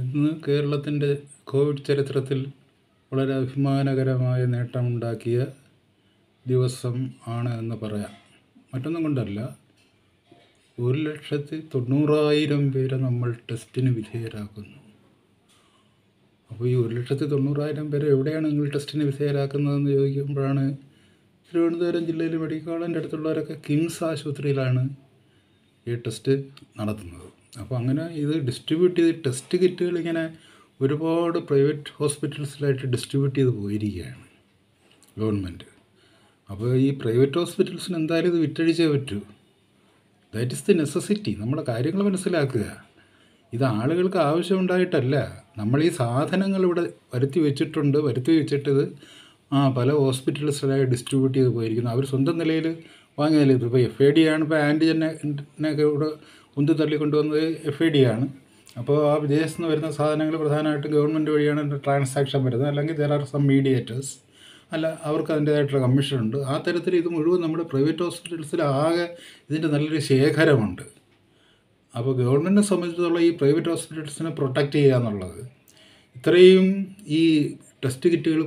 ഇന്ന് കേരളത്തിൻ്റെ കോവിഡ് ചരിത്രത്തിൽ വളരെ അഭിമാനകരമായ നേട്ടമുണ്ടാക്കിയ ദിവസം ആണ് എന്ന് പറയാം മറ്റൊന്നും കൊണ്ടല്ല ഒരു ലക്ഷത്തി തൊണ്ണൂറായിരം പേരെ നമ്മൾ ടെസ്റ്റിന് വിധേയരാക്കുന്നു അപ്പോൾ ഈ ഒരു ലക്ഷത്തി തൊണ്ണൂറായിരം പേരെ എവിടെയാണ് നിങ്ങൾ ടെസ്റ്റിന് വിധേയരാക്കുന്നതെന്ന് ചോദിക്കുമ്പോഴാണ് തിരുവനന്തപുരം ജില്ലയിൽ മെഡിക്കൽ കോളേജിൻ്റെ അടുത്തുള്ളവരൊക്കെ കിംസ് ആശുപത്രിയിലാണ് ഈ ടെസ്റ്റ് നടത്തുന്നത് അപ്പോൾ അങ്ങനെ ഇത് ഡിസ്ട്രിബ്യൂട്ട് ചെയ്ത് ടെസ്റ്റ് കിറ്റുകൾ ഇങ്ങനെ ഒരുപാട് പ്രൈവറ്റ് ഹോസ്പിറ്റൽസിലായിട്ട് ഡിസ്ട്രിബ്യൂട്ട് ചെയ്ത് പോയിരിക്കുകയാണ് ഗവൺമെൻറ് അപ്പോൾ ഈ പ്രൈവറ്റ് ഹോസ്പിറ്റൽസിന് എന്തായാലും ഇത് വിറ്റഴിച്ചേ പറ്റൂ ദാറ്റ് ഇസ് ദി നെസസിറ്റി നമ്മുടെ കാര്യങ്ങൾ മനസ്സിലാക്കുക ഇത് ആളുകൾക്ക് ആവശ്യമുണ്ടായിട്ടല്ല നമ്മൾ ഈ സാധനങ്ങൾ ഇവിടെ വരുത്തി വെച്ചിട്ടുണ്ട് വരുത്തി വെച്ചിട്ടത് ആ പല ഹോസ്പിറ്റൽസിലായി ഡിസ്ട്രിബ്യൂട്ട് ചെയ്ത് പോയിരിക്കുന്നു അവർ സ്വന്തം നിലയിൽ വാങ്ങിയതല്ലേ ഇതിപ്പോൾ എഫ് ഐ ഡി ആണ് ഇപ്പോൾ ആൻറ്റിജനെ ഇവിടെ ഉന്തി തള്ളിക്കൊണ്ടുവന്നത് എഫ് ഐ ഡി ആണ് അപ്പോൾ ആ വിദേശത്ത് നിന്ന് വരുന്ന സാധനങ്ങൾ പ്രധാനമായിട്ടും ഗവൺമെൻറ് വഴിയാണ് ട്രാൻസാക്ഷൻ വരുന്നത് അല്ലെങ്കിൽ ദർ ആർ സം മീഡിയേറ്റേഴ്സ് അല്ല അവർക്ക് അതിൻ്റേതായിട്ടുള്ള കമ്മീഷനുണ്ട് ആ തരത്തിൽ ഇത് മുഴുവൻ നമ്മുടെ പ്രൈവറ്റ് ഹോസ്പിറ്റൽസിൽ ആകെ ഇതിൻ്റെ നല്ലൊരു ശേഖരമുണ്ട് അപ്പോൾ ഗവൺമെൻറ്റിനെ സംബന്ധിച്ചിടത്തോളം ഈ പ്രൈവറ്റ് ഹോസ്പിറ്റൽസിനെ പ്രൊട്ടക്റ്റ് ചെയ്യുക എന്നുള്ളത് ഇത്രയും ഈ ടെസ്റ്റ് കിറ്റുകൾ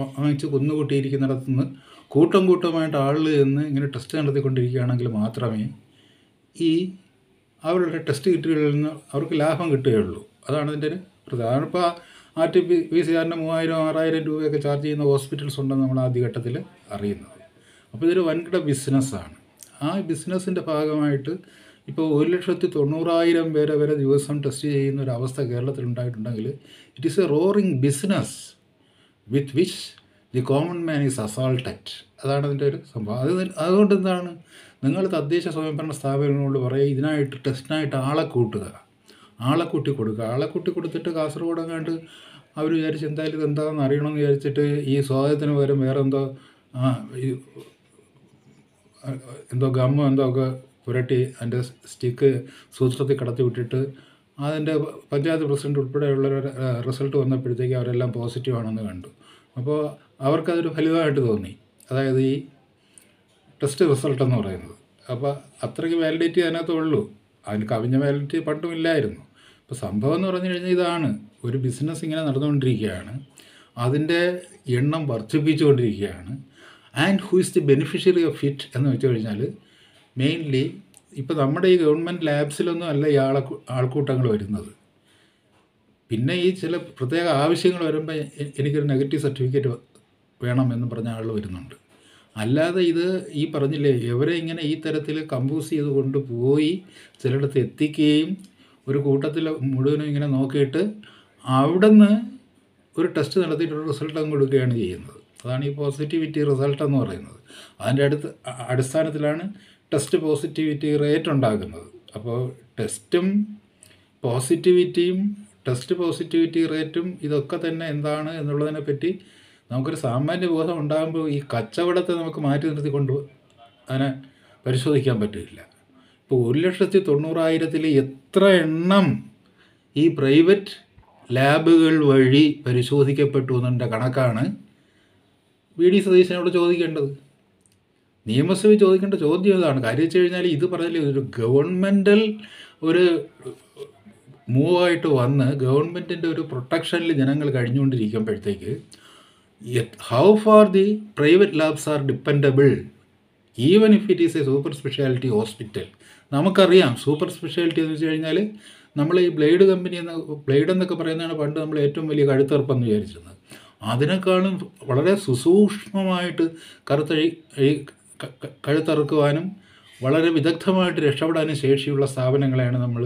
വാങ്ങിച്ച് കുന്നുകൂട്ടിയിരിക്കുന്നിടത്ത് നിന്ന് കൂട്ടം കൂട്ടമായിട്ട് ആളുകൾ ചെന്ന് ഇങ്ങനെ ടെസ്റ്റ് നടത്തിക്കൊണ്ടിരിക്കുകയാണെങ്കിൽ മാത്രമേ ഈ അവരുടെ ടെസ്റ്റ് കിറ്റുകളിൽ നിന്ന് അവർക്ക് ലാഭം കിട്ടുകയുള്ളൂ അതാണ് ഇതിൻ്റെ പ്രധാന ഇപ്പോൾ R T P P C ആറിന് മൂവായിരം ആറായിരം രൂപയൊക്കെ ചാർജ് ചെയ്യുന്ന ഹോസ്പിറ്റൽസ് ഉണ്ടെന്ന് നമ്മൾ ആദ്യഘട്ടത്തിൽ അറിയുന്നത് അപ്പോൾ ഇതൊരു വൻകിട ബിസിനസ്സാണ് ആ ബിസിനസ്സിൻ്റെ ഭാഗമായിട്ട് ഇപ്പോൾ ഒരു ലക്ഷത്തി തൊണ്ണൂറായിരം പേരെ വരെ ദിവസം ടെസ്റ്റ് ചെയ്യുന്ന ഒരു അവസ്ഥ കേരളത്തിൽ ഉണ്ടായിട്ടുണ്ടെങ്കിൽ it is a roaring business with which the common man is assaulted അതാണ് അതിൻ്റെ ഒരു സംഭവം അത് അതുകൊണ്ട് എന്താണ് നിങ്ങൾ തദ്ദേശ സ്വയംഭരണ സ്ഥാപനങ്ങളോട് പറയുക ഇതിനായിട്ട് ടെസ്റ്റിനായിട്ട് ആളെ കൂട്ടുക ആളെ കൂട്ടി കൊടുക്കുക ആളെ കൂട്ടി കൊടുത്തിട്ട് കാസർഗോഡ് എങ്ങാണ്ട് അവർ വിചാരിച്ച് എന്തായാലും എന്താണെന്ന് അറിയണമെന്ന് വിചാരിച്ചിട്ട് ഈ സ്വാതന്ത്ര്യത്തിന് പകരം വേറെ എന്തോ എന്തോ ഗമ്മോ എന്തോ ഒക്കെ പുരട്ടി അതിൻ്റെ സ്റ്റിക്ക് സൂത്രത്തിൽ കടത്തി വിട്ടിട്ട് അതിൻ്റെ പഞ്ചായത്ത് പ്രസിഡന്റ് ഉൾപ്പെടെയുള്ള റിസൾട്ട് വന്നപ്പോഴത്തേക്ക് അവരെല്ലാം പോസിറ്റീവ് ആണെന്ന് കണ്ടു അപ്പോൾ അവർക്കതൊരു ഫലിതമായിട്ട് തോന്നി അതായത് ഈ ടെസ്റ്റ് റിസൾട്ട് എന്ന് പറയുന്നത് അപ്പോൾ അത്രയ്ക്ക് വാലിഡിറ്റി അതിനകത്ത് ഉള്ളൂ അതിന് കവിഞ്ഞ വാലിഡിറ്റി പണ്ടും ഇല്ലായിരുന്നു അപ്പോൾ സംഭവം എന്ന് പറഞ്ഞു കഴിഞ്ഞാൽ ഇതാണ് ഒരു ബിസിനസ് ഇങ്ങനെ നടന്നുകൊണ്ടിരിക്കുകയാണ് അതിൻ്റെ എണ്ണം വർദ്ധിപ്പിച്ചുകൊണ്ടിരിക്കുകയാണ് and who is the beneficiary of it എന്ന് വെച്ച് കഴിഞ്ഞാൽ മെയിൻലി ഇപ്പോൾ നമ്മുടെ ഈ ഗവൺമെൻറ് ലാബ്സിലൊന്നും അല്ല ഈ ആളെ ആൾക്കൂട്ടങ്ങൾ വരുന്നത് പിന്നെ ഈ ചില പ്രത്യേക ആവശ്യങ്ങൾ വരുമ്പോൾ എനിക്കൊരു നെഗറ്റീവ് സർട്ടിഫിക്കറ്റ് വേണമെന്ന് പറഞ്ഞ ആൾ വരുന്നുണ്ട് അല്ലാതെ ഇത് ഈ പറഞ്ഞില്ലേ ഇവരെ ഇങ്ങനെ ഈ തരത്തിൽ കമ്പോസ് ചെയ്ത് കൊണ്ടുപോയി ചിലയിടത്ത് എത്തിക്കുകയും ഒരു കൂട്ടത്തിൽ മുഴുവനും ഇങ്ങനെ നോക്കിയിട്ട് അവിടുന്ന് ഒരു ടെസ്റ്റ് നടത്തിയിട്ട് ഒരു റിസൾട്ട് അങ്ങ് കൊടുക്കുകയാണ് ചെയ്യുന്നത് അതാണ് ഈ പോസിറ്റിവിറ്റി റിസൾട്ട് എന്ന് പറയുന്നത് അതിൻ്റെ അടുത്ത് അടിസ്ഥാനത്തിലാണ് ടെസ്റ്റ് പോസിറ്റിവിറ്റി റേറ്റ് ഉണ്ടാകുന്നത് അപ്പോൾ ടെസ്റ്റും പോസിറ്റിവിറ്റിയും ടെസ്റ്റ് പോസിറ്റിവിറ്റി റേറ്റും ഇതൊക്കെ തന്നെ എന്താണ് എന്നുള്ളതിനെ പറ്റി നമുക്കൊരു സാമാന്യ ബോധം ഉണ്ടാകുമ്പോൾ ഈ കച്ചവടത്തെ നമുക്ക് മാറ്റി നിർത്തി കൊണ്ട് അതിനെ പരിശോധിക്കാൻ പറ്റില്ല ഇപ്പോൾ ഒരു ലക്ഷത്തി തൊണ്ണൂറായിരത്തിൽ എത്ര എണ്ണം ഈ പ്രൈവറ്റ് ലാബുകൾ വഴി പരിശോധിക്കപ്പെട്ടു എന്നതിൻ്റെ കണക്കാണ് വി ഡി സതീശനോട് ചോദിക്കേണ്ടത് നിയമസഭയിൽ ചോദിക്കേണ്ട ചോദ്യം ഇതാണ് കാര്യം വെച്ച് കഴിഞ്ഞാൽ ഇത് പറഞ്ഞില്ല ഒരു ഗവൺമെൻറ്റൽ ഒരു മൂവായിട്ട് വന്ന് ഗവൺമെൻറ്റിൻ്റെ ഒരു പ്രൊട്ടക്ഷനിൽ ജനങ്ങൾ കഴിഞ്ഞുകൊണ്ടിരിക്കുമ്പോഴത്തേക്ക് Yet, how far the private labs are dependable, even if it is a super speciality hospital നമുക്കറിയാം സൂപ്പർ സ്പെഷ്യാലിറ്റി എന്ന് വെച്ച് കഴിഞ്ഞാൽ നമ്മൾ ഈ ബ്ലേഡ് കമ്പനി എന്ന ബ്ലേഡ് എന്നൊക്കെ പറയുന്നതാണ് പണ്ട് നമ്മൾ ഏറ്റവും വലിയ കഴുത്തർപ്പെന്ന് വിചാരിച്ചിരുന്നത് അതിനേക്കാളും വളരെ സുസൂക്ഷ്മമായിട്ട് കറുത്ത കഴുത്തറുക്കുവാനും വളരെ വിദഗ്ധമായിട്ട് രക്ഷപ്പെടാനും ശേഷിയുള്ള സ്ഥാപനങ്ങളെയാണ് നമ്മൾ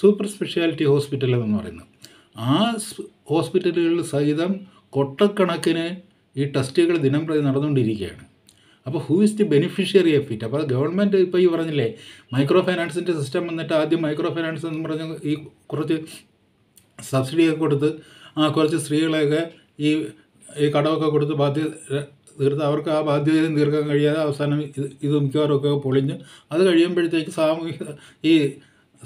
സൂപ്പർ സ്പെഷ്യാലിറ്റി ഹോസ്പിറ്റൽ എന്ന് പറയുന്നത് ആ ഹോസ്പിറ്റലുകളിൽ സഹിതം കൊട്ടക്കണക്കിന് ഈ ടെസ്റ്റുകൾ ദിനം പ്രതി നടന്നുകൊണ്ടിരിക്കുകയാണ് അപ്പോൾ who is the beneficiary of it അപ്പോൾ ഗവൺമെൻറ് ഇപ്പോൾ ഈ പറഞ്ഞില്ലേ മൈക്രോ ഫൈനാൻസിൻ്റെ സിസ്റ്റം വന്നിട്ട് ആദ്യം മൈക്രോ ഫൈനാൻസ് എന്ന് പറഞ്ഞ ഈ കുറച്ച് സബ്സിഡിയൊക്കെ കൊടുത്ത് ആ കുറച്ച് സ്ത്രീകളെയൊക്കെ ഈ ഈ കടമൊക്കെ കൊടുത്ത് ബാധ്യത തീർത്ത് അവർക്ക് ആ ബാധ്യതയും തീർക്കാൻ കഴിയാതെ അവസാനം ഇത് ഇത് മിക്കവാറൊക്കെ പൊളിഞ്ഞ് അത് കഴിയുമ്പോഴത്തേക്ക് സാമൂഹിക ഈ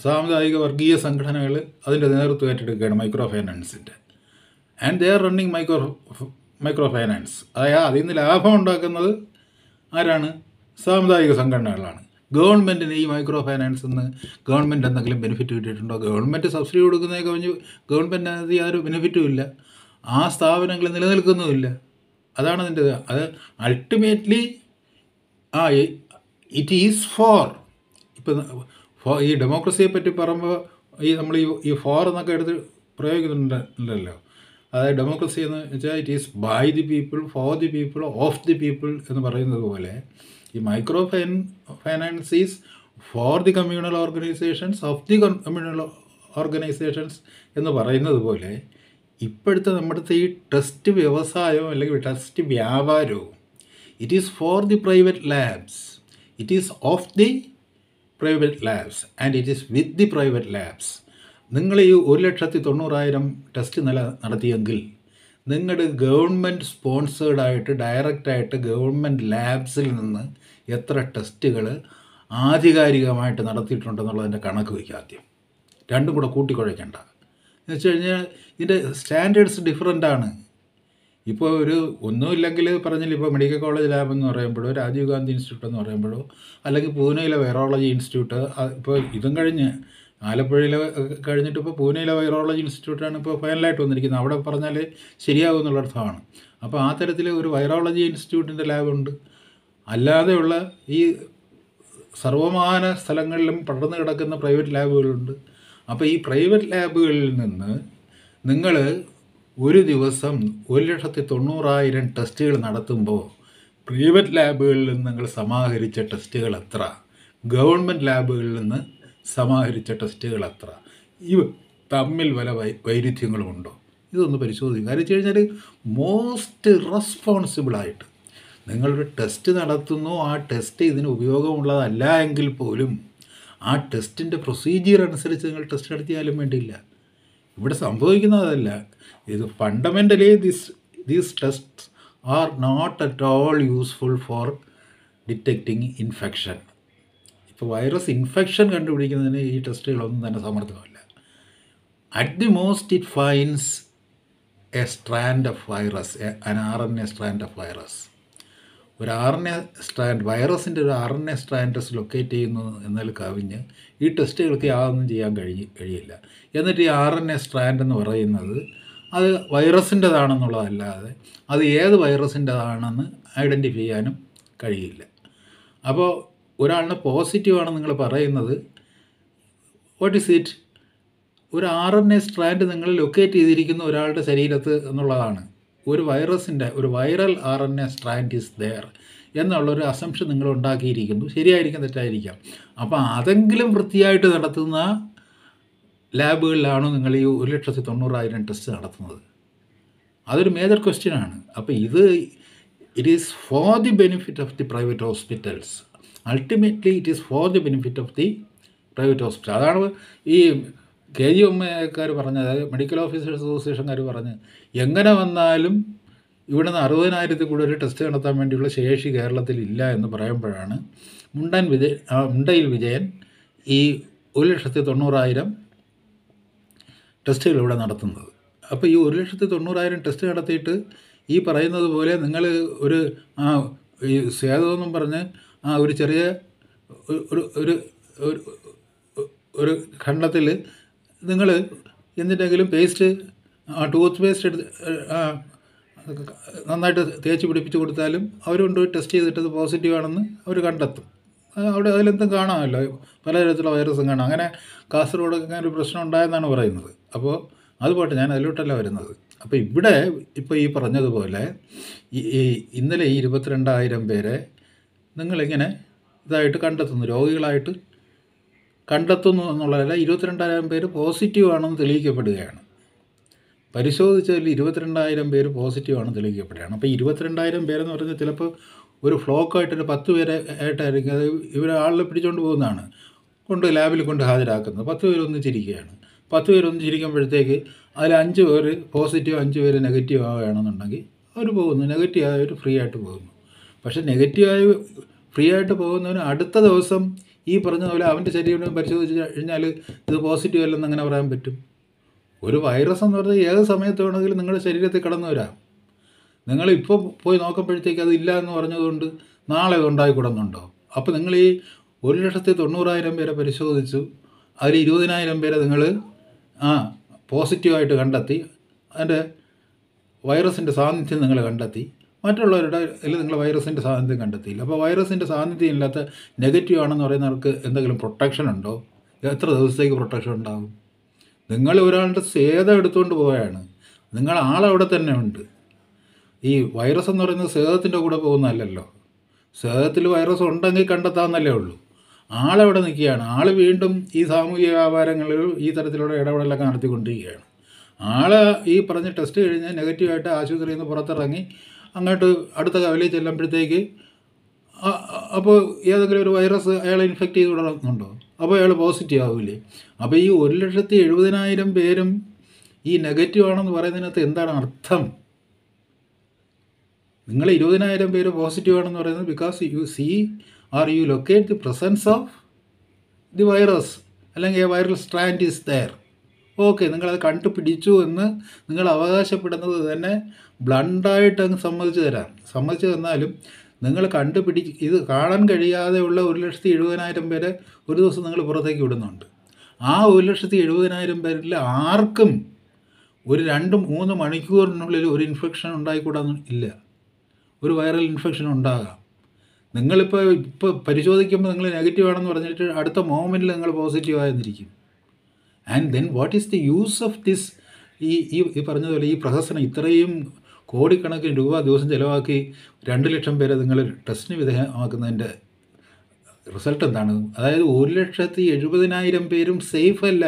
സാമുദായിക വർഗീയ സംഘടനകൾ അതിൻ്റെ നേതൃത്വം ഏറ്റെടുക്കുകയാണ് മൈക്രോ ഫൈനാൻസിൻ്റെ and they are running micro micro finance അതായത് അതിൽ നിന്ന് ലാഭം ഉണ്ടാക്കുന്നത് ആരാണ് സാമുദായിക സംഘടനകളാണ് ഗവൺമെൻറ്റിന് ഈ മൈക്രോ ഫൈനാൻസിൽ നിന്ന് ഗവൺമെൻറ് എന്തെങ്കിലും ബെനിഫിറ്റ് കിട്ടിയിട്ടുണ്ടോ ഗവൺമെൻറ് സബ്സിഡി കൊടുക്കുന്നതേ കഴിഞ്ഞ് ഗവൺമെൻറ് അത് യാതൊരു ബെനിഫിറ്റും ഇല്ല ആ സ്ഥാപനങ്ങൾ നിലനിൽക്കുന്നതുമില്ല അതാണ് അതിൻ്റെ അത് അൾട്ടിമേറ്റ്ലി ആ ഇറ്റ് ഈസ് ഫോർ ഇപ്പം ഫോർ ഈ ഡെമോക്രസിയെ പറ്റി പറയുമ്പോൾ ഈ നമ്മൾ ഈ ഈ ഫോർ എന്നൊക്കെ എടുത്ത് പ്രയോഗിക്കുന്നുണ്ടല്ലോ അതായത് ഡെമോക്രസി എന്ന് വെച്ചാൽ it is by the people for the people of the people എന്ന് പറയുന്നത് പോലെ ഈ micro fine finance is for the communal organisations of the communal organisations എന്ന് പറയുന്നത് പോലെ ഇപ്പോഴത്തെ നമ്മുടെ ഈ ട്രസ്റ്റ് വ്യവസായവും അല്ലെങ്കിൽ ട്രസ്റ്റ് വ്യാപാരവും it is for the private labs it is of the private labs and it is with the private labs നിങ്ങൾ ഈ ഒരു ലക്ഷത്തി തൊണ്ണൂറായിരം ടെസ്റ്റ് നില നടത്തിയെങ്കിൽ നിങ്ങളുടെ ഗവൺമെൻറ് ആയിട്ട് ഡയറക്റ്റായിട്ട് ഗവൺമെൻറ് ലാബ്സിൽ നിന്ന് എത്ര ടെസ്റ്റുകൾ ആധികാരികമായിട്ട് നടത്തിയിട്ടുണ്ടെന്നുള്ളതിൻ്റെ കണക്ക് വയ്ക്കുക ആദ്യം രണ്ടും കൂടെ കൂട്ടിക്കുഴയ്ക്കേണ്ട എന്ന് വെച്ച് കഴിഞ്ഞാൽ ഇതിൻ്റെ സ്റ്റാൻഡേർഡ്സ് ആണ് ഇപ്പോൾ ഒരു ഒന്നുമില്ലെങ്കിൽ പറഞ്ഞില്ല ഇപ്പോൾ മെഡിക്കൽ കോളേജ് ലാബ് എന്ന് പറയുമ്പോഴോ രാജീവ് ഗാന്ധി ഇൻസ്റ്റിറ്റ്യൂട്ട് എന്ന് പറയുമ്പോഴോ അല്ലെങ്കിൽ പൂനെയിലെ വൈറോളജി ഇൻസ്റ്റിറ്റ്യൂട്ട് ഇപ്പോൾ ഇതും കഴിഞ്ഞ് ആലപ്പുഴയിലെ കഴിഞ്ഞിട്ട് ഇപ്പോൾ പൂനെയിലെ വൈറോളജി ഇൻസ്റ്റിറ്റ്യൂട്ടാണ് ഇപ്പോൾ ഫൈനലായിട്ട് വന്നിരിക്കുന്നത് അവിടെ പറഞ്ഞാൽ ശരിയാകും എന്നുള്ള അർത്ഥമാണ് അപ്പോൾ ആ തരത്തിൽ ഒരു വൈറോളജി ഇൻസ്റ്റിറ്റ്യൂട്ടിൻ്റെ ലാബുണ്ട് അല്ലാതെയുള്ള ഈ സർവമാന സ്ഥലങ്ങളിലും പടർന്നു കിടക്കുന്ന പ്രൈവറ്റ് ലാബുകളുണ്ട് അപ്പോൾ ഈ പ്രൈവറ്റ് ലാബുകളിൽ നിന്ന് നിങ്ങൾ ഒരു ദിവസം ഒരു ലക്ഷത്തി തൊണ്ണൂറായിരം ടെസ്റ്റുകൾ നടത്തുമ്പോൾ പ്രൈവറ്റ് ലാബുകളിൽ നിന്ന് നിങ്ങൾ സമാഹരിച്ച ടെസ്റ്റുകൾ എത്ര ഗവൺമെൻറ് ലാബുകളിൽ നിന്ന് സമാഹരിച്ച ടെസ്റ്റുകൾ എത്ര ഈ തമ്മിൽ വല വൈ വൈരുദ്ധ്യങ്ങളുമുണ്ടോ ഇതൊന്ന് പരിശോധിക്കും കാര്യം വെച്ച് കഴിഞ്ഞാൽ മോസ്റ്റ് റെസ്പോൺസിബിളായിട്ട് നിങ്ങളൊരു ടെസ്റ്റ് നടത്തുന്നു ആ ടെസ്റ്റ് ഇതിന് ഉപയോഗമുള്ളതല്ല എങ്കിൽ പോലും ആ ടെസ്റ്റിൻ്റെ പ്രൊസീജിയർ അനുസരിച്ച് നിങ്ങൾ ടെസ്റ്റ് നടത്തിയാലും വേണ്ടിയില്ല ഇവിടെ സംഭവിക്കുന്നതല്ല ഇത് fundamentally this these test are not at all useful for detecting infection virus infection കണ്ടുപിടിക്കുന്നതിന് ഈ ടെസ്റ്റുകളൊന്നും തന്നെ സമർത്ഥമല്ല at the most it finds a strand of virus an R N A strand of virus ഒരു ആർ എൻ എ സ്ട്രാൻഡ് വൈറസിൻ്റെ ഒരു R N A strands locate ചെയ്യുന്നു എന്നാൽ കവിഞ്ഞ് ഈ ടെസ്റ്റുകൾക്ക് യാതൊന്നും ചെയ്യാൻ കഴിഞ്ഞ് കഴിയില്ല എന്നിട്ട് ഈ ആർ എൻ എ സ്ട്രാൻഡ് എന്ന് പറയുന്നത് അത് വൈറസിൻ്റെതാണെന്നുള്ളതല്ലാതെ അത് ഏത് വൈറസിൻ്റെതാണെന്ന് ഐഡൻറ്റിഫൈ ചെയ്യാനും കഴിയില്ല അപ്പോൾ ഒരാളിന് പോസിറ്റീവാണ് നിങ്ങൾ പറയുന്നത് വാട്ട് ഇസ് ഇറ്റ് ഒരു ആർ എൻ എ സ്ട്രാൻഡ് നിങ്ങൾ ലൊക്കേറ്റ് ചെയ്തിരിക്കുന്ന ഒരാളുടെ ശരീരത്ത് എന്നുള്ളതാണ് ഒരു വൈറസിൻ്റെ ഒരു viral R N A strand is there എന്നുള്ളൊരു അസംഷൻ നിങ്ങൾ ഉണ്ടാക്കിയിരിക്കുന്നു ശരിയായിരിക്കും തെറ്റായിരിക്കാം അപ്പോൾ അതെങ്കിലും വൃത്തിയായിട്ട് നടത്തുന്ന ലാബുകളിലാണോ നിങ്ങൾ ഈ ഒരു ലക്ഷത്തി തൊണ്ണൂറായിരം ടെസ്റ്റ് നടത്തുന്നത് അതൊരു മേജർ ക്വസ്റ്റ്യനാണ് അപ്പോൾ ഇത് it is for the benefit of the private hospitals ultimately it is for the benefit of the private hospital അതാണ് ഈ കെ ജി എമ്മക്കാർ പറഞ്ഞത് മെഡിക്കൽ ഓഫീസേഴ്സ് അസോസിയേഷൻകാർ പറഞ്ഞ് എങ്ങനെ വന്നാലും ഇവിടുന്ന് അറുപതിനായിരത്തിൽ കൂടുതൽ ടെസ്റ്റ് നടത്താൻ വേണ്ടിയുള്ള ശേഷി കേരളത്തിൽ ഇല്ല എന്ന് പറയുമ്പോഴാണ് മുണ്ടൻ വിജയൻ മുണ്ടയിൽ വിജയൻ ഈ ഒരു ലക്ഷത്തി തൊണ്ണൂറായിരം ടെസ്റ്റുകൾ ഇവിടെ നടത്തുന്നത് അപ്പോൾ ഈ ഒരു ലക്ഷത്തി തൊണ്ണൂറായിരം ടെസ്റ്റ് നടത്തിയിട്ട് ഈ പറയുന്നത് പോലെ നിങ്ങൾ ഒരു ഈ ഏതോന്നും പറഞ്ഞ് ആ ഒരു ചെറിയ ഒരു ഒരു ഒരു ഖണ്ഡത്തിൽ നിങ്ങൾ എന്തിൻ്റെങ്കിലും പേസ്റ്റ് ആ ടൂത്ത് പേസ്റ്റ് എടുത്ത് നന്നായിട്ട് തേച്ച് പിടിപ്പിച്ച് കൊടുത്താലും അവർ കൊണ്ടുപോയി ടെസ്റ്റ് ചെയ്തിട്ട് അത് പോസിറ്റീവ് ആണെന്ന് അവർ കണ്ടെത്തും അവിടെ അതിലെന്തും കാണാമല്ലോ പലതരത്തിലുള്ള വൈറസും കാണാം അങ്ങനെ കാസർഗോഡ് ഇങ്ങനെ ഒരു പ്രശ്നം ഉണ്ടായെന്നാണ് പറയുന്നത് അപ്പോൾ അത് പോട്ടെ ഞാൻ അതിലോട്ടല്ല വരുന്നത് അപ്പോൾ ഇവിടെ ഇപ്പോൾ ഈ പറഞ്ഞതുപോലെ ഈ ഇന്നലെ ഈ ഇരുപത്തിരണ്ടായിരം പേരെ നിങ്ങളിങ്ങനെ ഇതായിട്ട് കണ്ടെത്തുന്നു രോഗികളായിട്ട് കണ്ടെത്തുന്നു എന്നുള്ളതല്ല ഇരുപത്തിരണ്ടായിരം പേര് പോസിറ്റീവാണെന്ന് തെളിയിക്കപ്പെടുകയാണ് പരിശോധിച്ചതിൽ ഇരുപത്തിരണ്ടായിരം പേര് പോസിറ്റീവാണെന്ന് തെളിയിക്കപ്പെടുകയാണ് അപ്പോൾ ഇരുപത്തിരണ്ടായിരം പേരെന്ന് പറഞ്ഞാൽ ചിലപ്പോൾ ഒരു ഫ്ലോക്കായിട്ടൊരു പത്ത് പേരെ ആയിട്ടായിരിക്കും അത് ഇവരാളിനെ പിടിച്ചുകൊണ്ട് പോകുന്നതാണ് കൊണ്ട് ലാബിൽ കൊണ്ട് ഹാജരാക്കുന്നത് പത്ത് പേരൊന്നിച്ചിരിക്കുകയാണ് പത്ത് പേരൊന്നിച്ചിരിക്കുമ്പോഴത്തേക്ക് അതിൽ അഞ്ച് പേര് പോസിറ്റീവ് അഞ്ച് പേര് നെഗറ്റീവ് ആവുകയാണെന്നുണ്ടെങ്കിൽ അവർ പോകുന്നു നെഗറ്റീവ് ആയവർ ഫ്രീ ആയിട്ട് പോകുന്നു പക്ഷേ നെഗറ്റീവായി ഫ്രീ ആയിട്ട് പോകുന്നവന് അടുത്ത ദിവസം ഈ പറഞ്ഞ പോലെ അവൻ്റെ ശരീരം പരിശോധിച്ച് കഴിഞ്ഞാൽ ഇത് പോസിറ്റീവ് അല്ലെന്ന് അങ്ങനെ പറയാൻ പറ്റും ഒരു വൈറസ് എന്ന് പറഞ്ഞാൽ ഏത് സമയത്ത് വേണമെങ്കിലും നിങ്ങളുടെ ശരീരത്തിൽ കടന്നു വരാം നിങ്ങൾ ഇപ്പോൾ പോയി നോക്കുമ്പോഴത്തേക്ക് അത് ഇല്ല എന്ന് പറഞ്ഞതുകൊണ്ട് നാളെ അത് കിടന്നുണ്ടോ അപ്പോൾ നിങ്ങൾ ഈ ഒരു ലക്ഷത്തി തൊണ്ണൂറായിരം പേരെ പരിശോധിച്ചു അതിൽ ഇരുപതിനായിരം പേരെ നിങ്ങൾ ആ പോസിറ്റീവായിട്ട് കണ്ടെത്തി അതിൻ്റെ വൈറസിൻ്റെ സാന്നിധ്യം നിങ്ങൾ കണ്ടെത്തി മറ്റുള്ളവരുടെ ഇതിൽ നിങ്ങൾ വൈറസിൻ്റെ സാന്നിധ്യം കണ്ടെത്തിയില്ല അപ്പോൾ വൈറസിൻ്റെ സാന്നിധ്യം ഇല്ലാത്ത നെഗറ്റീവ് ആണെന്ന് പറയുന്നവർക്ക് എന്തെങ്കിലും പ്രൊട്ടക്ഷൻ ഉണ്ടോ എത്ര ദിവസത്തേക്ക് പ്രൊട്ടക്ഷൻ ഉണ്ടാകും നിങ്ങൾ ഒരാളുടെ സേതം എടുത്തുകൊണ്ട് പോവുകയാണ് നിങ്ങൾ ആളവിടെ തന്നെ ഉണ്ട് ഈ വൈറസ് എന്ന് പറയുന്നത് സേതത്തിൻ്റെ കൂടെ പോകുന്നതല്ലല്ലോ സേതത്തിൽ വൈറസ് ഉണ്ടെങ്കിൽ കണ്ടെത്താമെന്നല്ലേ ഉള്ളൂ ആളെവിടെ നിൽക്കുകയാണ് ആൾ വീണ്ടും ഈ സാമൂഹിക വ്യാപാരങ്ങളിൽ ഈ തരത്തിലുള്ള ഇടപെടലൊക്കെ നടത്തിക്കൊണ്ടിരിക്കുകയാണ് ആൾ ഈ പറഞ്ഞ ടെസ്റ്റ് കഴിഞ്ഞ് നെഗറ്റീവായിട്ട് ആശുപത്രിയിൽ നിന്ന് പുറത്തിറങ്ങി അങ്ങോട്ട് അടുത്ത കവലയിൽ ചെല്ലുമ്പോഴത്തേക്ക് അപ്പോൾ ഏതെങ്കിലും ഒരു വൈറസ് അയാളെ ഇൻഫെക്റ്റ് ചെയ്ത് തുടങ്ങുന്നുണ്ടോ അപ്പോൾ അയാൾ പോസിറ്റീവ് ആവില്ലേ അപ്പോൾ ഈ ഒരു ലക്ഷത്തി എഴുപതിനായിരം പേരും ഈ നെഗറ്റീവ് ആണെന്ന് പറയുന്നതിനകത്ത് എന്താണ് അർത്ഥം നിങ്ങൾ ഇരുപതിനായിരം പേര് പോസിറ്റീവ് ആണെന്ന് പറയുന്നത് because you see are you locate the presence of the virus അല്ലെങ്കിൽ viral strand is there okay നിങ്ങളത് കണ്ടുപിടിച്ചു എന്ന് നിങ്ങൾ അവകാശപ്പെടുന്നത് തന്നെ ബ്ലണ്ടായിട്ട് അങ്ങ് സമ്മതിച്ചു തരാം സമ്മതിച്ചു തന്നാലും നിങ്ങൾ കണ്ടുപിടി ഇത് കാണാൻ കഴിയാതെയുള്ള ഒരു ലക്ഷത്തി എഴുപതിനായിരം പേരെ ഒരു ദിവസം നിങ്ങൾ പുറത്തേക്ക് വിടുന്നുണ്ട് ആ ഒരു ലക്ഷത്തി എഴുപതിനായിരം പേരിൽ ആർക്കും ഒരു രണ്ട് മൂന്ന് മണിക്കൂറിനുള്ളിൽ ഒരു ഇൻഫെക്ഷൻ ഉണ്ടായിക്കൂടാന്ന് ഇല്ല ഒരു വൈറൽ ഇൻഫെക്ഷൻ ഉണ്ടാകാം നിങ്ങളിപ്പോൾ ഇപ്പോൾ പരിശോധിക്കുമ്പോൾ നിങ്ങൾ നെഗറ്റീവ് ആണെന്ന് പറഞ്ഞിട്ട് അടുത്ത മോമെൻറ്റിൽ നിങ്ങൾ positive and then what is the use of this ഈ ഈ പറഞ്ഞതുപോലെ ഈ പ്രഹസനം ഇത്രയും കോടിക്കണക്കിന് രൂപ ദിവസം ചിലവാക്കി രണ്ട് ലക്ഷം പേരെ നിങ്ങൾ ടെസ്റ്റിന് വിധേയമാക്കുന്നതിൻ്റെ റിസൾട്ട് എന്താണ് അതായത് ഒരു ലക്ഷത്തി എഴുപതിനായിരം പേരും സേഫ് അല്ല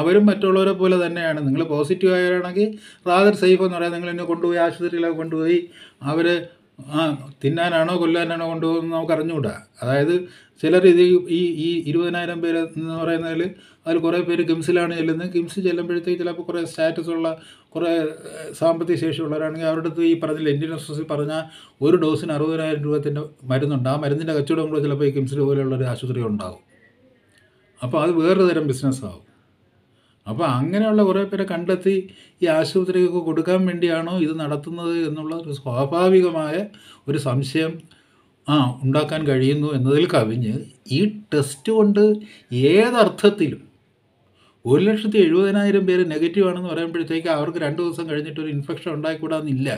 അവരും മറ്റുള്ളവരെ പോലെ തന്നെയാണ് നിങ്ങൾ പോസിറ്റീവ് ആയവരാണെങ്കിൽ റാദർ സേഫ് എന്ന് പറയാം നിങ്ങൾ എന്നെ കൊണ്ടുപോയി ആശുപത്രിയിലൊക്കെ കൊണ്ടുപോയി അവർ തിന്നാനാണോ കൊല്ലാനാണോ കൊണ്ടുപോകുന്നത് നമുക്ക് അറിഞ്ഞുകൂടാ അതായത് ചിലർ ഇത് ഈ ഈ ഇരുപതിനായിരം പേര് എന്ന് പറയുന്നതിൽ അതിൽ കുറേ പേര് ഗിംസിലാണ് ചെല്ലുന്നത് കിംസ് ചെല്ലുമ്പോഴത്തേക്ക് ചിലപ്പോൾ കുറേ സ്റ്റാറ്റസുള്ള കുറേ സാമ്പത്തിക ശേഷിയുള്ളവരാണെങ്കിൽ അവരുടെ അടുത്ത് ഈ പറഞ്ഞില്ല ഇന്ത്യൻ ആശുപത്രി പറഞ്ഞാൽ ഒരു ഡോസിന് അറുപതിനായിരം രൂപത്തിൻ്റെ മരുന്നുണ്ട് ആ മരുന്നിൻ്റെ കച്ചവടം കൂടെ ചിലപ്പോൾ ഈ പോലെയുള്ള ഒരു ആശുപത്രി ഉണ്ടാകും അപ്പോൾ അത് വേറൊരു തരം ബിസിനസ്സാകും അപ്പോൾ അങ്ങനെയുള്ള കുറേ പേരെ കണ്ടെത്തി ഈ ആശുപത്രിക്ക് കൊടുക്കാൻ വേണ്ടിയാണോ ഇത് നടത്തുന്നത് എന്നുള്ള ഒരു സ്വാഭാവികമായ ഒരു സംശയം ആ ഉണ്ടാക്കാൻ കഴിയുന്നു എന്നതിൽ കവിഞ്ഞ് ഈ ടെസ്റ്റ് കൊണ്ട് ഏതർത്ഥത്തിലും ഒരു ലക്ഷത്തി എഴുപതിനായിരം പേര് നെഗറ്റീവ് ആണെന്ന് പറയുമ്പോഴത്തേക്ക് അവർക്ക് രണ്ട് ദിവസം കഴിഞ്ഞിട്ട് ഒരു ഇൻഫെക്ഷൻ ഉണ്ടായിക്കൂടാന്നില്ല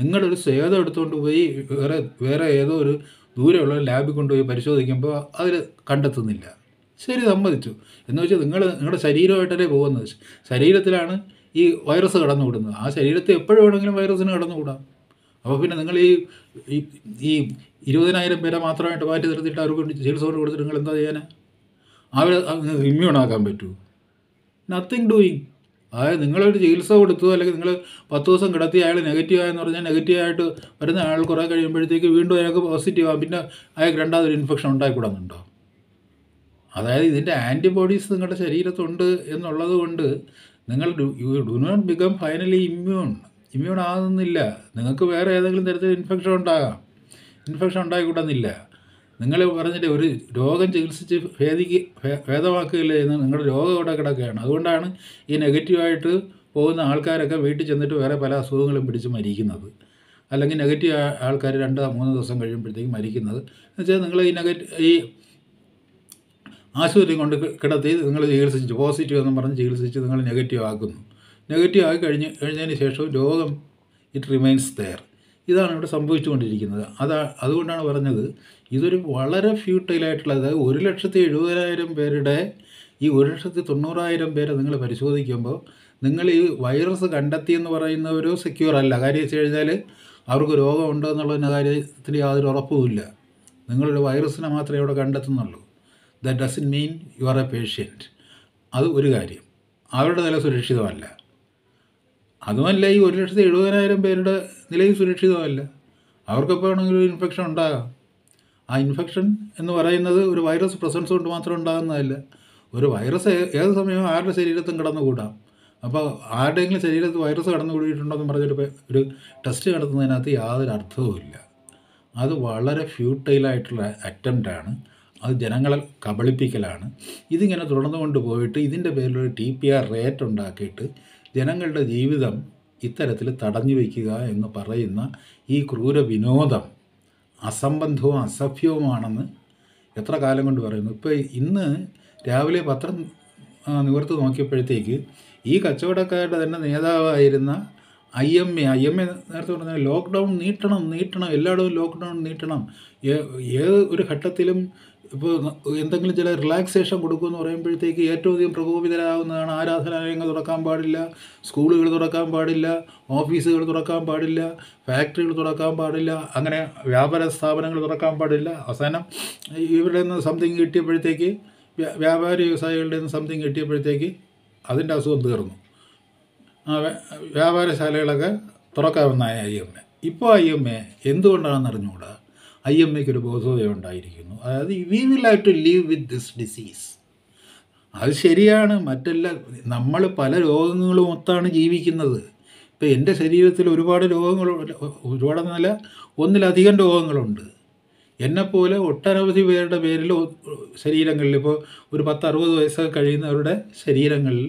നിങ്ങളൊരു സ്വേദം എടുത്തുകൊണ്ട് പോയി വേറെ വേറെ ഏതോ ഒരു ദൂരെയുള്ള ലാബിൽ കൊണ്ടുപോയി പരിശോധിക്കുമ്പോൾ അതിൽ കണ്ടെത്തുന്നില്ല ശരി സമ്മതിച്ചു എന്ന് വെച്ചാൽ നിങ്ങൾ നിങ്ങളുടെ ശരീരമായിട്ടല്ലേ പോകുന്നത് ശരീരത്തിലാണ് ഈ വൈറസ് കടന്നുകൂടുന്നത് ആ ശരീരത്തിൽ എപ്പോഴും വേണമെങ്കിലും വൈറസിന് കടന്നുകൂടാം അപ്പോൾ പിന്നെ നിങ്ങൾ ഈ ഈ ഇരുപതിനായിരം പേരെ മാത്രമായിട്ട് മാറ്റി നിർത്തിയിട്ട് അവർക്ക് ചികിത്സ കൊടുത്തിട്ട് നിങ്ങൾ എന്താ ചെയ്യാനാണ് അവരെ ഇമ്മ്യൂൺ ആക്കാൻ പറ്റൂ നത്തിങ് ഡൂയിങ് അതായത് നിങ്ങളൊരു ചികിത്സ കൊടുത്തു അല്ലെങ്കിൽ നിങ്ങൾ പത്ത് ദിവസം കിടത്തി അയാൾ ആയെന്ന് പറഞ്ഞാൽ ആയിട്ട് വരുന്ന അയാൾ കുറേ കഴിയുമ്പോഴത്തേക്ക് വീണ്ടും അയാൾക്ക് പോസിറ്റീവ് ആകും പിന്നെ അയാൾക്ക് രണ്ടാമതൊരു ഇൻഫെക്ഷൻ ഉണ്ടായിക്കൂടാന്നുണ്ടോ അതായത് ഇതിൻ്റെ ആൻറ്റിബോഡീസ് നിങ്ങളുടെ ശരീരത്തുണ്ട് എന്നുള്ളത് കൊണ്ട് നിങ്ങൾ you do not become finally immune immune ആകുന്നില്ല നിങ്ങൾക്ക് വേറെ ഏതെങ്കിലും തരത്തിൽ ഇൻഫെക്ഷൻ ഉണ്ടാകാം ഇൻഫെക്ഷൻ ഉണ്ടായിക്കൂടാന്നില്ല നിങ്ങൾ പറഞ്ഞില്ലേ ഒരു രോഗം ചികിത്സിച്ച് ഭേദിക്ക് ഭേദമാക്കുകയില്ലേ എന്ന് നിങ്ങളുടെ രോഗം ഇവിടെ കിടക്കുകയാണ് അതുകൊണ്ടാണ് ഈ നെഗറ്റീവായിട്ട് പോകുന്ന ആൾക്കാരൊക്കെ വീട്ടിൽ ചെന്നിട്ട് വേറെ പല അസുഖങ്ങളും പിടിച്ച് മരിക്കുന്നത് അല്ലെങ്കിൽ നെഗറ്റീവ് ആൾക്കാർ രണ്ട് മൂന്ന് ദിവസം കഴിയുമ്പോഴത്തേക്കും മരിക്കുന്നത് എന്നുവെച്ചാൽ നിങ്ങൾ ഈ നെഗറ്റീവ് ഈ ആശുപത്രി കൊണ്ട് കിടത്തി നിങ്ങൾ ചികിത്സിച്ചു പോസിറ്റീവ് എന്ന് പറഞ്ഞ് ചികിത്സിച്ച് നിങ്ങൾ നെഗറ്റീവ് ആക്കുന്നു നെഗറ്റീവ് ആയി കഴിഞ്ഞ് കഴിഞ്ഞതിന് ശേഷം രോഗം ഇറ്റ് റിമൈൻസ് ദയർ ഇതാണ് ഇവിടെ സംഭവിച്ചുകൊണ്ടിരിക്കുന്നത് അതാ അതുകൊണ്ടാണ് പറഞ്ഞത് ഇതൊരു വളരെ ഫ്യൂട്ടൈലായിട്ടുള്ള അതായത് ഒരു ലക്ഷത്തി എഴുപതിനായിരം പേരുടെ ഈ ഒരു ലക്ഷത്തി തൊണ്ണൂറായിരം പേരെ നിങ്ങൾ പരിശോധിക്കുമ്പോൾ നിങ്ങൾ ഈ വൈറസ് കണ്ടെത്തി എന്ന് പറയുന്നവർ സെക്യൂർ അല്ല കാര്യം വെച്ച് കഴിഞ്ഞാൽ അവർക്ക് രോഗമുണ്ടോ എന്നുള്ളതിൻ്റെ കാര്യത്തിൽ യാതൊരു ഉറപ്പുമില്ല നിങ്ങളൊരു വൈറസിനെ മാത്രമേ അവിടെ കണ്ടെത്തുന്നുള്ളൂ that doesn't mean you are a patient അത് ഒരു കാര്യം അവരുടെ നില സുരക്ഷിതമല്ല അതുമല്ല ഈ ഒരു ലക്ഷത്തി എഴുപതിനായിരം പേരുടെ നിലയും സുരക്ഷിതമല്ല ആണെങ്കിൽ ഒരു ഇൻഫെക്ഷൻ ഉണ്ടാകാം ആ ഇൻഫെക്ഷൻ എന്ന് പറയുന്നത് ഒരു വൈറസ് പ്രസൻസ് കൊണ്ട് മാത്രം ഉണ്ടാകുന്നതല്ല ഒരു വൈറസ് ഏത് സമയവും ആരുടെ ശരീരത്തും കൂടാം അപ്പോൾ ആരുടെയെങ്കിലും ശരീരത്ത് വൈറസ് എന്ന് പറഞ്ഞൊരു ഒരു ടെസ്റ്റ് നടത്തുന്നതിനകത്ത് യാതൊരു അർത്ഥവുമില്ല അത് വളരെ ഫ്യൂട്ടൈലായിട്ടുള്ള അറ്റംപ്റ്റാണ് അത് ജനങ്ങളെ കബളിപ്പിക്കലാണ് ഇതിങ്ങനെ തുടർന്നുകൊണ്ട് പോയിട്ട് ഇതിൻ്റെ പേരിലൊരു ടി പി ആർ റേറ്റ് ഉണ്ടാക്കിയിട്ട് ജനങ്ങളുടെ ജീവിതം ഇത്തരത്തിൽ തടഞ്ഞു വയ്ക്കുക എന്ന് പറയുന്ന ഈ ക്രൂര വിനോദം അസംബന്ധവും അസഭ്യവുമാണെന്ന് എത്ര കാലം കൊണ്ട് പറയുന്നു ഇപ്പോൾ ഇന്ന് രാവിലെ പത്രം നിവർത്ത് നോക്കിയപ്പോഴത്തേക്ക് ഈ കച്ചവടക്കാരുടെ തന്നെ നേതാവായിരുന്ന I M A I M A നേരത്തെ പറഞ്ഞ ലോക്ക്ഡൗൺ നീട്ടണം നീട്ടണം എല്ലായിടവും ലോക്ക്ഡൗൺ നീട്ടണം ഏത് ഒരു ഘട്ടത്തിലും ഇപ്പോൾ എന്തെങ്കിലും ചില റിലാക്സേഷൻ കൊടുക്കുമെന്ന് പറയുമ്പോഴത്തേക്ക് ഏറ്റവും അധികം പ്രകോപിതരാകുന്നതാണ് ആരാധനാലയങ്ങൾ തുറക്കാൻ പാടില്ല സ്കൂളുകൾ തുറക്കാൻ പാടില്ല ഓഫീസുകൾ തുറക്കാൻ പാടില്ല ഫാക്ടറികൾ തുറക്കാൻ പാടില്ല അങ്ങനെ വ്യാപാര സ്ഥാപനങ്ങൾ തുറക്കാൻ പാടില്ല അവസാനം ഇവരുടെ നിന്ന് സംതിങ് കിട്ടിയപ്പോഴത്തേക്ക് വ്യാപാര വ്യവസായികളുടെ നിന്ന് സംതിങ് കിട്ടിയപ്പോഴത്തേക്ക് അതിൻ്റെ അസുഖം തീർന്നു വ്യാപാരശാലകളൊക്കെ തുറക്കാവുന്ന ഐ എം എ ഇപ്പോൾ ഐ എം എ എന്തുകൊണ്ടാണെന്ന് അറിഞ്ഞുകൂടാ ഐ എം എക്കൊരു ബോധോദയ ഉണ്ടായിരിക്കുന്നു അതായത് we will have to live with this disease അത് ശരിയാണ് മറ്റെല്ലാ നമ്മൾ പല രോഗങ്ങളും ഒത്താണ് ജീവിക്കുന്നത് ഇപ്പോൾ എൻ്റെ ശരീരത്തിൽ ഒരുപാട് രോഗങ്ങൾ ഒരുപാടെന്നല്ല ഒന്നിലധികം രോഗങ്ങളുണ്ട് എന്നെപ്പോലെ ഒട്ടനവധി പേരുടെ പേരിൽ ശരീരങ്ങളിൽ ഇപ്പോൾ ഒരു പത്ത് അറുപത് വയസ്സൊക്കെ കഴിയുന്നവരുടെ ശരീരങ്ങളിൽ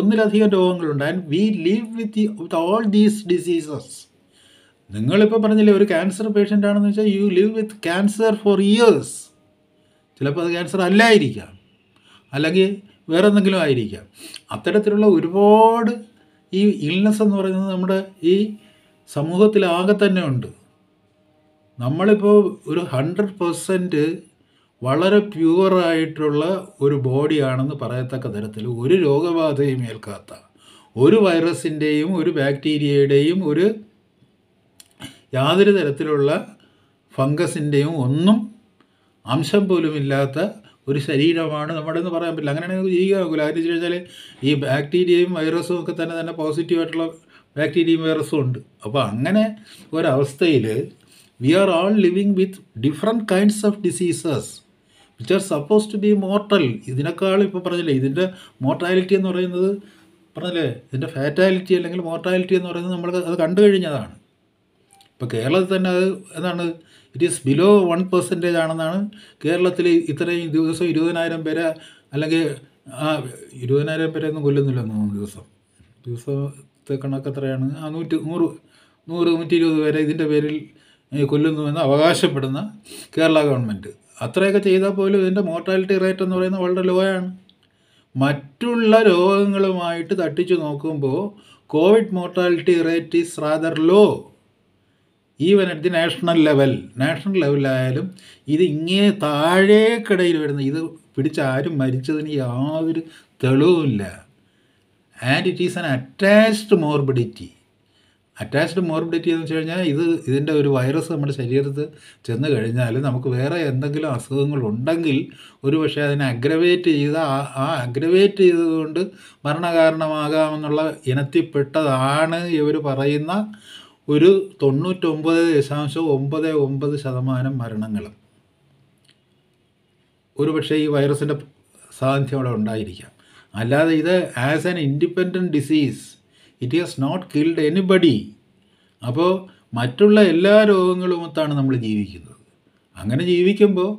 ഒന്നിലധികം രോഗങ്ങളുണ്ട് and we live with with all these diseases നിങ്ങളിപ്പോൾ പറഞ്ഞില്ലേ ഒരു ക്യാൻസർ പേഷ്യൻ്റ് ആണെന്ന് വെച്ചാൽ you live with cancer for years ചിലപ്പോൾ അത് ക്യാൻസർ അല്ലായിരിക്കാം അല്ലെങ്കിൽ വേറെ എന്തെങ്കിലും ആയിരിക്കാം അത്തരത്തിലുള്ള ഒരുപാട് ഈ ഇൽനെസ് എന്ന് പറയുന്നത് നമ്മുടെ ഈ സമൂഹത്തിലാകെ തന്നെ ഉണ്ട് നമ്മളിപ്പോൾ ഒരു ഹൺഡ്രഡ് പെർസെൻറ്റ് വളരെ പ്യുവറായിട്ടുള്ള ഒരു ബോഡിയാണെന്ന് പറയത്തക്ക തരത്തിൽ ഒരു രോഗബാധയും ഏൽക്കാത്ത ഒരു വൈറസിൻ്റെയും ഒരു ബാക്ടീരിയയുടെയും ഒരു യാതൊരു തരത്തിലുള്ള ഫംഗസിൻ്റെയും ഒന്നും അംശം പോലുമില്ലാത്ത ഒരു ശരീരമാണ് നമ്മുടെ എന്ന് പറയാൻ പറ്റില്ല അങ്ങനെയാണെങ്കിൽ ജീവിക്കാൻ നോക്കില്ല കാരണം വെച്ച് കഴിഞ്ഞാൽ ഈ ബാക്ടീരിയയും വൈറസും ഒക്കെ തന്നെ തന്നെ പോസിറ്റീവായിട്ടുള്ള ബാക്ടീരിയയും വൈറസും ഉണ്ട് അപ്പോൾ അങ്ങനെ ഒരവസ്ഥയിൽ we are all living with different kinds of diseases which are suppose to be mortal ഇതിനേക്കാൾ ഇപ്പോൾ പറഞ്ഞില്ലേ ഇതിൻ്റെ മോർട്ടാലിറ്റി എന്ന് പറയുന്നത് പറഞ്ഞില്ലേ ഇതിൻ്റെ ഫാറ്റാലിറ്റി അല്ലെങ്കിൽ മോർട്ടാലിറ്റി എന്ന് പറയുന്നത് നമ്മൾ അത് കണ്ടു കഴിഞ്ഞതാണ് ഇപ്പോൾ കേരളത്തിൽ തന്നെ അത് എന്താണ് it is below one percentage ആണെന്നാണ് കേരളത്തിൽ ഇത്രയും ദിവസം ഇരുപതിനായിരം പേരെ അല്ലെങ്കിൽ ആ ഇരുപതിനായിരം പേരെ ഒന്നും കൊല്ലുന്നില്ല മൂന്ന് ദിവസം ദിവസത്തെ കണക്ക് എത്രയാണ് ആ നൂറ്റി നൂറ് നൂറ് നൂറ്റി ഇരുപത് പേരെ ഇതിൻ്റെ പേരിൽ കൊല്ലുന്നുവെന്ന് അവകാശപ്പെടുന്ന കേരള ഗവൺമെൻറ് അത്രയൊക്കെ ചെയ്താൽ പോലും ഇതിൻ്റെ മോർട്ടാലിറ്റി റേറ്റ് എന്ന് പറയുന്നത് വളരെ ലോ ആണ് മറ്റുള്ള രോഗങ്ങളുമായിട്ട് തട്ടിച്ചു നോക്കുമ്പോൾ Covid mortality rate is rather low even at the national level national ലെവലിലായാലും ഇത് ഇങ്ങനെ താഴേക്കിടയിൽ വരുന്ന ഇത് പിടിച്ച് ആരും മരിച്ചതിന് യാതൊരു തെളിവുമില്ല and it is an attached morbidity attached morbidity എന്ന് വെച്ച് കഴിഞ്ഞാൽ ഇത് ഇതിൻ്റെ ഒരു വൈറസ് നമ്മുടെ ശരീരത്ത് ചെന്ന് കഴിഞ്ഞാൽ നമുക്ക് വേറെ എന്തെങ്കിലും അസുഖങ്ങൾ ഉണ്ടെങ്കിൽ ഒരു പക്ഷേ അതിനെ അഗ്രവേറ്റ് ചെയ്ത് ആ അഗ്രവേറ്റ് ചെയ്തതുകൊണ്ട് മരണകാരണമാകാമെന്നുള്ള ഇനത്തിൽപ്പെട്ടതാണ് ഇവർ പറയുന്ന ഒരു തൊണ്ണൂറ്റൊമ്പത് ദശാംശം ഒമ്പത് ഒമ്പത് ശതമാനം മരണങ്ങൾ ഒരുപക്ഷെ ഈ വൈറസിൻ്റെ സാധ്യത അവിടെ ഉണ്ടായിരിക്കാം അല്ലാതെ ഇത് as an independent disease it has not killed anybody അപ്പോൾ മറ്റുള്ള എല്ലാ ഒത്താണ് നമ്മൾ ജീവിക്കുന്നത് അങ്ങനെ ജീവിക്കുമ്പോൾ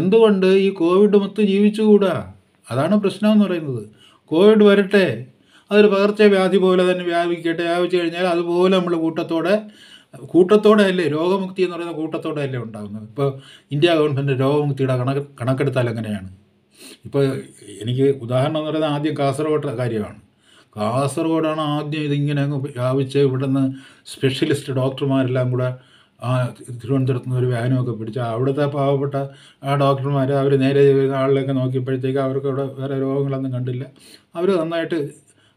എന്തുകൊണ്ട് ഈ കോവിഡ് മൊത്തം ജീവിച്ചുകൂടാ അതാണ് പ്രശ്നം എന്ന് പറയുന്നത് കോവിഡ് വരട്ടെ അതൊരു പകർച്ചവ്യാധി പോലെ തന്നെ വ്യാപിക്കട്ടെ വ്യാപിച്ചു കഴിഞ്ഞാൽ അതുപോലെ നമ്മൾ കൂട്ടത്തോടെ കൂട്ടത്തോടെ അല്ലേ രോഗമുക്തി എന്ന് പറയുന്ന കൂട്ടത്തോടെ അല്ലേ ഉണ്ടാകുന്നത് ഇപ്പോൾ ഇന്ത്യ ഗവൺമെൻറ് രോഗമുക്തിയുടെ കണക്ക് കണക്കെടുത്താൽ എങ്ങനെയാണ് ഇപ്പോൾ എനിക്ക് ഉദാഹരണം എന്ന് പറയുന്നത് ആദ്യം കാസർഗോഡ് കാര്യമാണ് കാസർഗോഡാണ് ആദ്യം ഇതിങ്ങനെ അങ്ങ് വ്യാപിച്ച് ഇവിടുന്ന് സ്പെഷ്യലിസ്റ്റ് ഡോക്ടർമാരെല്ലാം കൂടെ ആ തിരുവനന്തപുരത്ത് നിന്ന് ഒരു വാനുമൊക്കെ പിടിച്ച് അവിടുത്തെ പാവപ്പെട്ട ആ ഡോക്ടർമാർ അവർ നേരെ ആളിലൊക്കെ നോക്കിയപ്പോഴത്തേക്ക് അവർക്ക് അവിടെ വേറെ രോഗങ്ങളൊന്നും കണ്ടില്ല അവർ നന്നായിട്ട്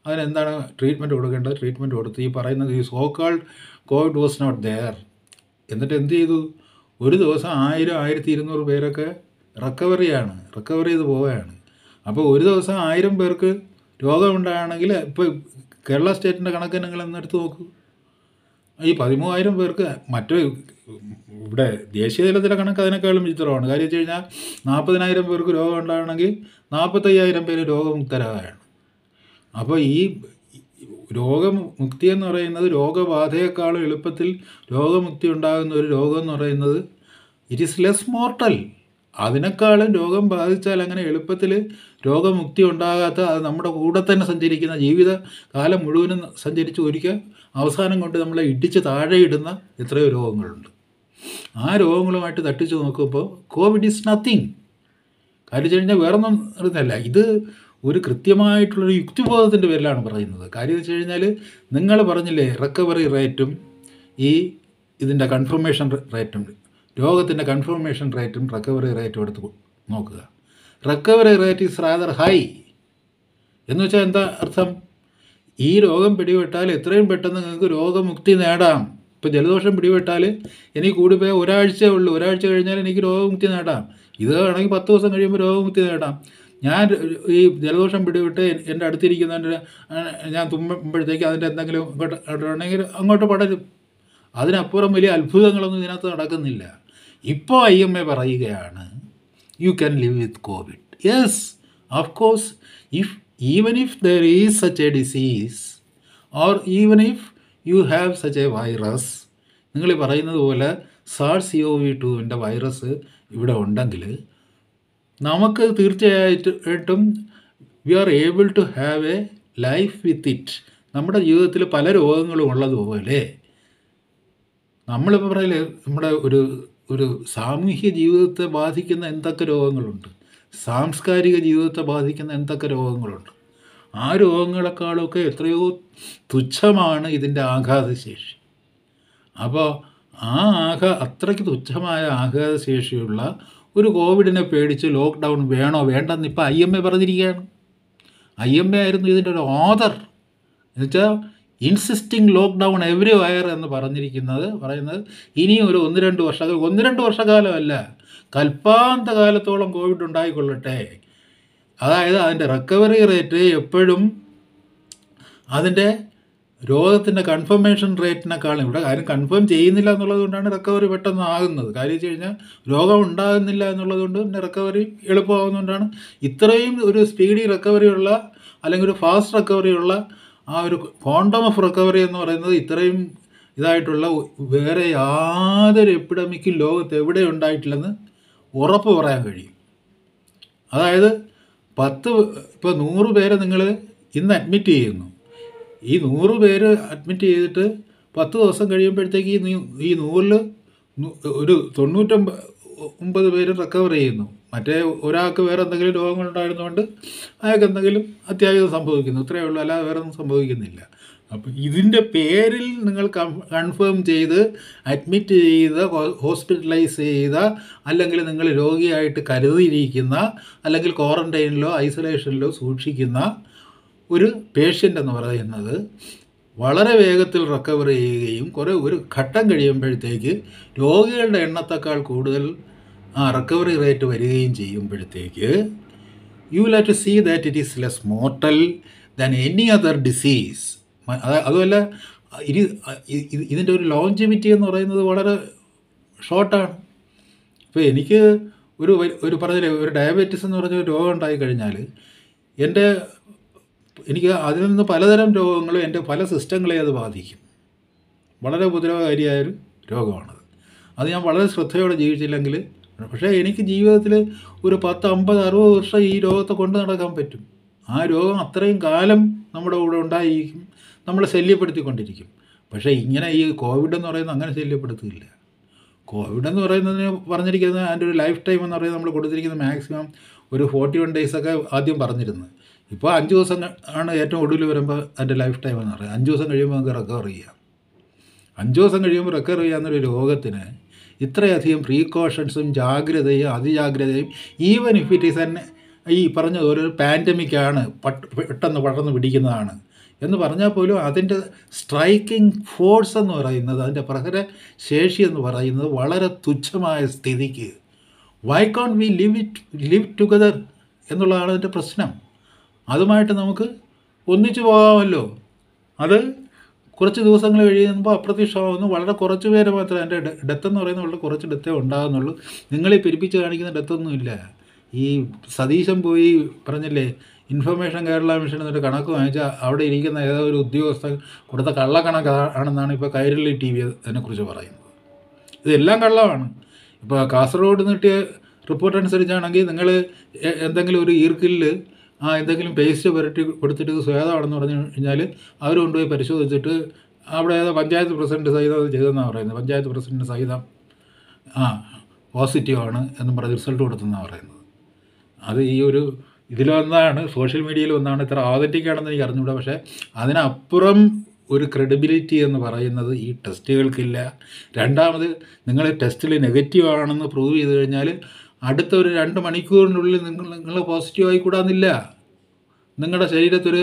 അതിനെന്താണ് ട്രീറ്റ്മെൻറ്റ് കൊടുക്കേണ്ടത് ട്രീറ്റ്മെൻറ്റ് കൊടുത്ത് ഈ പറയുന്നത് ഈ cold Covid was not there എന്നിട്ട് എന്ത് ചെയ്തു ഒരു ദിവസം ആയിരം ആയിരത്തി ഇരുന്നൂറ് പേരൊക്കെ റിക്കവറിയാണ് റിക്കവർ ചെയ്ത് പോവുകയാണ് അപ്പോൾ ഒരു ദിവസം ആയിരം പേർക്ക് രോഗമുണ്ടാണെങ്കിൽ ഇപ്പോൾ കേരള സ്റ്റേറ്റിൻ്റെ കണക്ക് നിങ്ങൾ എന്നെടുത്ത് നോക്കൂ ഈ പതിമൂവായിരം പേർക്ക് മറ്റു ഇവിടെ ദേശീയ തലത്തിലെ കണക്ക് അതിനേക്കാളും വിചിത്രമാണ് കാര്യം വെച്ച് കഴിഞ്ഞാൽ നാൽപ്പതിനായിരം പേർക്ക് രോഗം ഉണ്ടാകണമെങ്കിൽ നാൽപ്പത്തയ്യായിരം പേര് രോഗമുക്തരാകാണ് അപ്പോൾ ഈ രോഗമുക്തി എന്ന് പറയുന്നത് രോഗബാധയേക്കാളും എളുപ്പത്തിൽ രോഗമുക്തി ഉണ്ടാകുന്ന ഒരു രോഗം എന്ന് പറയുന്നത് ഇറ്റ് ഈസ് ലെസ് മോർട്ടൽ അതിനേക്കാളും രോഗം ബാധിച്ചാൽ അങ്ങനെ എളുപ്പത്തിൽ രോഗമുക്തി ഉണ്ടാകാത്ത അത് നമ്മുടെ കൂടെ തന്നെ സഞ്ചരിക്കുന്ന ജീവിത കാലം മുഴുവനും സഞ്ചരിച്ച് ഒരിക്കൽ അവസാനം കൊണ്ട് നമ്മളെ ഇടിച്ച് താഴെയിടുന്ന എത്രയോ രോഗങ്ങളുണ്ട് ആ രോഗങ്ങളുമായിട്ട് തട്ടിച്ചു നോക്കുമ്പോൾ കോവിഡ് ഈസ് നത്തിങ് കാര്യം കഴിഞ്ഞാൽ വേറൊന്നും അറിയുന്നില്ല ഇത് ഒരു കൃത്യമായിട്ടുള്ളൊരു യുക്തിബോധത്തിൻ്റെ പേരിലാണ് പറയുന്നത് കാര്യം എന്ന് വെച്ച് കഴിഞ്ഞാൽ നിങ്ങൾ പറഞ്ഞില്ലേ റിക്കവറി റേറ്റും ഈ ഇതിൻ്റെ കൺഫർമേഷൻ റേറ്റും രോഗത്തിൻ്റെ കൺഫർമേഷൻ റേറ്റും റിക്കവറി റേറ്റും എടുത്ത് നോക്കുക recovery rate is rather high എന്ന് വെച്ചാൽ എന്താ അർത്ഥം ഈ രോഗം പിടിപെട്ടാൽ എത്രയും പെട്ടെന്ന് നിങ്ങൾക്ക് രോഗമുക്തി നേടാം ഇപ്പോൾ ജലദോഷം പിടിപെട്ടാൽ എനിക്ക് പോയാൽ ഒരാഴ്ച ഉള്ളൂ ഒരാഴ്ച കഴിഞ്ഞാൽ എനിക്ക് രോഗമുക്തി നേടാം വേണമെങ്കിൽ പത്ത് ദിവസം കഴിയുമ്പോൾ രോഗമുക്തി നേടാം ഞാൻ ഈ ജലദോഷം പിടിവിട്ട് എൻ്റെ അടുത്തിരിക്കുന്നവൻ്റെ ഞാൻ തുമ്മുമ്പോഴത്തേക്ക് അതിൻ്റെ എന്തെങ്കിലും ഇങ്ങോട്ട് ഉണ്ടെങ്കിൽ അങ്ങോട്ട് പടരും അതിനപ്പുറം വലിയ അത്ഭുതങ്ങളൊന്നും ഇതിനകത്ത് നടക്കുന്നില്ല ഇപ്പോൾ ഐ എം എ പറയുകയാണ് you can live with Covid yes of course if even if there is such a disease or even if you have such a virus നിങ്ങൾ പറയുന്നത് പോലെ സി ഒ വി ടുവിൻ്റെ വൈറസ് ഇവിടെ ഉണ്ടെങ്കിൽ നമുക്ക് തീർച്ചയായിട്ടും we are able to have a life with it നമ്മുടെ ജീവിതത്തിൽ പല രോഗങ്ങളും ഉള്ളതുപോലെ നമ്മളിപ്പോൾ പറയില്ലേ നമ്മുടെ ഒരു ഒരു സാമൂഹ്യ ജീവിതത്തെ ബാധിക്കുന്ന എന്തൊക്കെ രോഗങ്ങളുണ്ട് സാംസ്കാരിക ജീവിതത്തെ ബാധിക്കുന്ന എന്തൊക്കെ രോഗങ്ങളുണ്ട് ആ രോഗങ്ങളെക്കാളൊക്കെ എത്രയോ തുച്ഛമാണ് ഇതിൻ്റെ ആഘാതശേഷി അപ്പോൾ ആ ആഘാ അത്രയ്ക്ക് തുച്ഛമായ ആഘാതശേഷിയുള്ള ഒരു കോവിഡിനെ പേടിച്ച് ലോക്ക്ഡൗൺ വേണോ വേണ്ടെന്ന് ഇപ്പോൾ ഐ എം എ പറഞ്ഞിരിക്കുകയാണ് ഐ എം എ ആയിരുന്നു ഇതിൻ്റെ ഒരു ഓദർ എന്നുവെച്ചാൽ ഇൻസിസ്റ്റിംഗ് ലോക്ക്ഡൗൺ എവറി വയർ എന്ന് പറഞ്ഞിരിക്കുന്നത് പറയുന്നത് ഇനിയും ഒരു ഒന്ന് രണ്ട് വർഷ ഒന്ന് രണ്ട് വർഷക്കാലമല്ല കൽപ്പാന്ത കാലത്തോളം കോവിഡ് ഉണ്ടായിക്കൊള്ളട്ടെ അതായത് അതിൻ്റെ റിക്കവറി റേറ്റ് എപ്പോഴും അതിൻ്റെ രോഗത്തിൻ്റെ കൺഫർമേഷൻ റേറ്റിനേക്കാളും ഇവിടെ കാര്യം കൺഫേം ചെയ്യുന്നില്ല എന്നുള്ളത് കൊണ്ടാണ് റിക്കവറി പെട്ടെന്ന് ആകുന്നത് കാര്യം വെച്ച് കഴിഞ്ഞാൽ രോഗം ഉണ്ടാകുന്നില്ല എന്നുള്ളത് കൊണ്ട് പിന്നെ റിക്കവറി എളുപ്പമാകുന്നതുകൊണ്ടാണ് ഇത്രയും ഒരു സ്പീഡി റിക്കവറിയുള്ള അല്ലെങ്കിൽ ഒരു ഫാസ്റ്റ് റിക്കവറിയുള്ള ആ ഒരു ക്വാണ്ടം ഓഫ് റിക്കവറി എന്ന് പറയുന്നത് ഇത്രയും ഇതായിട്ടുള്ള വേറെ യാതൊരു എപ്പിഡമിക്കും ലോകത്ത് എവിടെ ഉണ്ടായിട്ടില്ലെന്ന് ഉറപ്പ് പറയാൻ കഴിയും അതായത് പത്ത് ഇപ്പോൾ നൂറ് പേരെ നിങ്ങൾ ഇന്ന് അഡ്മിറ്റ് ചെയ്യുന്നു ഈ നൂറ് പേര് അഡ്മിറ്റ് ചെയ്തിട്ട് പത്ത് ദിവസം കഴിയുമ്പോഴത്തേക്ക് ഈ ഈ നൂറിൽ ഒരു തൊണ്ണൂറ്റൊമ്പ ഒമ്പത് പേര് റിക്കവർ ചെയ്യുന്നു മറ്റേ ഒരാൾക്ക് വേറെ എന്തെങ്കിലും രോഗങ്ങളുണ്ടായിരുന്നുകൊണ്ട് അയാൾക്ക് എന്തെങ്കിലും അത്യാഹിതം സംഭവിക്കുന്നു ഇത്രയേ ഉള്ളൂ അല്ലാതെ വേറെ ഒന്നും സംഭവിക്കുന്നില്ല അപ്പം ഇതിൻ്റെ പേരിൽ നിങ്ങൾ കൺഫേം ചെയ്ത് അഡ്മിറ്റ് ചെയ്ത ഹോസ്പിറ്റലൈസ് ചെയ്ത അല്ലെങ്കിൽ നിങ്ങൾ രോഗിയായിട്ട് കരുതിയിരിക്കുന്ന അല്ലെങ്കിൽ ക്വാറൻറ്റൈനിലോ ഐസൊലേഷനിലോ സൂക്ഷിക്കുന്ന ഒരു പേഷ്യൻ്റ് എന്ന് പറയുന്നത് വളരെ വേഗത്തിൽ റിക്കവർ ചെയ്യുകയും കുറേ ഒരു ഘട്ടം കഴിയുമ്പോഴത്തേക്ക് രോഗികളുടെ എണ്ണത്തെക്കാൾ കൂടുതൽ റിക്കവറി റേറ്റ് വരികയും ചെയ്യുമ്പോഴത്തേക്ക് you will have to see that it is less mortal than any other disease അതുമല്ല ഇതിൻ്റെ ഒരു ലോഞ്ചിമിറ്റി എന്ന് പറയുന്നത് വളരെ ഷോർട്ടാണ് അപ്പോൾ എനിക്ക് ഒരു ഒരു പറഞ്ഞില്ലേ ഒരു ഡയബറ്റീസ് എന്ന് പറഞ്ഞ രോഗം ഉണ്ടായി കഴിഞ്ഞാൽ എൻ്റെ എനിക്ക് അതിൽ നിന്ന് പലതരം രോഗങ്ങളും എൻ്റെ പല സിസ്റ്റങ്ങളെ അത് ബാധിക്കും വളരെ ഉപദ്രവകാരിയായൊരു രോഗമാണത് അത് ഞാൻ വളരെ ശ്രദ്ധയോടെ ജീവിച്ചില്ലെങ്കിൽ പക്ഷേ എനിക്ക് ജീവിതത്തിൽ ഒരു പത്ത് അമ്പത് അറുപത് വർഷം ഈ രോഗത്തെ കൊണ്ടു നടക്കാൻ പറ്റും ആ രോഗം അത്രയും കാലം നമ്മുടെ കൂടെ ഉണ്ടായിരിക്കും നമ്മളെ ശല്യപ്പെടുത്തിക്കൊണ്ടിരിക്കും പക്ഷേ ഇങ്ങനെ ഈ കോവിഡ് എന്ന് പറയുന്നത് അങ്ങനെ ശല്യപ്പെടുത്തില്ല കോവിഡ് എന്ന് പറയുന്നതിന് പറഞ്ഞിരിക്കുന്നത് അതിൻ്റെ ഒരു ലൈഫ് ടൈം എന്ന് പറയുന്നത് നമ്മൾ കൊടുത്തിരിക്കുന്ന മാക്സിമം ഒരു ഫോർട്ടി വൺ ഡേയ്സൊക്കെ ആദ്യം പറഞ്ഞിരുന്നത് ഇപ്പോൾ അഞ്ച് ദിവസം ആണ് ഏറ്റവും ഒടുവിൽ വരുമ്പോൾ അതിൻ്റെ ലൈഫ് ടൈം എന്ന് പറയുന്നത് അഞ്ച് ദിവസം കഴിയുമ്പോൾ നമുക്ക് റെക്കവർ ചെയ്യാം അഞ്ച് ദിവസം കഴിയുമ്പോൾ റെക്കവർ ചെയ്യാമെന്നൊരു രോഗത്തിന് ഇത്രയധികം പ്രീക്കോഷൻസും ജാഗ്രതയും അതിജാഗ്രതയും ഈവൻ ഇഫ് ഇറ്റ് ഈസ് തന്നെ ഈ പറഞ്ഞത് ഒരു പാൻഡമിക്കാണ് പട്ട് പെട്ടെന്ന് പടർന്ന് പിടിക്കുന്നതാണ് എന്ന് പറഞ്ഞാൽ പോലും അതിൻ്റെ സ്ട്രൈക്കിംഗ് ഫോഴ്സ് എന്ന് പറയുന്നത് അതിൻ്റെ പ്രഹര ശേഷി എന്ന് പറയുന്നത് വളരെ തുച്ഛമായ സ്ഥിതിക്ക് why can't we live it live together എന്നുള്ളതാണ് അതിൻ്റെ പ്രശ്നം അതുമായിട്ട് നമുക്ക് ഒന്നിച്ചു പോകാമല്ലോ അത് കുറച്ച് ദിവസങ്ങൾ കഴിയുമ്പോൾ അപ്രത്യക്ഷമാകുന്നു വളരെ കുറച്ച് പേര് മാത്രമേ എൻ്റെ ഡെത്ത് എന്ന് പറയുന്ന വളരെ കുറച്ച് ഡെത്തേ ഉണ്ടാകുന്നുള്ളൂ നിങ്ങളെ പിരിപ്പിച്ച് കാണിക്കുന്ന ഡെത്തൊന്നുമില്ല ഈ സതീശൻ പോയി പറഞ്ഞില്ലേ ഇൻഫർമേഷൻ കേരള മിഷൻ എന്നൊരു കണക്ക് വാങ്ങിച്ചാൽ അവിടെ ഇരിക്കുന്ന ഏതോ ഒരു ഉദ്യോഗസ്ഥൻ കൊടുത്ത കള്ളക്കണക്ക് ആണെന്നാണ് ഇപ്പോൾ കൈരളി ടി വി അതിനെക്കുറിച്ച് പറയുന്നത് ഇതെല്ലാം കള്ളമാണ് ഇപ്പോൾ കാസർഗോഡ് നിന്ന് കിട്ടിയ റിപ്പോർട്ട് അനുസരിച്ചാണെങ്കിൽ നിങ്ങൾ എന്തെങ്കിലും ഒരു ഈർക്കിലിൽ ആ എന്തെങ്കിലും പേസ്റ്റ് പുരട്ടി കൊടുത്തിട്ട് ഇത് പറഞ്ഞു കഴിഞ്ഞാൽ അവർ കൊണ്ടുപോയി പരിശോധിച്ചിട്ട് അവിടെ ഏതോ പഞ്ചായത്ത് പ്രസിഡൻറ്റ് സഹിതം അത് ചെയ്തെന്നാണ് പറയുന്നത് പഞ്ചായത്ത് പ്രസിഡൻറ്റ് സഹിതം ആ പോസിറ്റീവാണ് എന്നും പറഞ്ഞ് റിസൾട്ട് കൊടുത്തെന്നാണ് പറയുന്നത് അത് ഈ ഒരു ഇതിലൊന്നാണ് സോഷ്യൽ മീഡിയയിൽ ഒന്നാണ് ഇത്ര ആതെറ്റിക്കാണെന്ന് എനിക്ക് അറിഞ്ഞൂടാ പക്ഷേ അതിനപ്പുറം ഒരു ക്രെഡിബിലിറ്റി എന്ന് പറയുന്നത് ഈ ടെസ്റ്റുകൾക്കില്ല രണ്ടാമത് നിങ്ങൾ ടെസ്റ്റിൽ നെഗറ്റീവ് ആണെന്ന് പ്രൂവ് ചെയ്ത് കഴിഞ്ഞാൽ അടുത്ത ഒരു രണ്ട് മണിക്കൂറിനുള്ളിൽ നിങ്ങൾ നിങ്ങൾ പോസിറ്റീവ് ആയിക്കൂടാന്നില്ല നിങ്ങളുടെ ശരീരത്തൊരു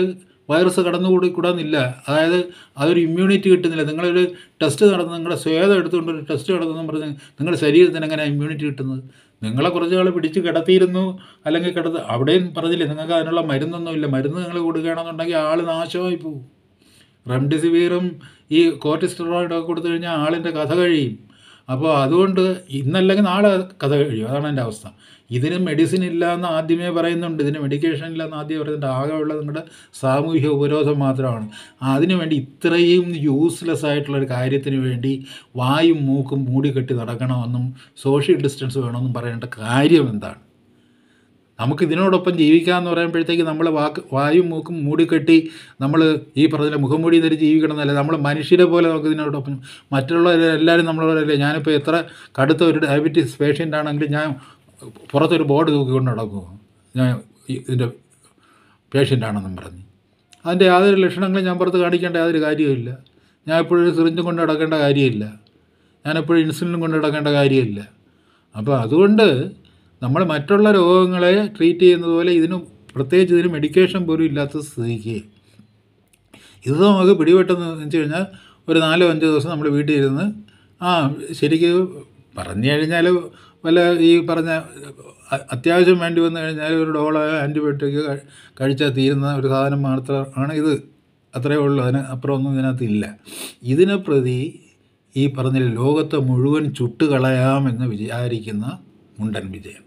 വൈറസ് കടന്നുകൂടി കൂടാന്നില്ല അതായത് അതൊരു ഇമ്മ്യൂണിറ്റി കിട്ടുന്നില്ല നിങ്ങളൊരു ടെസ്റ്റ് നടന്ന് നിങ്ങളുടെ സ്വേദം എടുത്തുകൊണ്ട് ഒരു ടെസ്റ്റ് നടന്നെന്ന് പറഞ്ഞ് നിങ്ങളുടെ ശരീരത്തിന് എങ്ങനെ ഇമ്മ്യൂണിറ്റി കിട്ടുന്നത് നിങ്ങളെ കുറച്ച് നാൾ പിടിച്ച് കിടത്തിയിരുന്നു അല്ലെങ്കിൽ കിടത്ത് അവിടെയും പറഞ്ഞില്ലേ നിങ്ങൾക്ക് അതിനുള്ള മരുന്നൊന്നുമില്ല മരുന്ന് നിങ്ങൾ കൊടുക്കുകയാണെന്നുണ്ടെങ്കിൽ ആൾ നാശമായി പോകും റെംഡെസിവീറും ഈ കോർട്ടിസ്റ്ററോയിഡൊക്കെ കൊടുത്തു കഴിഞ്ഞാൽ ആളിൻ്റെ കഥ കഴിയും അപ്പോൾ അതുകൊണ്ട് ഇന്നല്ലെങ്കിൽ നാളെ കഥ കഴിയും അതാണ് എൻ്റെ അവസ്ഥ ഇതിന് മെഡിസിൻ ഇല്ല എന്ന് ആദ്യമേ പറയുന്നുണ്ട് ഇതിന് മെഡിക്കേഷൻ ഇല്ല എന്ന് ആദ്യമേ പറയുന്നുണ്ട് ആകെയുള്ളത് നിങ്ങളുടെ സാമൂഹ്യ ഉപരോധം മാത്രമാണ് അതിനുവേണ്ടി ഇത്രയും യൂസ്ലെസ് ആയിട്ടുള്ള കാര്യത്തിന് വേണ്ടി വായും മൂക്കും മൂടിക്കെട്ടി നടക്കണമെന്നും സോഷ്യൽ ഡിസ്റ്റൻസ് വേണമെന്നും പറയേണ്ട കാര്യം എന്താണ് നമുക്ക് നമുക്കിതിനോടൊപ്പം എന്ന് പറയുമ്പോഴത്തേക്ക് നമ്മൾ വാക്ക് വായും മൂക്കും മൂടിക്കെട്ടി നമ്മൾ ഈ പറഞ്ഞ മുഖംമൂടി ധരിച്ച് ജീവിക്കണമെന്നല്ല നമ്മൾ മനുഷ്യരെ പോലെ നമുക്ക് ഇതിനോടൊപ്പം മറ്റുള്ളവരെല്ലാവരും നമ്മളോടല്ലേ ഞാനിപ്പോൾ എത്ര കടുത്ത ഒരു ഡയബറ്റീസ് പേഷ്യൻ്റ് ആണെങ്കിലും ഞാൻ പുറത്തൊരു ബോർഡ് തൂക്കിക്കൊണ്ട് നടക്കുമോ ഞാൻ ഇതിൻ്റെ ആണെന്നും പറഞ്ഞ് അതിൻ്റെ യാതൊരു ലക്ഷണങ്ങളും ഞാൻ പുറത്ത് കാണിക്കേണ്ട യാതൊരു കാര്യമില്ല ഞാൻ എപ്പോഴും സിറിഞ്ചും കൊണ്ട് നടക്കേണ്ട കാര്യമില്ല ഞാനെപ്പോഴും ഇൻസുലിനും കൊണ്ട് നടക്കേണ്ട കാര്യമില്ല അപ്പോൾ അതുകൊണ്ട് നമ്മൾ മറ്റുള്ള രോഗങ്ങളെ ട്രീറ്റ് ചെയ്യുന്നത് പോലെ ഇതിന് പ്രത്യേകിച്ച് ഇതിന് മെഡിക്കേഷൻ പോലും ഇല്ലാത്ത സ്ഥിതിക്ക് ഇത് നമുക്ക് പിടിപെട്ടെന്ന് വെച്ച് കഴിഞ്ഞാൽ ഒരു നാലോ അഞ്ചോ ദിവസം നമ്മൾ വീട്ടിൽ ഇരുന്ന് ആ ശരിക്കും പറഞ്ഞു കഴിഞ്ഞാൽ വല്ല ഈ പറഞ്ഞ അത്യാവശ്യം വേണ്ടി വന്നു കഴിഞ്ഞാൽ ഒരു ഡോളോ ആൻറ്റിബയോട്ടിക് കഴിച്ചാൽ തീരുന്ന ഒരു സാധനം മാത്രമാണ് ഇത് അത്രയേ ഉള്ളൂ അതിന് അപ്പുറമൊന്നും ഇതിനകത്ത് ഇല്ല ഇതിനെ പ്രതി ഈ പറഞ്ഞ ലോകത്തെ മുഴുവൻ ചുട്ടുകളയാമെന്ന് വിചാരിക്കുന്ന മുണ്ടൻ വിജയൻ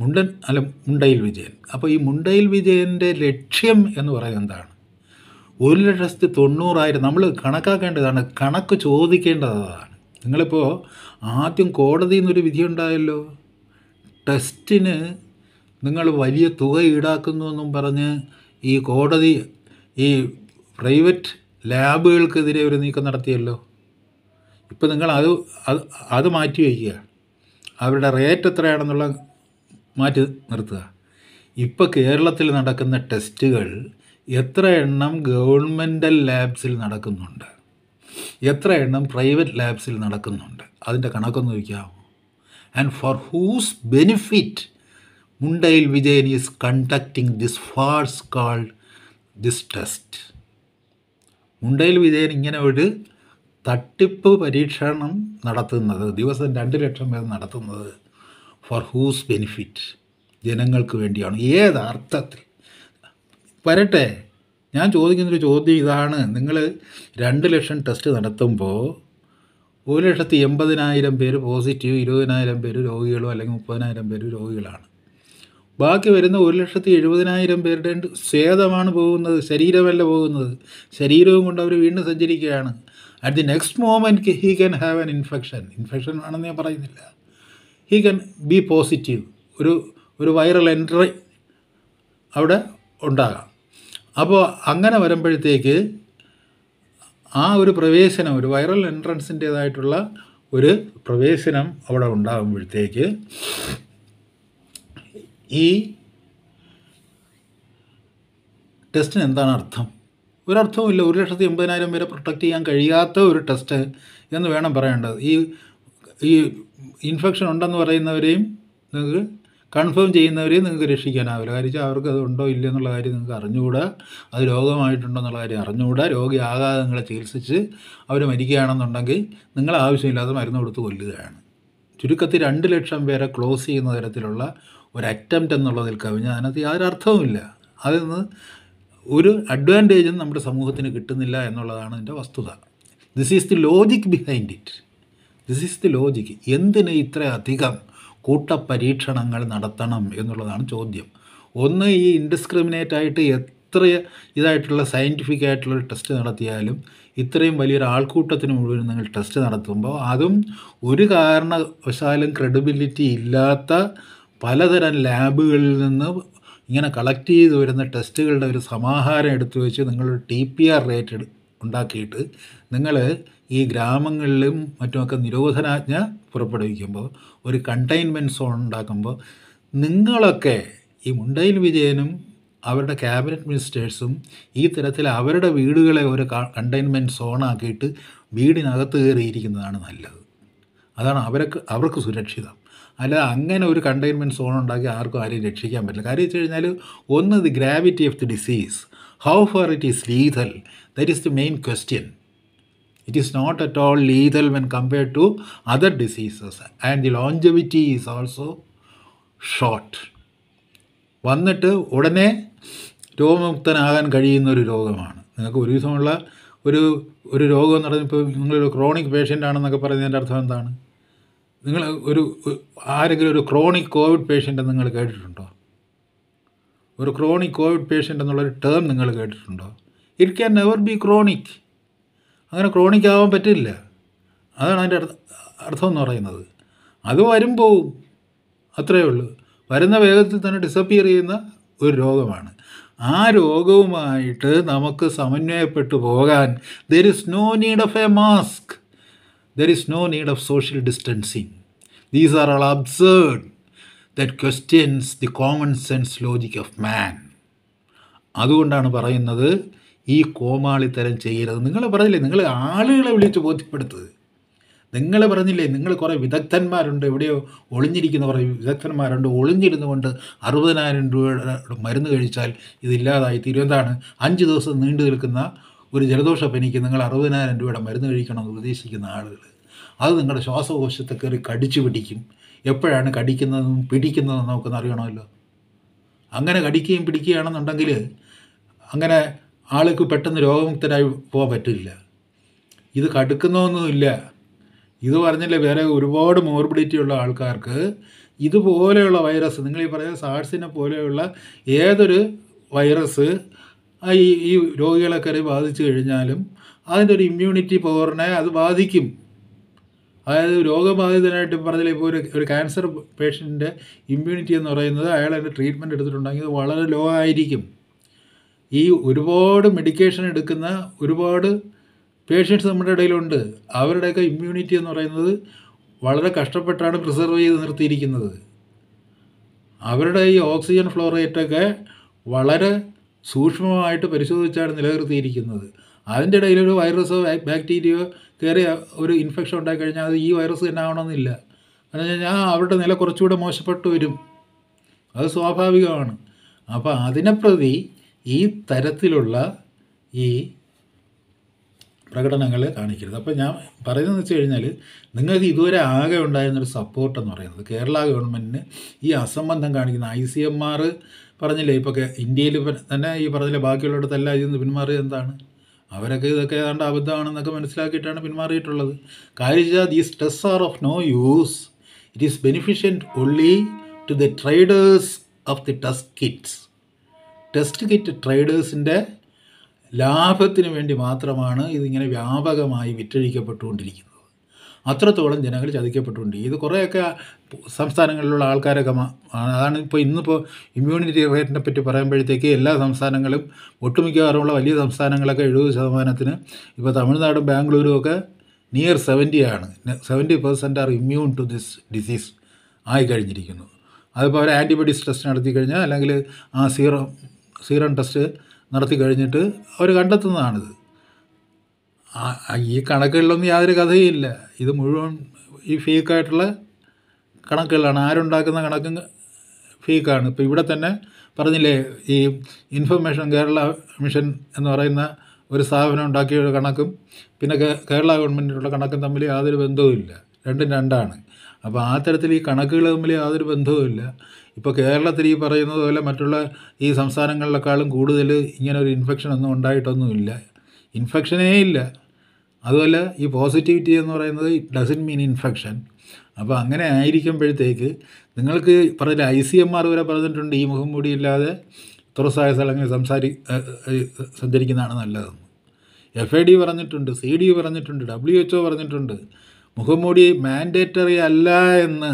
മുണ്ടൻ അല്ല മുണ്ടയിൽ വിജയൻ അപ്പോൾ ഈ മുണ്ടയിൽ വിജയൻ്റെ ലക്ഷ്യം എന്ന് പറയുന്നത് എന്താണ് ഒരു ലക്ഷത്തി തൊണ്ണൂറായിരം നമ്മൾ കണക്കാക്കേണ്ടതാണ് കണക്ക് ചോദിക്കേണ്ടത് അതാണ് നിങ്ങളിപ്പോൾ ആദ്യം കോടതിയിൽ നിന്നൊരു ഉണ്ടായല്ലോ ടെസ്റ്റിന് നിങ്ങൾ വലിയ തുക ഈടാക്കുന്നു എന്നും പറഞ്ഞ് ഈ കോടതി ഈ പ്രൈവറ്റ് ലാബുകൾക്കെതിരെ ഒരു നീക്കം നടത്തിയല്ലോ ഇപ്പോൾ നിങ്ങൾ അത് അത് മാറ്റി വയ്ക്കുക അവരുടെ റേറ്റ് എത്രയാണെന്നുള്ള മാറ്റി നിർത്തുക ഇപ്പോൾ കേരളത്തിൽ നടക്കുന്ന ടെസ്റ്റുകൾ എത്ര എണ്ണം ഗവൺമെൻ്റൽ ലാബ്സിൽ നടക്കുന്നുണ്ട് എത്ര എണ്ണം പ്രൈവറ്റ് ലാബ്സിൽ നടക്കുന്നുണ്ട് അതിൻ്റെ കണക്കൊന്ന് ചോദിക്കാമോ and for whose benefit Mundayil Vijayan is conducting this false called this test Mundayil Vijayan ഇങ്ങനെ ഒരു തട്ടിപ്പ് പരീക്ഷണം നടത്തുന്നത് ദിവസം രണ്ട് ലക്ഷം പേർ നടത്തുന്നത് ഫോർ ഹൂസ് ബെനിഫിറ്റ് ജനങ്ങൾക്ക് വേണ്ടിയാണ് ഏത് അർത്ഥത്തിൽ വരട്ടെ ഞാൻ ചോദിക്കുന്നൊരു ചോദ്യം ഇതാണ് നിങ്ങൾ രണ്ട് ലക്ഷം ടെസ്റ്റ് നടത്തുമ്പോൾ ഒരു ലക്ഷത്തി എൺപതിനായിരം പേര് പോസിറ്റീവ് ഇരുപതിനായിരം പേര് രോഗികളോ അല്ലെങ്കിൽ മുപ്പതിനായിരം പേര് രോഗികളാണ് ബാക്കി വരുന്ന ഒരു ലക്ഷത്തി എഴുപതിനായിരം പേരുടെ സ്വേദമാണ് പോകുന്നത് ശരീരമല്ല പോകുന്നത് ശരീരവും കൊണ്ട് അവർ വീണ്ടും സഞ്ചരിക്കുകയാണ് at the next moment he can have an infection infection ആണെന്ന് ഞാൻ പറയുന്നില്ല ഹി കൻ ബി പോസിറ്റീവ് ഒരു ഒരു വൈറൽ എൻട്രി അവിടെ ഉണ്ടാകാം അപ്പോൾ അങ്ങനെ വരുമ്പോഴത്തേക്ക് ആ ഒരു പ്രവേശനം ഒരു വൈറൽ എൻട്രൻസിൻ്റേതായിട്ടുള്ള ഒരു പ്രവേശനം അവിടെ ഉണ്ടാകുമ്പോഴത്തേക്ക് ഈ ടെസ്റ്റിന് എന്താണ് അർത്ഥം ഇല്ല ഒരു ലക്ഷത്തി എൺപതിനായിരം പേരെ പ്രൊട്ടക്റ്റ് ചെയ്യാൻ കഴിയാത്ത ഒരു ടെസ്റ്റ് എന്ന് വേണം പറയേണ്ടത് ഈ ഈ ഇൻഫെക്ഷൻ ഉണ്ടെന്ന് പറയുന്നവരെയും നിങ്ങൾക്ക് കൺഫേം ചെയ്യുന്നവരെയും നിങ്ങൾക്ക് രക്ഷിക്കാനാവില്ല കാര്യം അവർക്ക് അത് ഉണ്ടോ ഇല്ലയോ എന്നുള്ള കാര്യം നിങ്ങൾക്ക് അറിഞ്ഞുകൂടാ അത് രോഗമായിട്ടുണ്ടെന്നുള്ള കാര്യം അറിഞ്ഞുകൂടാ രോഗിയാകാതെ നിങ്ങളെ ചികിത്സിച്ച് അവർ മരിക്കുകയാണെന്നുണ്ടെങ്കിൽ നിങ്ങൾ ആവശ്യമില്ലാതെ മരുന്ന് കൊടുത്ത് കൊല്ലുകയാണ് ചുരുക്കത്തിൽ രണ്ട് ലക്ഷം പേരെ ക്ലോസ് ചെയ്യുന്ന തരത്തിലുള്ള ഒരു അറ്റംപ്റ്റ് എന്നുള്ളതിൽ കവിഞ്ഞ അതിനകത്ത് യാതൊരു അർത്ഥവുമില്ല അതിന്ന് ഒരു അഡ്വാൻറ്റേജും നമ്മുടെ സമൂഹത്തിന് കിട്ടുന്നില്ല എന്നുള്ളതാണ് ഇതിൻ്റെ വസ്തുത this is the logic behind it this is the logic എന്തിന് ഇത്രയധികം കൂട്ടപരീക്ഷണങ്ങൾ നടത്തണം എന്നുള്ളതാണ് ചോദ്യം ഒന്ന് ഈ ഇൻഡിസ്ക്രിമിനേറ്റ് ആയിട്ട് എത്ര ഇതായിട്ടുള്ള സയൻറ്റിഫിക് ആയിട്ടുള്ള ടെസ്റ്റ് നടത്തിയാലും ഇത്രയും വലിയൊരു ആൾക്കൂട്ടത്തിന് മുഴുവൻ നിങ്ങൾ ടെസ്റ്റ് നടത്തുമ്പോൾ അതും ഒരു കാരണവശാലും ക്രെഡിബിലിറ്റി ഇല്ലാത്ത പലതരം ലാബുകളിൽ നിന്ന് ഇങ്ങനെ കളക്ട് ചെയ്ത് വരുന്ന ടെസ്റ്റുകളുടെ ഒരു സമാഹാരം എടുത്തു വെച്ച് നിങ്ങളൊരു ടി പി ആർ റേറ്റ് ഉണ്ടാക്കിയിട്ട് നിങ്ങൾ ഈ ഗ്രാമങ്ങളിലും മറ്റുമൊക്കെ നിരോധനാജ്ഞ പുറപ്പെടുവിക്കുമ്പോൾ ഒരു കണ്ടെയ്ൻമെൻറ്റ് സോൺ ഉണ്ടാക്കുമ്പോൾ നിങ്ങളൊക്കെ ഈ മുണ്ടയിൽ വിജയനും അവരുടെ ക്യാബിനറ്റ് മിനിസ്റ്റേഴ്സും ഈ തരത്തിൽ അവരുടെ വീടുകളെ ഒരു കണ്ടെയ്ൻമെൻറ്റ് സോണാക്കിയിട്ട് വീടിനകത്ത് കയറിയിരിക്കുന്നതാണ് നല്ലത് അതാണ് അവർക്ക് അവർക്ക് സുരക്ഷിതം അല്ല അങ്ങനെ ഒരു കണ്ടെയ്ൻമെൻറ്റ് സോൺ ഉണ്ടാക്കി ആർക്കും ആരെയും രക്ഷിക്കാൻ പറ്റില്ല കാര്യം വെച്ച് കഴിഞ്ഞാൽ ഒന്ന് the gravity of the disease how far it is lethal that is the main question It is not at all lethal when compared to other diseases, and the longevity is also short. വന്നിട്ട് ഉടനെ രോഗമുക്തനാകാൻ കഴിയുന്ന ഒരു രോഗമാണ് നിങ്ങൾക്ക് ഒരു ദിവസമുള്ള ഒരു ഒരു രോഗം എന്ന് പറഞ്ഞാൽ ഇപ്പോൾ നിങ്ങളൊരു ക്രോണിക് പേഷ്യൻ്റ് ആണെന്നൊക്കെ പറയുന്നതിൻ്റെ അർത്ഥം എന്താണ് നിങ്ങൾ ഒരു ആരെങ്കിലും ഒരു ക്രോണിക് കോവിഡ് പേഷ്യൻ്റ് നിങ്ങൾ കേട്ടിട്ടുണ്ടോ ഒരു ക്രോണിക് കോവിഡ് പേഷ്യൻ്റ് എന്നുള്ളൊരു ടേം നിങ്ങൾ കേട്ടിട്ടുണ്ടോ it can never be chronic അങ്ങനെ ക്രോണിക് ആവാൻ പറ്റില്ല അതാണ് അതിൻ്റെ അർത്ഥം എന്ന് പറയുന്നത് അത് വരും പോവും അത്രയേ ഉള്ളൂ വരുന്ന വേഗത്തിൽ തന്നെ ഡിസപ്പിയർ ചെയ്യുന്ന ഒരു രോഗമാണ് ആ രോഗവുമായിട്ട് നമുക്ക് സമന്വയപ്പെട്ട് പോകാൻ there is no need of a mask there is no need of social distancing these are all absurd that questions the common sense logic of man അതുകൊണ്ടാണ് പറയുന്നത് ഈ കോമാളിത്തരം ചെയ്യരുത് നിങ്ങൾ പറഞ്ഞില്ലേ നിങ്ങൾ ആളുകളെ വിളിച്ച് ബോധ്യപ്പെടുത്തത് നിങ്ങൾ പറഞ്ഞില്ലേ നിങ്ങൾ കുറേ വിദഗ്ധന്മാരുണ്ട് എവിടെയോ ഒളിഞ്ഞിരിക്കുന്ന കുറേ വിദഗ്ധന്മാരുണ്ട് ഒളിഞ്ഞിരുന്നു കൊണ്ട് അറുപതിനായിരം രൂപയുടെ മരുന്ന് കഴിച്ചാൽ ഇതില്ലാതായി എന്താണ് അഞ്ച് ദിവസം നീണ്ടു നിൽക്കുന്ന ഒരു ജലദോഷ പനിക്ക് നിങ്ങൾ അറുപതിനായിരം രൂപയുടെ മരുന്ന് കഴിക്കണമെന്ന് ഉദ്ദേശിക്കുന്ന ആളുകൾ അത് നിങ്ങളുടെ ശ്വാസകോശത്തെ കയറി കടിച്ചു പിടിക്കും എപ്പോഴാണ് കടിക്കുന്നതെന്നും പിടിക്കുന്നതെന്നും നമുക്കൊന്ന് അറിയണമല്ലോ അങ്ങനെ കടിക്കുകയും പിടിക്കുകയാണെന്നുണ്ടെങ്കിൽ അങ്ങനെ ആൾക്ക് പെട്ടെന്ന് രോഗമുക്തരായി പോകാൻ പറ്റില്ല ഇത് കടുക്കുന്നൊന്നുമില്ല ഇത് പറഞ്ഞില്ലേ വേറെ ഒരുപാട് മോർബിഡിറ്റി ഉള്ള ആൾക്കാർക്ക് ഇതുപോലെയുള്ള വൈറസ് നിങ്ങൾ ഈ പറയുന്ന സാർസിനെ പോലെയുള്ള ഏതൊരു വൈറസ് ഈ ഈ രോഗികളെ കയറി ബാധിച്ചു കഴിഞ്ഞാലും അതിൻ്റെ ഒരു ഇമ്മ്യൂണിറ്റി പവറിനെ അത് ബാധിക്കും അതായത് രോഗബാധിതനായിട്ട് പറഞ്ഞാൽ ഇപ്പോൾ ഒരു ഒരു ക്യാൻസർ പേഷ്യൻ്റെ ഇമ്മ്യൂണിറ്റി എന്ന് പറയുന്നത് അയാൾ അതിൻ്റെ ട്രീറ്റ്മെൻറ്റ് എടുത്തിട്ടുണ്ടെങ്കിൽ വളരെ ലോ ആയിരിക്കും ഈ ഒരുപാട് മെഡിക്കേഷൻ എടുക്കുന്ന ഒരുപാട് പേഷ്യൻസ് നമ്മുടെ ഇടയിലുണ്ട് അവരുടെയൊക്കെ ഇമ്മ്യൂണിറ്റി എന്ന് പറയുന്നത് വളരെ കഷ്ടപ്പെട്ടാണ് പ്രിസർവ് ചെയ്ത് നിർത്തിയിരിക്കുന്നത് അവരുടെ ഈ ഓക്സിജൻ ഫ്ലോ റേറ്റൊക്കെ വളരെ സൂക്ഷ്മമായിട്ട് പരിശോധിച്ചാണ് നിലനിർത്തിയിരിക്കുന്നത് അതിൻ്റെ ഇടയിൽ ഒരു വൈറസോ ബാക്ടീരിയയോ കയറി ഒരു ഇൻഫെക്ഷൻ ഉണ്ടായിക്കഴിഞ്ഞാൽ അത് ഈ വൈറസ് തന്നെ ആവണമെന്നില്ല എന്ന് കഴിഞ്ഞാൽ അവരുടെ നില കുറച്ചുകൂടെ മോശപ്പെട്ടു വരും അത് സ്വാഭാവികമാണ് അപ്പോൾ അതിനെ പ്രതി ഈ തരത്തിലുള്ള ഈ പ്രകടനങ്ങൾ കാണിക്കരുത് അപ്പോൾ ഞാൻ പറയുന്നതെന്ന് വെച്ച് കഴിഞ്ഞാൽ നിങ്ങൾക്ക് ഇതുവരെ ആകെ ഉണ്ടായിരുന്നൊരു സപ്പോർട്ട് എന്ന് പറയുന്നത് കേരള ഗവൺമെൻറ്റിന് ഈ അസംബന്ധം കാണിക്കുന്ന ഐ സി എം ആർ പറഞ്ഞില്ലേ ഇപ്പോൾ ഇന്ത്യയിൽ തന്നെ ഈ പറഞ്ഞില്ലേ ബാക്കിയുള്ളവരുടെ തല്ല നിന്ന് പിന്മാറിയത് എന്താണ് അവരൊക്കെ ഇതൊക്കെ ഏതാണ്ട് അബദ്ധമാണെന്നൊക്കെ മനസ്സിലാക്കിയിട്ടാണ് പിന്മാറിയിട്ടുള്ളത് കാര്യ these tests are of no use it is beneficial only to the traders of the ടസ്കിറ്റ്സ് കിറ്റ്സ് ടെസ്റ്റ് കിറ്റ് ട്രേഡേഴ്സിൻ്റെ ലാഭത്തിന് വേണ്ടി മാത്രമാണ് ഇതിങ്ങനെ വ്യാപകമായി വിറ്റഴിക്കപ്പെട്ടുകൊണ്ടിരിക്കുന്നത് അത്രത്തോളം ജനങ്ങൾ ചതിക്കപ്പെട്ടുകൊണ്ടിരിക്കും ഇത് കുറേയൊക്കെ സംസ്ഥാനങ്ങളിലുള്ള ആൾക്കാരൊക്കെ അതാണ് ഇപ്പോൾ ഇന്നിപ്പോൾ ഇമ്മ്യൂണിറ്റി റേറ്റിനെ പറ്റി പറയുമ്പോഴത്തേക്ക് എല്ലാ സംസ്ഥാനങ്ങളും ഒട്ടുമിക്കവാറുമുള്ള വലിയ സംസ്ഥാനങ്ങളൊക്കെ എഴുപത് ശതമാനത്തിന് ഇപ്പോൾ തമിഴ്നാടും ബാംഗ്ലൂരും ഒക്കെ നിയർ സെവൻറ്റി ആണ് seventy percent are immune to this disease ആയി കഴിഞ്ഞിരിക്കുന്നു അതിപ്പോൾ അവർ ആൻറ്റിബോഡീസ് ടെസ്റ്റ് നടത്തി കഴിഞ്ഞാൽ അല്ലെങ്കിൽ ആ സീറോ സീറം ടെസ്റ്റ് നടത്തി കഴിഞ്ഞിട്ട് അവർ കണ്ടെത്തുന്നതാണിത് ഈ കണക്കുകളിലൊന്നും യാതൊരു കഥയില്ല ഇത് മുഴുവൻ ഈ ഫീക്കായിട്ടുള്ള കണക്കുകളാണ് ആരുണ്ടാക്കുന്ന കണക്കും ഫീക്കാണ് ഇപ്പോൾ ഇവിടെ തന്നെ പറഞ്ഞില്ലേ ഈ ഇൻഫർമേഷൻ കേരള മിഷൻ എന്ന് പറയുന്ന ഒരു സ്ഥാപനം ഉണ്ടാക്കിയ കണക്കും പിന്നെ കേരള ഗവൺമെൻറ്റിനുള്ള കണക്കും തമ്മിൽ യാതൊരു ബന്ധവുമില്ല രണ്ടും രണ്ടാണ് അപ്പോൾ ആ തരത്തിൽ ഈ കണക്കുകൾ തമ്മിൽ യാതൊരു ബന്ധവുമില്ല ഇപ്പോൾ കേരളത്തിൽ ഈ പറയുന്നത് പോലെ മറ്റുള്ള ഈ സംസ്ഥാനങ്ങളിലേക്കാളും കൂടുതൽ ഇങ്ങനെ ഒരു ഇൻഫെക്ഷൻ ഒന്നും ഉണ്ടായിട്ടൊന്നുമില്ല ഇൻഫെക്ഷനേ ഇല്ല അതുപോലെ ഈ പോസിറ്റിവിറ്റി എന്ന് പറയുന്നത് ഇറ്റ് ഡസൻ മീൻ ഇൻഫെക്ഷൻ അപ്പോൾ അങ്ങനെ ആയിരിക്കുമ്പോഴത്തേക്ക് നിങ്ങൾക്ക് പറഞ്ഞ ഐ സി എം ആർ വരെ പറഞ്ഞിട്ടുണ്ട് ഈ മുഖം മൂടി ഇല്ലാതെ തുറസായ സ്ഥലങ്ങളിൽ സംസാരി സഞ്ചരിക്കുന്നതാണ് നല്ലതെന്ന് എഫ് എ ഡി പറഞ്ഞിട്ടുണ്ട് സി ഡി പറഞ്ഞിട്ടുണ്ട് ഡബ്ല്യു എച്ച് ഒ പറഞ്ഞിട്ടുണ്ട് മുഖംമൂടി മാൻഡേറ്ററി അല്ല എന്ന്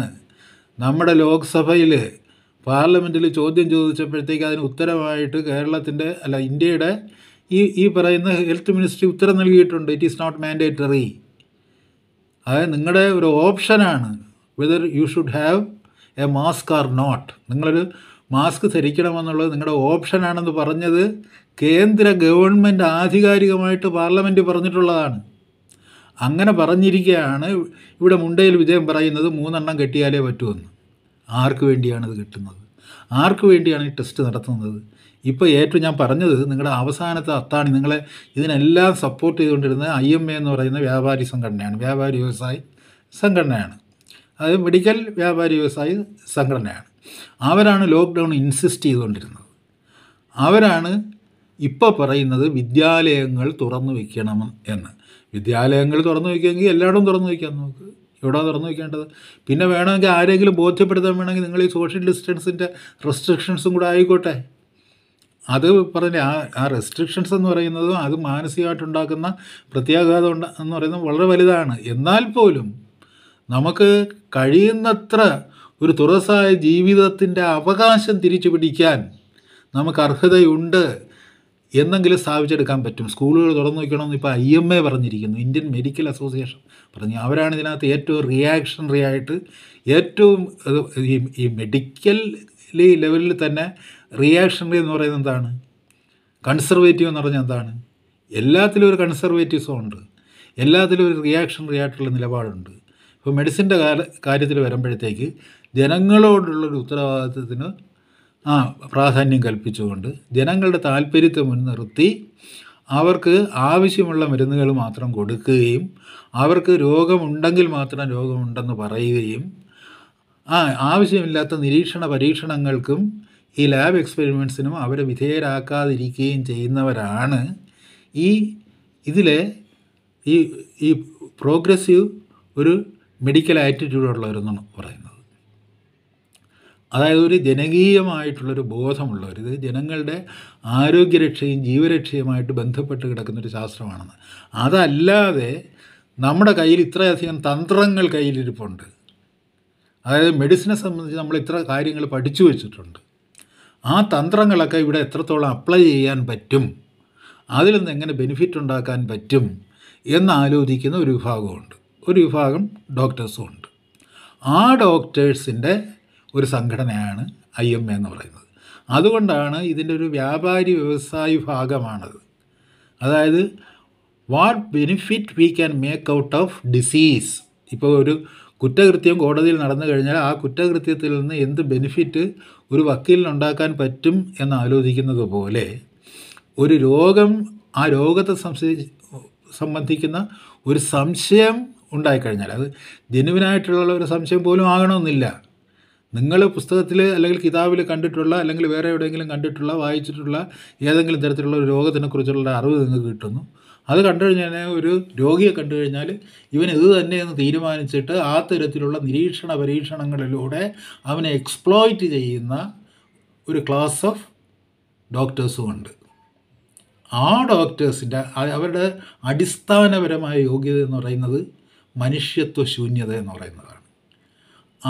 നമ്മുടെ ലോക്സഭയിൽ പാർലമെൻറ്റിൽ ചോദ്യം ചോദിച്ചപ്പോഴത്തേക്ക് അതിന് ഉത്തരമായിട്ട് കേരളത്തിൻ്റെ അല്ല ഇന്ത്യയുടെ ഈ ഈ പറയുന്ന ഹെൽത്ത് മിനിസ്ട്രി ഉത്തരം നൽകിയിട്ടുണ്ട് ഇറ്റ് ഈസ് നോട്ട് മാൻഡേറ്ററി അതായത് നിങ്ങളുടെ ഒരു ഓപ്ഷനാണ് whether you should have a mask or not നിങ്ങളൊരു മാസ്ക് ധരിക്കണമെന്നുള്ളത് നിങ്ങളുടെ ഓപ്ഷനാണെന്ന് പറഞ്ഞത് കേന്ദ്ര ഗവൺമെൻറ് ആധികാരികമായിട്ട് പാർലമെൻറ്റ് പറഞ്ഞിട്ടുള്ളതാണ് അങ്ങനെ പറഞ്ഞിരിക്കുകയാണ് ഇവിടെ മുണ്ടയിൽ വിജയം പറയുന്നത് മൂന്നെണ്ണം കെട്ടിയാലേ പറ്റുമെന്ന് ആർക്ക് ഇത് കിട്ടുന്നത് ആർക്ക് വേണ്ടിയാണ് ഈ ടെസ്റ്റ് നടത്തുന്നത് ഇപ്പോൾ ഏറ്റവും ഞാൻ പറഞ്ഞത് നിങ്ങളുടെ അവസാനത്തെ അത്താണി നിങ്ങളെ ഇതിനെല്ലാം സപ്പോർട്ട് ചെയ്തുകൊണ്ടിരുന്ന ഐ എം എ എന്ന് പറയുന്ന വ്യാപാരി സംഘടനയാണ് വ്യാപാരി വ്യവസായി സംഘടനയാണ് അതായത് മെഡിക്കൽ വ്യാപാരി വ്യവസായി സംഘടനയാണ് അവരാണ് ലോക്ക്ഡൗൺ ഇൻസിസ്റ്റ് ചെയ്തുകൊണ്ടിരുന്നത് അവരാണ് ഇപ്പോൾ പറയുന്നത് വിദ്യാലയങ്ങൾ തുറന്നു വയ്ക്കണം എന്ന് വിദ്യാലയങ്ങൾ തുറന്നു വയ്ക്കുമെങ്കിൽ എല്ലായിടവും തുറന്നു വയ്ക്കാം നമുക്ക് ഇവിടെ തുറന്നു വയ്ക്കേണ്ടത് പിന്നെ വേണമെങ്കിൽ ആരെങ്കിലും ബോധ്യപ്പെടുത്താൻ വേണമെങ്കിൽ നിങ്ങൾ ഈ സോഷ്യൽ ഡിസ്റ്റൻസിൻ്റെ റെസ്ട്രിക്ഷൻസും കൂടെ ആയിക്കോട്ടെ അത് പറഞ്ഞ ആ ആ റെസ്ട്രിക്ഷൻസ് എന്ന് പറയുന്നത് അത് മാനസികമായിട്ടുണ്ടാക്കുന്ന പ്രത്യാഘാതം ഉണ്ട് എന്ന് പറയുന്നത് വളരെ വലുതാണ് എന്നാൽ പോലും നമുക്ക് കഴിയുന്നത്ര ഒരു തുറസായ ജീവിതത്തിൻ്റെ അവകാശം തിരിച്ചു പിടിക്കാൻ നമുക്ക് അർഹതയുണ്ട് എന്നെങ്കിലും സ്ഥാപിച്ചെടുക്കാൻ പറ്റും സ്കൂളുകൾ തുറന്നു വയ്ക്കണമെന്ന് ഇപ്പോൾ ഐ എം എ പറഞ്ഞിരിക്കുന്നു ഇന്ത്യൻ മെഡിക്കൽ അസോസിയേഷൻ പറഞ്ഞു അവരാണ് ഇതിനകത്ത് ഏറ്റവും റിയാക്ഷണറി ആയിട്ട് ഏറ്റവും ഈ മെഡിക്കൽ ലെവലിൽ തന്നെ റിയാക്ഷണറി എന്ന് പറയുന്നത് എന്താണ് കൺസർവേറ്റീവ് എന്ന് പറഞ്ഞാൽ എന്താണ് എല്ലാത്തിലും ഒരു കൺസർവേറ്റീവ്സും ഉണ്ട് എല്ലാത്തിലും ഒരു റിയാക്ഷണറി ആയിട്ടുള്ള നിലപാടുണ്ട് ഇപ്പോൾ മെഡിസിൻ്റെ കാര്യത്തിൽ വരുമ്പോഴത്തേക്ക് ജനങ്ങളോടുള്ളൊരു ഉത്തരവാദിത്വത്തിന് ആ പ്രാധാന്യം കൽപ്പിച്ചുകൊണ്ട് ജനങ്ങളുടെ താല്പര്യത്തെ മുൻനിർത്തി അവർക്ക് ആവശ്യമുള്ള മരുന്നുകൾ മാത്രം കൊടുക്കുകയും അവർക്ക് രോഗമുണ്ടെങ്കിൽ മാത്രം രോഗമുണ്ടെന്ന് പറയുകയും ആ ആവശ്യമില്ലാത്ത നിരീക്ഷണ പരീക്ഷണങ്ങൾക്കും ഈ ലാബ് എക്സ്പെരിമെൻസിനും അവരെ വിധേയരാക്കാതിരിക്കുകയും ചെയ്യുന്നവരാണ് ഈ ഇതിലെ ഈ ഈ പ്രോഗ്രസീവ് ഒരു മെഡിക്കൽ ആറ്റിറ്റ്യൂഡുള്ളവരെന്നാണ് പറയുന്നത് അതായത് ഒരു ജനകീയമായിട്ടുള്ളൊരു ബോധമുള്ളവർ ഇത് ജനങ്ങളുടെ ആരോഗ്യരക്ഷയും ജീവരക്ഷയുമായിട്ട് ബന്ധപ്പെട്ട് കിടക്കുന്നൊരു ശാസ്ത്രമാണെന്ന് അതല്ലാതെ നമ്മുടെ കയ്യിൽ ഇത്രയധികം തന്ത്രങ്ങൾ കയ്യിലിരിപ്പുണ്ട് അതായത് മെഡിസിനെ സംബന്ധിച്ച് നമ്മൾ ഇത്ര കാര്യങ്ങൾ പഠിച്ചു വച്ചിട്ടുണ്ട് ആ തന്ത്രങ്ങളൊക്കെ ഇവിടെ എത്രത്തോളം അപ്ലൈ ചെയ്യാൻ പറ്റും അതിൽ നിന്ന് എങ്ങനെ ബെനിഫിറ്റ് ഉണ്ടാക്കാൻ പറ്റും എന്നാലോചിക്കുന്ന ഒരു വിഭാഗമുണ്ട് ഒരു വിഭാഗം ഡോക്ടേഴ്സും ഉണ്ട് ആ ഡോക്ടേഴ്സിൻ്റെ ഒരു സംഘടനയാണ് ഐ എം എ എന്ന് പറയുന്നത് അതുകൊണ്ടാണ് ഇതിൻ്റെ ഒരു വ്യാപാരി വ്യവസായ ഭാഗമാണത് അതായത് what benefit we can make out of disease ഇപ്പോൾ ഒരു കുറ്റകൃത്യം കോടതിയിൽ നടന്നു കഴിഞ്ഞാൽ ആ കുറ്റകൃത്യത്തിൽ നിന്ന് എന്ത് ബെനിഫിറ്റ് ഒരു വക്കീലിനുണ്ടാക്കാൻ പറ്റും എന്ന് ആലോചിക്കുന്നത് പോലെ ഒരു രോഗം ആ രോഗത്തെ സംശയി സംബന്ധിക്കുന്ന ഒരു സംശയം ഉണ്ടായിക്കഴിഞ്ഞാൽ അത് ജനുവിനായിട്ടുള്ള ഒരു സംശയം പോലും ആകണമെന്നില്ല നിങ്ങൾ പുസ്തകത്തിൽ അല്ലെങ്കിൽ കിതാബിൽ കണ്ടിട്ടുള്ള അല്ലെങ്കിൽ വേറെ എവിടെയെങ്കിലും കണ്ടിട്ടുള്ള വായിച്ചിട്ടുള്ള ഏതെങ്കിലും തരത്തിലുള്ള ഒരു രോഗത്തിനെക്കുറിച്ചുള്ള അറിവ് നിങ്ങൾക്ക് കിട്ടുന്നു അത് കണ്ടു കഴിഞ്ഞാൽ ഒരു രോഗിയെ കണ്ടു കഴിഞ്ഞാൽ ഇവൻ ഇത് തന്നെയെന്ന് തീരുമാനിച്ചിട്ട് ആ തരത്തിലുള്ള നിരീക്ഷണ പരീക്ഷണങ്ങളിലൂടെ അവനെ എക്സ്പ്ലോയിറ്റ് ചെയ്യുന്ന ഒരു ക്ലാസ് ഓഫ് ഡോക്ടേഴ്സും ഉണ്ട് ആ ഡോക്ടേഴ്സിൻ്റെ അവരുടെ അടിസ്ഥാനപരമായ യോഗ്യത എന്ന് പറയുന്നത് മനുഷ്യത്വ ശൂന്യത എന്ന് പറയുന്നതാണ്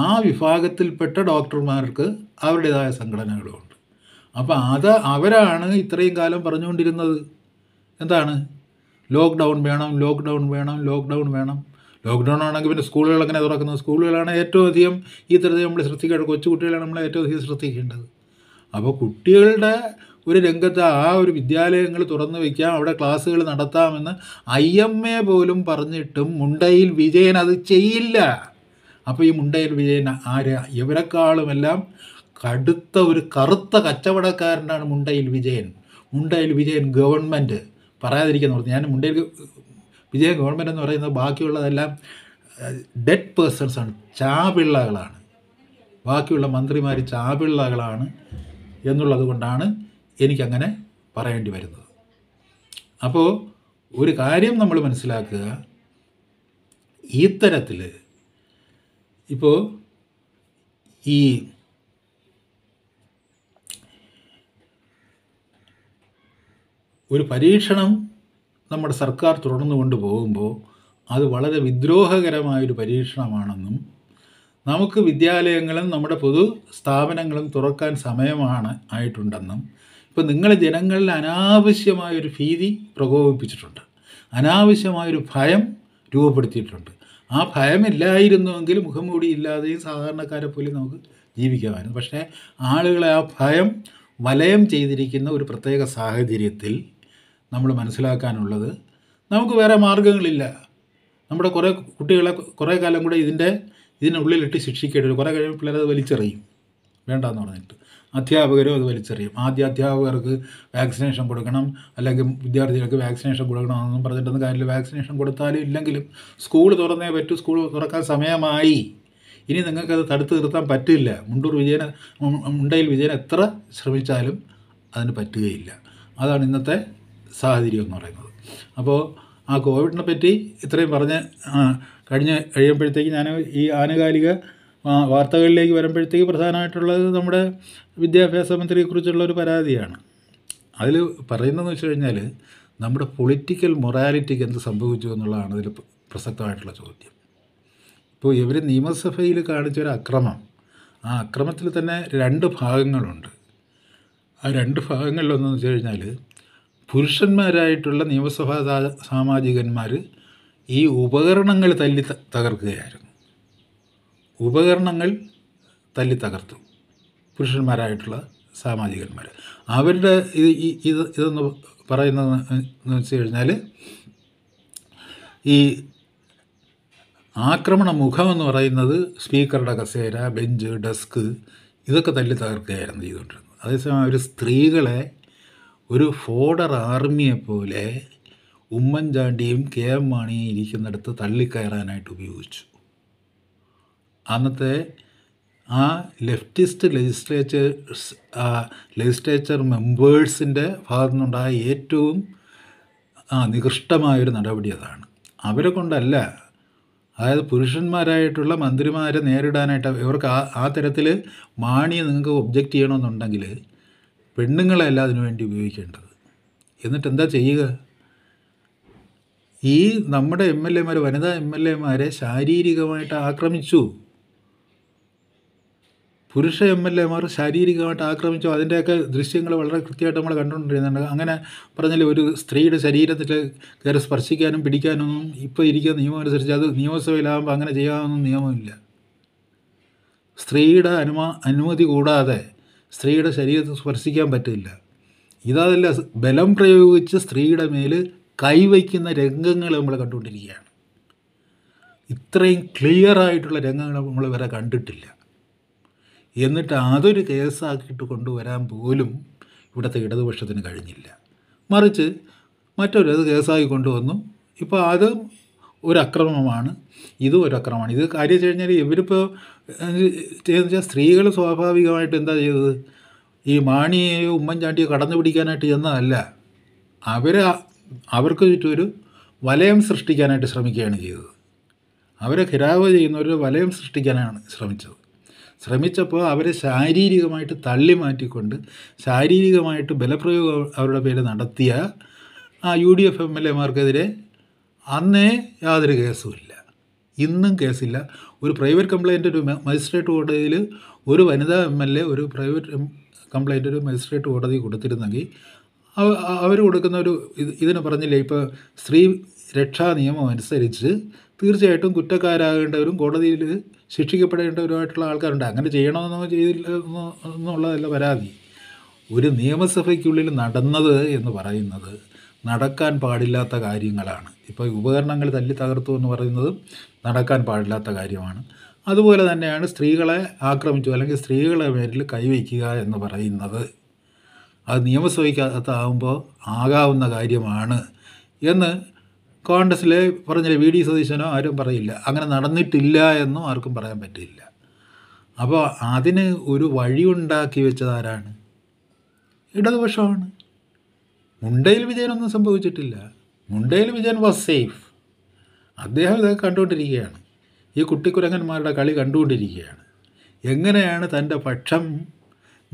ആ വിഭാഗത്തിൽപ്പെട്ട ഡോക്ടർമാർക്ക് അവരുടേതായ സംഘടനകളുമുണ്ട് അപ്പോൾ അത് അവരാണ് ഇത്രയും കാലം പറഞ്ഞുകൊണ്ടിരുന്നത് എന്താണ് ലോക്ക്ഡൗൺ വേണം ലോക്ക്ഡൗൺ വേണം ലോക്ക്ഡൗൺ വേണം ലോക്ക്ഡൗൺ ആണെങ്കിൽ പിന്നെ സ്കൂളുകൾ തുറക്കുന്നത് സ്കൂളുകളാണ് ഏറ്റവും അധികം ഈ തരത്തിൽ നമ്മൾ ശ്രദ്ധിക്കേണ്ടത് കൊച്ചുകുട്ടികളാണ് നമ്മൾ ഏറ്റവും അധികം ശ്രദ്ധിക്കേണ്ടത് അപ്പോൾ കുട്ടികളുടെ ഒരു രംഗത്ത് ആ ഒരു വിദ്യാലയങ്ങൾ തുറന്നു വയ്ക്കാം അവിടെ ക്ലാസ്സുകൾ നടത്താമെന്ന് ഐ എം എ പോലും പറഞ്ഞിട്ടും മുണ്ടയിൽ വിജയൻ അത് ചെയ്യില്ല അപ്പോൾ ഈ മുണ്ടയിൽ വിജയൻ ആര് ഇവരെക്കാളുമെല്ലാം കടുത്ത ഒരു കറുത്ത കച്ചവടക്കാരനാണ് മുണ്ടയിൽ വിജയൻ മുണ്ടയിൽ വിജയൻ ഗവൺമെൻറ് പറയാതിരിക്കുന്നവർക്ക് ഞാൻ മുണ്ടയിൽ വിജയൻ ഗവൺമെൻറ് എന്ന് പറയുന്നത് ബാക്കിയുള്ളതെല്ലാം ഡെഡ് പേഴ്സൺസാണ് ചാപിള്ളകളാണ് ബാക്കിയുള്ള മന്ത്രിമാർ ചാപിള്ളകളാണ് എന്നുള്ളത് കൊണ്ടാണ് എനിക്കങ്ങനെ പറയേണ്ടി വരുന്നത് അപ്പോൾ ഒരു കാര്യം നമ്മൾ മനസ്സിലാക്കുക ഇത്തരത്തിൽ ഇപ്പോൾ ഈ ഒരു പരീക്ഷണം നമ്മുടെ സർക്കാർ തുടർന്നു കൊണ്ടുപോകുമ്പോൾ അത് വളരെ വിദ്രോഹകരമായൊരു പരീക്ഷണമാണെന്നും നമുക്ക് വിദ്യാലയങ്ങളും നമ്മുടെ പൊതു സ്ഥാപനങ്ങളും തുറക്കാൻ സമയമാണ് ആയിട്ടുണ്ടെന്നും ഇപ്പോൾ നിങ്ങൾ ജനങ്ങളിൽ അനാവശ്യമായൊരു ഭീതി പ്രകോപിപ്പിച്ചിട്ടുണ്ട് അനാവശ്യമായൊരു ഭയം രൂപപ്പെടുത്തിയിട്ടുണ്ട് ആ ഭയമില്ലായിരുന്നുവെങ്കിൽ മുഖംമൂടി ഇല്ലാതെയും സാധാരണക്കാരെ പോലെ നമുക്ക് ജീവിക്കാമായിരുന്നു പക്ഷേ ആളുകളെ ആ ഭയം വലയം ചെയ്തിരിക്കുന്ന ഒരു പ്രത്യേക സാഹചര്യത്തിൽ നമ്മൾ മനസ്സിലാക്കാനുള്ളത് നമുക്ക് വേറെ മാർഗങ്ങളില്ല നമ്മുടെ കുറേ കുട്ടികളെ കുറേ കാലം കൂടെ ഇതിൻ്റെ ഇതിനുള്ളിലിട്ട് ശിക്ഷിക്കേണ്ടി വരും കുറേ കഴിയുമ്പോൾ പിള്ളേരത് വലിച്ചെറിയും വേണ്ടെന്ന് പറഞ്ഞിട്ട് അധ്യാപകരും അത് വലിച്ചെറിയും ആദ്യ അധ്യാപകർക്ക് വാക്സിനേഷൻ കൊടുക്കണം അല്ലെങ്കിൽ വിദ്യാർത്ഥികൾക്ക് വാക്സിനേഷൻ കൊടുക്കണം എന്നൊന്നും പറഞ്ഞിട്ടൊന്നും കാര്യമില്ല വാക്സിനേഷൻ കൊടുത്താലും ഇല്ലെങ്കിലും സ്കൂൾ തുറന്നേ പറ്റൂ സ്കൂൾ തുറക്കാൻ സമയമായി ഇനി നിങ്ങൾക്കത് തടുത്തു നിർത്താൻ പറ്റില്ല മുണ്ടൂർ വിജയൻ മുണ്ടയിൽ വിജയൻ എത്ര ശ്രമിച്ചാലും അതിന് പറ്റുകയില്ല അതാണ് ഇന്നത്തെ സാഹചര്യം എന്ന് പറയുന്നത് അപ്പോൾ ആ കോവിഡിനെ പറ്റി ഇത്രയും പറഞ്ഞ് കഴിഞ്ഞ് കഴിയുമ്പോഴത്തേക്ക് ഞാൻ ഈ ആനുകാലിക വാർത്തകളിലേക്ക് വരുമ്പോഴത്തേക്ക് പ്രധാനമായിട്ടുള്ളത് നമ്മുടെ വിദ്യാഭ്യാസ മന്ത്രിയെക്കുറിച്ചുള്ള ഒരു പരാതിയാണ് അതിൽ പറയുന്നതെന്ന് വെച്ച് കഴിഞ്ഞാൽ നമ്മുടെ പൊളിറ്റിക്കൽ മൊറാലിറ്റിക്ക് എന്ത് സംഭവിച്ചു എന്നുള്ളതാണ് അതിൽ പ്രസക്തമായിട്ടുള്ള ചോദ്യം ഇപ്പോൾ ഇവർ നിയമസഭയിൽ കാണിച്ച ഒരു അക്രമം ആ അക്രമത്തിൽ തന്നെ രണ്ട് ഭാഗങ്ങളുണ്ട് ആ രണ്ട് ഭാഗങ്ങളിലൊന്നെന്ന് വെച്ച് കഴിഞ്ഞാൽ പുരുഷന്മാരായിട്ടുള്ള നിയമസഭാ സാമാജികന്മാർ ഈ ഉപകരണങ്ങൾ തല്ലി തകർക്കുകയായിരുന്നു ഉപകരണങ്ങൾ തല്ലി തകർത്തു പുരുഷന്മാരായിട്ടുള്ള സാമാജികന്മാർ അവരുടെ ഇത് ഇത് ഇതെന്ന് പറയുന്നത് എന്ന് വെച്ച് കഴിഞ്ഞാൽ ഈ ആക്രമണ മുഖമെന്ന് എന്ന് പറയുന്നത് സ്പീക്കറുടെ കസേര ബെഞ്ച് ഡെസ്ക് ഇതൊക്കെ തല്ലി തകർക്കുകയായിരുന്നു ചെയ്തുകൊണ്ടിരുന്നത് അതേസമയം അവർ സ്ത്രീകളെ ഒരു ഫോഡർ ആർമിയെപ്പോലെ ഉമ്മൻചാണ്ടിയും കെ എം മാണിയും ഇരിക്കുന്നിടത്ത് തള്ളിക്കയറാനായിട്ട് ഉപയോഗിച്ചു അന്നത്തെ ആ ലെഫ്റ്റിസ്റ്റ് ലെജിസ്ലേച്ചേഴ്സ് ലെജിസ്ലേച്ചർ മെമ്പേഴ്സിൻ്റെ ഭാഗത്തു നിന്നുണ്ടായ ഏറ്റവും നികൃഷ്ടമായൊരു നടപടി അതാണ് അവരെ കൊണ്ടല്ല അതായത് പുരുഷന്മാരായിട്ടുള്ള മന്ത്രിമാരെ നേരിടാനായിട്ട് ഇവർക്ക് ആ ആ തരത്തിൽ മാണി നിങ്ങൾക്ക് ഒബ്ജക്റ്റ് ചെയ്യണമെന്നുണ്ടെങ്കിൽ പെണ്ണുങ്ങളെയല്ല അതിനു വേണ്ടി ഉപയോഗിക്കേണ്ടത് എന്നിട്ട് എന്താ ചെയ്യുക ഈ നമ്മുടെ എം എൽ എമാർ വനിതാ എം എൽ എമാരെ ശാരീരികമായിട്ട് ആക്രമിച്ചു പുരുഷ എം എൽ എമാർ ശാരീരികമായിട്ട് ആക്രമിച്ചു അതിൻ്റെയൊക്കെ ദൃശ്യങ്ങൾ വളരെ കൃത്യമായിട്ട് നമ്മൾ കണ്ടുകൊണ്ടിരുന്നുണ്ട് അങ്ങനെ പറഞ്ഞാൽ ഒരു സ്ത്രീയുടെ ശരീരത്തിൽ കയറി സ്പർശിക്കാനും പിടിക്കാനൊന്നും ഇപ്പോൾ ഇരിക്കുന്ന നിയമം അനുസരിച്ച് അത് നിയമസഭയിലാകുമ്പോൾ അങ്ങനെ ചെയ്യാമെന്നൊന്നും നിയമമില്ല സ്ത്രീയുടെ അനുമാ അനുമതി കൂടാതെ സ്ത്രീയുടെ ശരീരത്തിൽ സ്പർശിക്കാൻ പറ്റില്ല ഇതല്ല ബലം പ്രയോഗിച്ച് സ്ത്രീയുടെ മേൽ കൈവയ്ക്കുന്ന രംഗങ്ങൾ നമ്മൾ കണ്ടുകൊണ്ടിരിക്കുകയാണ് ഇത്രയും ക്ലിയർ ആയിട്ടുള്ള രംഗങ്ങൾ നമ്മൾ വരെ കണ്ടിട്ടില്ല എന്നിട്ട് അതൊരു കേസാക്കിയിട്ട് കൊണ്ടുവരാൻ പോലും ഇവിടുത്തെ ഇടതുപക്ഷത്തിന് കഴിഞ്ഞില്ല മറിച്ച് മറ്റൊരു അത് കേസാക്കി കൊണ്ടുവന്നു ഇപ്പോൾ അത് ഒരു അക്രമമാണ് ഇതും ഒരു അക്രമമാണ് ഇത് കാര്യം വെച്ച് കഴിഞ്ഞാൽ ഇവരിപ്പോൾ വെച്ചാൽ സ്ത്രീകൾ സ്വാഭാവികമായിട്ട് എന്താ ചെയ്തത് ഈ മാണിയെയോ ഉമ്മൻചാണ്ടിയോ കടന്നു പിടിക്കാനായിട്ട് ചെന്നതല്ല അവർ അവർക്ക് ചുറ്റും ഒരു വലയം സൃഷ്ടിക്കാനായിട്ട് ശ്രമിക്കുകയാണ് ചെയ്തത് അവരെ ഖിരാവ് ചെയ്യുന്നവർ വലയം സൃഷ്ടിക്കാനാണ് ശ്രമിച്ചത് ശ്രമിച്ചപ്പോൾ അവരെ ശാരീരികമായിട്ട് തള്ളി മാറ്റിക്കൊണ്ട് ശാരീരികമായിട്ട് ബലപ്രയോഗം അവരുടെ പേര് നടത്തിയ ആ U D F M L എമാർക്കെതിരെ അന്നേ യാതൊരു കേസുമില്ല ഇന്നും കേസില്ല ഒരു പ്രൈവറ്റ് കംപ്ലയിൻ്റ് ഒരു മജിസ്ട്രേറ്റ് കോടതിയിൽ ഒരു വനിതാ എം എൽ എ ഒരു പ്രൈവറ്റ് കംപ്ലയിൻ്റ് ഒരു മജിസ്ട്രേറ്റ് കോടതി കൊടുത്തിരുന്നെങ്കിൽ അവർ കൊടുക്കുന്ന ഒരു ഇത് ഇതിന് പറഞ്ഞില്ലേ ഇപ്പോൾ സ്ത്രീ രക്ഷാ നിയമം അനുസരിച്ച് തീർച്ചയായിട്ടും കുറ്റക്കാരാകേണ്ടവരും കോടതിയിൽ ശിക്ഷിക്കപ്പെടേണ്ട ശിക്ഷിക്കപ്പെടേണ്ടവരുമായിട്ടുള്ള ആൾക്കാരുണ്ട് അങ്ങനെ ചെയ്യണമെന്നോ ചെയ്തില്ല എന്നുള്ളതല്ല പരാതി ഒരു നിയമസഭയ്ക്കുള്ളിൽ നടന്നത് എന്ന് പറയുന്നത് നടക്കാൻ പാടില്ലാത്ത കാര്യങ്ങളാണ് ഇപ്പോൾ ഉപകരണങ്ങൾ തല്ലി തകർത്തു എന്ന് പറയുന്നതും നടക്കാൻ പാടില്ലാത്ത കാര്യമാണ് അതുപോലെ തന്നെയാണ് സ്ത്രീകളെ ആക്രമിച്ചു അല്ലെങ്കിൽ സ്ത്രീകളെ പേരിൽ കൈവയ്ക്കുക എന്ന് പറയുന്നത് അത് നിയമസഭയ്ക്കകത്താകുമ്പോൾ ആകാവുന്ന കാര്യമാണ് എന്ന് കോൺഗ്രസ്സിൽ പറഞ്ഞ വി ഡി സതീശനോ ആരും പറയില്ല അങ്ങനെ നടന്നിട്ടില്ല എന്നും ആർക്കും പറയാൻ പറ്റില്ല അപ്പോൾ അതിന് ഒരു വഴിയുണ്ടാക്കി വെച്ചത് ആരാണ് ഇടതുപക്ഷമാണ് മുണ്ടയിൽ വിജയനൊന്നും സംഭവിച്ചിട്ടില്ല മുണ്ടയിൽ വിജയൻ വാസ് സേഫ് അദ്ദേഹം ഇതൊക്കെ കണ്ടുകൊണ്ടിരിക്കുകയാണ് ഈ കുട്ടിക്കുരങ്ങന്മാരുടെ കളി കണ്ടുകൊണ്ടിരിക്കുകയാണ് എങ്ങനെയാണ് തൻ്റെ പക്ഷം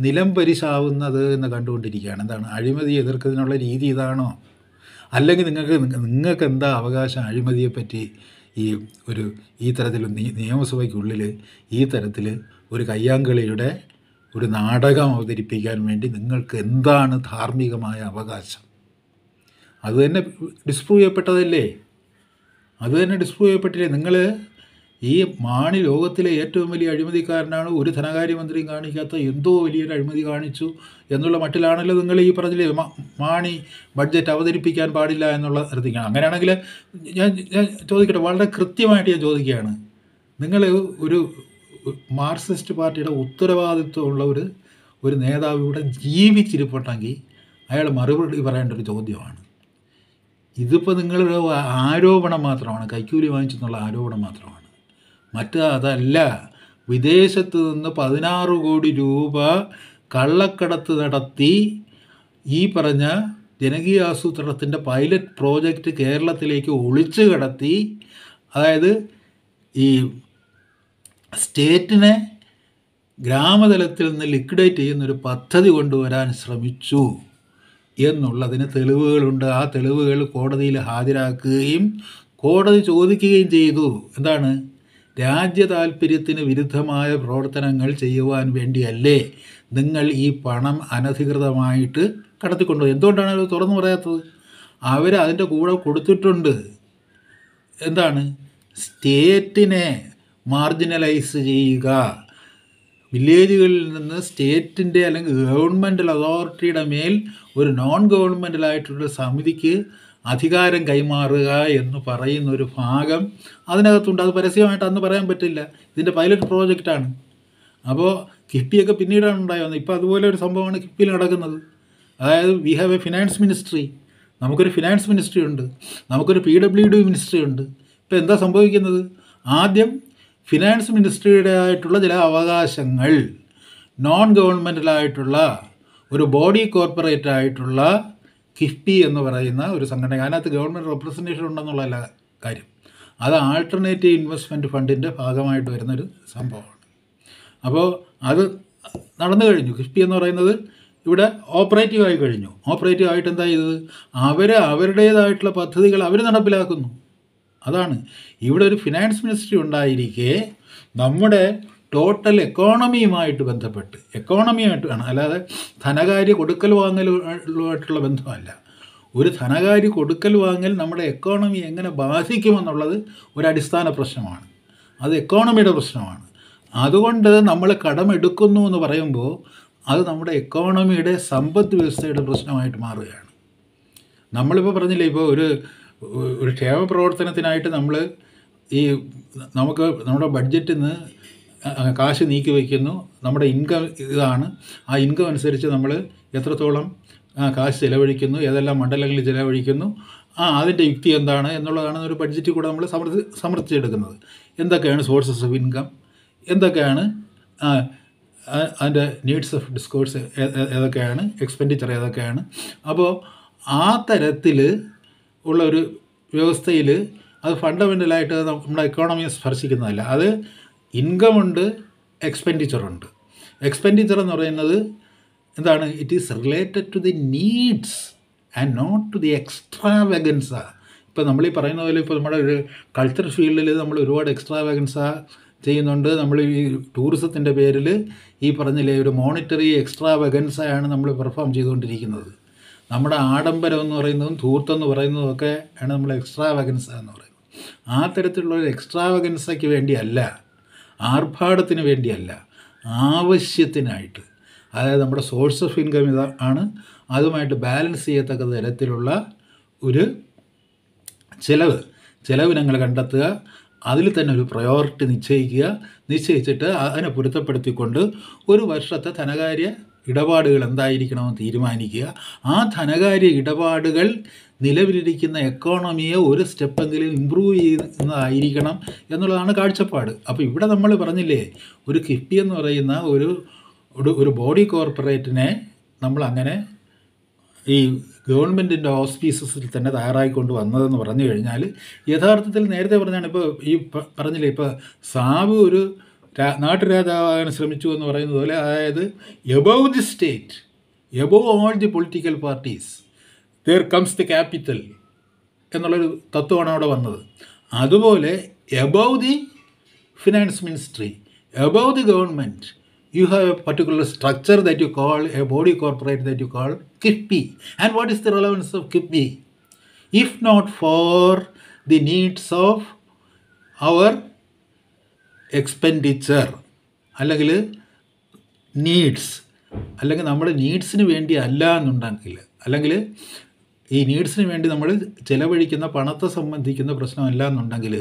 നിലം പരിശാവുന്നത് എന്ന് കണ്ടുകൊണ്ടിരിക്കുകയാണ് എന്താണ് അഴിമതി എതിർക്കുന്നതിനുള്ള രീതി ഇതാണോ അല്ലെങ്കിൽ നിങ്ങൾക്ക് നിങ്ങൾക്ക് എന്താ അവകാശം അഴിമതിയെപ്പറ്റി ഈ ഒരു ഈ തരത്തിൽ നിയമസഭയ്ക്കുള്ളിൽ ഈ തരത്തിൽ ഒരു കയ്യാങ്കളിയുടെ ഒരു നാടകം അവതരിപ്പിക്കാൻ വേണ്ടി നിങ്ങൾക്ക് എന്താണ് ധാർമ്മികമായ അവകാശം അത് തന്നെ ഡിസ്പ്രൂവ് ചെയ്യപ്പെട്ടതല്ലേ അത് തന്നെ ഡിസ്പ്രൂവ് ചെയ്യപ്പെട്ടില്ലേ നിങ്ങൾ ഈ മാണി ലോകത്തിലെ ഏറ്റവും വലിയ അഴിമതിക്കാരനാണ് ഒരു ധനകാര്യമന്ത്രിയും കാണിക്കാത്ത എന്തോ വലിയൊരു അഴിമതി കാണിച്ചു എന്നുള്ള മട്ടിലാണല്ലോ നിങ്ങൾ ഈ പറഞ്ഞില്ലേ മാണി ബഡ്ജറ്റ് അവതരിപ്പിക്കാൻ പാടില്ല എന്നുള്ള ശ്രദ്ധിക്കണം അങ്ങനെയാണെങ്കിൽ ഞാൻ ഞാൻ ചോദിക്കട്ടെ വളരെ കൃത്യമായിട്ട് ഞാൻ ചോദിക്കുകയാണ് നിങ്ങൾ ഒരു മാർക്സിസ്റ്റ് പാർട്ടിയുടെ ഉത്തരവാദിത്വമുള്ള ഒരു ഒരു നേതാവ് ഇവിടെ ജീവിച്ചിരിപ്പുണ്ടെങ്കിൽ അയാൾ മറുപടി പറയേണ്ട ഒരു ചോദ്യമാണ് ഇതിപ്പോൾ നിങ്ങളൊരു ആരോപണം മാത്രമാണ് കൈക്കൂലി വാങ്ങിച്ചെന്നുള്ള ആരോപണം മാത്രമാണ് മറ്റ് അതല്ല വിദേശത്ത് നിന്ന് പതിനാറ് കോടി രൂപ കള്ളക്കടത്ത് നടത്തി ഈ പറഞ്ഞ ജനകീയ ആസൂത്രണത്തിൻ്റെ പൈലറ്റ് പ്രോജക്റ്റ് കേരളത്തിലേക്ക് ഒളിച്ചു കടത്തി അതായത് ഈ സ്റ്റേറ്റിനെ ഗ്രാമതലത്തിൽ നിന്ന് ലിക്വിഡേറ്റ് ചെയ്യുന്നൊരു പദ്ധതി കൊണ്ടുവരാൻ ശ്രമിച്ചു എന്നുള്ളതിന് തെളിവുകളുണ്ട് ആ തെളിവുകൾ കോടതിയിൽ ഹാജരാക്കുകയും കോടതി ചോദിക്കുകയും ചെയ്തു എന്താണ് രാജ്യ താൽപ്പര്യത്തിന് വിരുദ്ധമായ പ്രവർത്തനങ്ങൾ ചെയ്യുവാൻ വേണ്ടിയല്ലേ നിങ്ങൾ ഈ പണം അനധികൃതമായിട്ട് കടത്തിക്കൊണ്ടു എന്തുകൊണ്ടാണ് അവർ തുറന്നു പറയാത്തത് അവർ അതിൻ്റെ കൂടെ കൊടുത്തിട്ടുണ്ട് എന്താണ് സ്റ്റേറ്റിനെ മാർജിനലൈസ് ചെയ്യുക വില്ലേജുകളിൽ നിന്ന് സ്റ്റേറ്റിൻ്റെ അല്ലെങ്കിൽ ഗവൺമെൻറ്റൽ അതോറിറ്റിയുടെ മേൽ ഒരു നോൺ ഗവൺമെൻറ്റലായിട്ടുള്ള സമിതിക്ക് അധികാരം കൈമാറുക എന്ന് പറയുന്ന ഒരു ഭാഗം അതിനകത്തുണ്ട് അത് പരസ്യമായിട്ട് അന്ന് പറയാൻ പറ്റില്ല ഇതിൻ്റെ പൈലറ്റ് പ്രോജക്റ്റാണ് അപ്പോൾ കിഫ്ബിയൊക്കെ പിന്നീടാണ് ഉണ്ടായത് ഇപ്പോൾ അതുപോലെ ഒരു സംഭവമാണ് കിഫ്ബിയിൽ നടക്കുന്നത് അതായത് we have a finance ministry നമുക്കൊരു ഫിനാൻസ് മിനിസ്ട്രി ഉണ്ട് നമുക്കൊരു പി ഡബ്ല്യു ഡി മിനിസ്ട്രി ഉണ്ട് ഇപ്പോൾ എന്താ സംഭവിക്കുന്നത് ആദ്യം ഫിനാൻസ് ആയിട്ടുള്ള ചില അവകാശങ്ങൾ നോൺ ഗവൺമെൻറ്റലായിട്ടുള്ള ഒരു ബോഡി കോർപ്പറേറ്റ് ആയിട്ടുള്ള കിഫ്ബി എന്ന് പറയുന്ന ഒരു സംഘടന അതിനകത്ത് ഗവൺമെൻറ് റെപ്രസെൻറ്റേഷൻ ഉണ്ടെന്നുള്ള കാര്യം അത് ആൾട്ടർനേറ്റീവ് ഇൻവെസ്റ്റ്മെൻറ്റ് ഫണ്ടിൻ്റെ ഭാഗമായിട്ട് വരുന്നൊരു സംഭവമാണ് അപ്പോൾ അത് നടന്നു കഴിഞ്ഞു കിഫ്ബി എന്ന് പറയുന്നത് ഇവിടെ ഓപ്പറേറ്റീവ് ആയി കഴിഞ്ഞു ഓപ്പറേറ്റീവ് ആയിട്ട് എന്താ ചെയ്തത് അവർ അവരുടേതായിട്ടുള്ള പദ്ധതികൾ അവർ നടപ്പിലാക്കുന്നു അതാണ് ഇവിടെ ഒരു ഫിനാൻസ് മിനിസ്ട്രി ഉണ്ടായിരിക്കെ നമ്മുടെ ടോട്ടൽ എക്കോണമിയുമായിട്ട് ബന്ധപ്പെട്ട് എക്കോണമിയായിട്ട് വേണം അല്ലാതെ ധനകാര്യ കൊടുക്കൽ വാങ്ങലുമായിട്ടുള്ള ബന്ധമല്ല ഒരു ധനകാര്യ കൊടുക്കൽ വാങ്ങൽ നമ്മുടെ എക്കോണമി എങ്ങനെ ബാധിക്കുമെന്നുള്ളത് ഒരു അടിസ്ഥാന പ്രശ്നമാണ് അത് എക്കോണമിയുടെ പ്രശ്നമാണ് അതുകൊണ്ട് നമ്മൾ കടമെടുക്കുന്നു എന്ന് പറയുമ്പോൾ അത് നമ്മുടെ എക്കോണമിയുടെ സമ്പദ് വ്യവസ്ഥയുടെ പ്രശ്നമായിട്ട് മാറുകയാണ് നമ്മളിപ്പോൾ പറഞ്ഞില്ലേ ഇപ്പോൾ ഒരു ഒരു ക്ഷേമ പ്രവർത്തനത്തിനായിട്ട് നമ്മൾ ഈ നമുക്ക് നമ്മുടെ ബഡ്ജറ്റിൽ നിന്ന് കാശ് നീക്കി വയ്ക്കുന്നു നമ്മുടെ ഇൻകം ഇതാണ് ആ ഇൻകം അനുസരിച്ച് നമ്മൾ എത്രത്തോളം കാശ് ചിലവഴിക്കുന്നു ഏതെല്ലാം മണ്ഡലങ്ങളിൽ ചിലവഴിക്കുന്നു ആ അതിൻ്റെ യുക്തി എന്താണ് എന്നുള്ളതാണ് ഒരു ബഡ്ജറ്റിൽ കൂടെ നമ്മൾ സമർത്ഥി സമർത്ഥിച്ചെടുക്കുന്നത് എന്തൊക്കെയാണ് സോഴ്സസ് ഓഫ് ഇൻകം എന്തൊക്കെയാണ് അതിൻ്റെ നീഡ്സ് ഓഫ് ഡിസ്കോഴ്സ് ഏതൊക്കെയാണ് എക്സ്പെൻഡിച്ചർ ഏതൊക്കെയാണ് അപ്പോൾ ആ തരത്തിൽ ഉള്ള ഒരു വ്യവസ്ഥയിൽ അത് ഫണ്ടമെൻ്റലായിട്ട് നമ്മുടെ എക്കോണമിയെ സ്പർശിക്കുന്നതല്ല അത് ഇൻകം ഉണ്ട് എക്സ്പെൻഡിച്ചർ ഉണ്ട് എക്സ്പെൻഡിച്ചർ എന്ന് പറയുന്നത് എന്താണ് it is related to the needs and not to the extra ആ ഇപ്പോൾ നമ്മൾ ഈ പറയുന്ന പോലെ ഇപ്പോൾ നമ്മുടെ ഒരു കൾച്ചർ ഫീൽഡിൽ നമ്മൾ ഒരുപാട് എക്സ്ട്രാ ആ ചെയ്യുന്നുണ്ട് നമ്മൾ ഈ ടൂറിസത്തിൻ്റെ പേരിൽ ഈ പറഞ്ഞില്ലേ ഒരു മോണിറ്ററി എക്സ്ട്രാ വെഗൻസയാണ് നമ്മൾ പെർഫോം ചെയ്തുകൊണ്ടിരിക്കുന്നത് നമ്മുടെ ആഡംബരം എന്ന് പറയുന്നതും ധൂർത്തെന്ന് പറയുന്നതും ഒക്കെ ആണ് നമ്മൾ എക്സ്ട്രാ വെഗൻസ എന്ന് പറയുന്നത് ആ തരത്തിലുള്ള ഒരു എക്സ്ട്രാ വേഗൻസയ്ക്ക് വേണ്ടിയല്ല ആർഭാടത്തിന് വേണ്ടിയല്ല ആവശ്യത്തിനായിട്ട് അതായത് നമ്മുടെ സോഴ്സ് ഓഫ് ഇൻകം ഇതാ ആണ് അതുമായിട്ട് ബാലൻസ് ചെയ്യത്തക്ക തരത്തിലുള്ള ഒരു ചിലവ് ചിലവിനങ്ങൾ കണ്ടെത്തുക അതിൽ തന്നെ ഒരു പ്രയോറിറ്റി നിശ്ചയിക്കുക നിശ്ചയിച്ചിട്ട് അതിനെ പൊരുത്തപ്പെടുത്തിക്കൊണ്ട് ഒരു വർഷത്തെ ധനകാര്യ ഇടപാടുകൾ എന്തായിരിക്കണമെന്ന് തീരുമാനിക്കുക ആ ധനകാര്യ ഇടപാടുകൾ നിലവിലിരിക്കുന്ന എക്കോണമിയെ ഒരു സ്റ്റെപ്പെങ്കിലും ഇമ്പ്രൂവ് ചെയ്യുന്നതായിരിക്കണം എന്നുള്ളതാണ് കാഴ്ചപ്പാട് അപ്പോൾ ഇവിടെ നമ്മൾ പറഞ്ഞില്ലേ ഒരു കിഫ്ബി എന്ന് പറയുന്ന ഒരു ഒരു ബോഡി കോർപ്പറേറ്റിനെ നമ്മൾ അങ്ങനെ ഈ ഗവൺമെൻറ്റിൻ്റെ ഓസ്പീസസിൽ തന്നെ തയ്യാറായിക്കൊണ്ട് വന്നതെന്ന് പറഞ്ഞു കഴിഞ്ഞാൽ യഥാർത്ഥത്തിൽ നേരത്തെ പറഞ്ഞാണ് ഇപ്പോൾ ഈ പറഞ്ഞില്ലേ ഇപ്പോൾ സാബ് ഒരു നാട്ടുരാജാവാകാൻ ശ്രമിച്ചു എന്ന് പറയുന്നത് പോലെ അതായത് above the state above all the political parties there comes the capital എന്നുള്ളൊരു തത്വമാണ് അവിടെ വന്നത് അതുപോലെ above the finance ministry above the government you have a particular structure that you call a body corporate that you call KIPPI. And what is the relevance of KIPPI? If not for the needs of our expenditure അല്ലെങ്കിൽ needs അല്ലെങ്കിൽ നമ്മുടെ നീഡ്സിന് വേണ്ടി അല്ല എന്നുണ്ടെങ്കിൽ അല്ലെങ്കിൽ ഈ നീഡ്സിന് വേണ്ടി നമ്മൾ ചിലവഴിക്കുന്ന പണത്തെ സംബന്ധിക്കുന്ന പ്രശ്നമല്ല എന്നുണ്ടെങ്കിൽ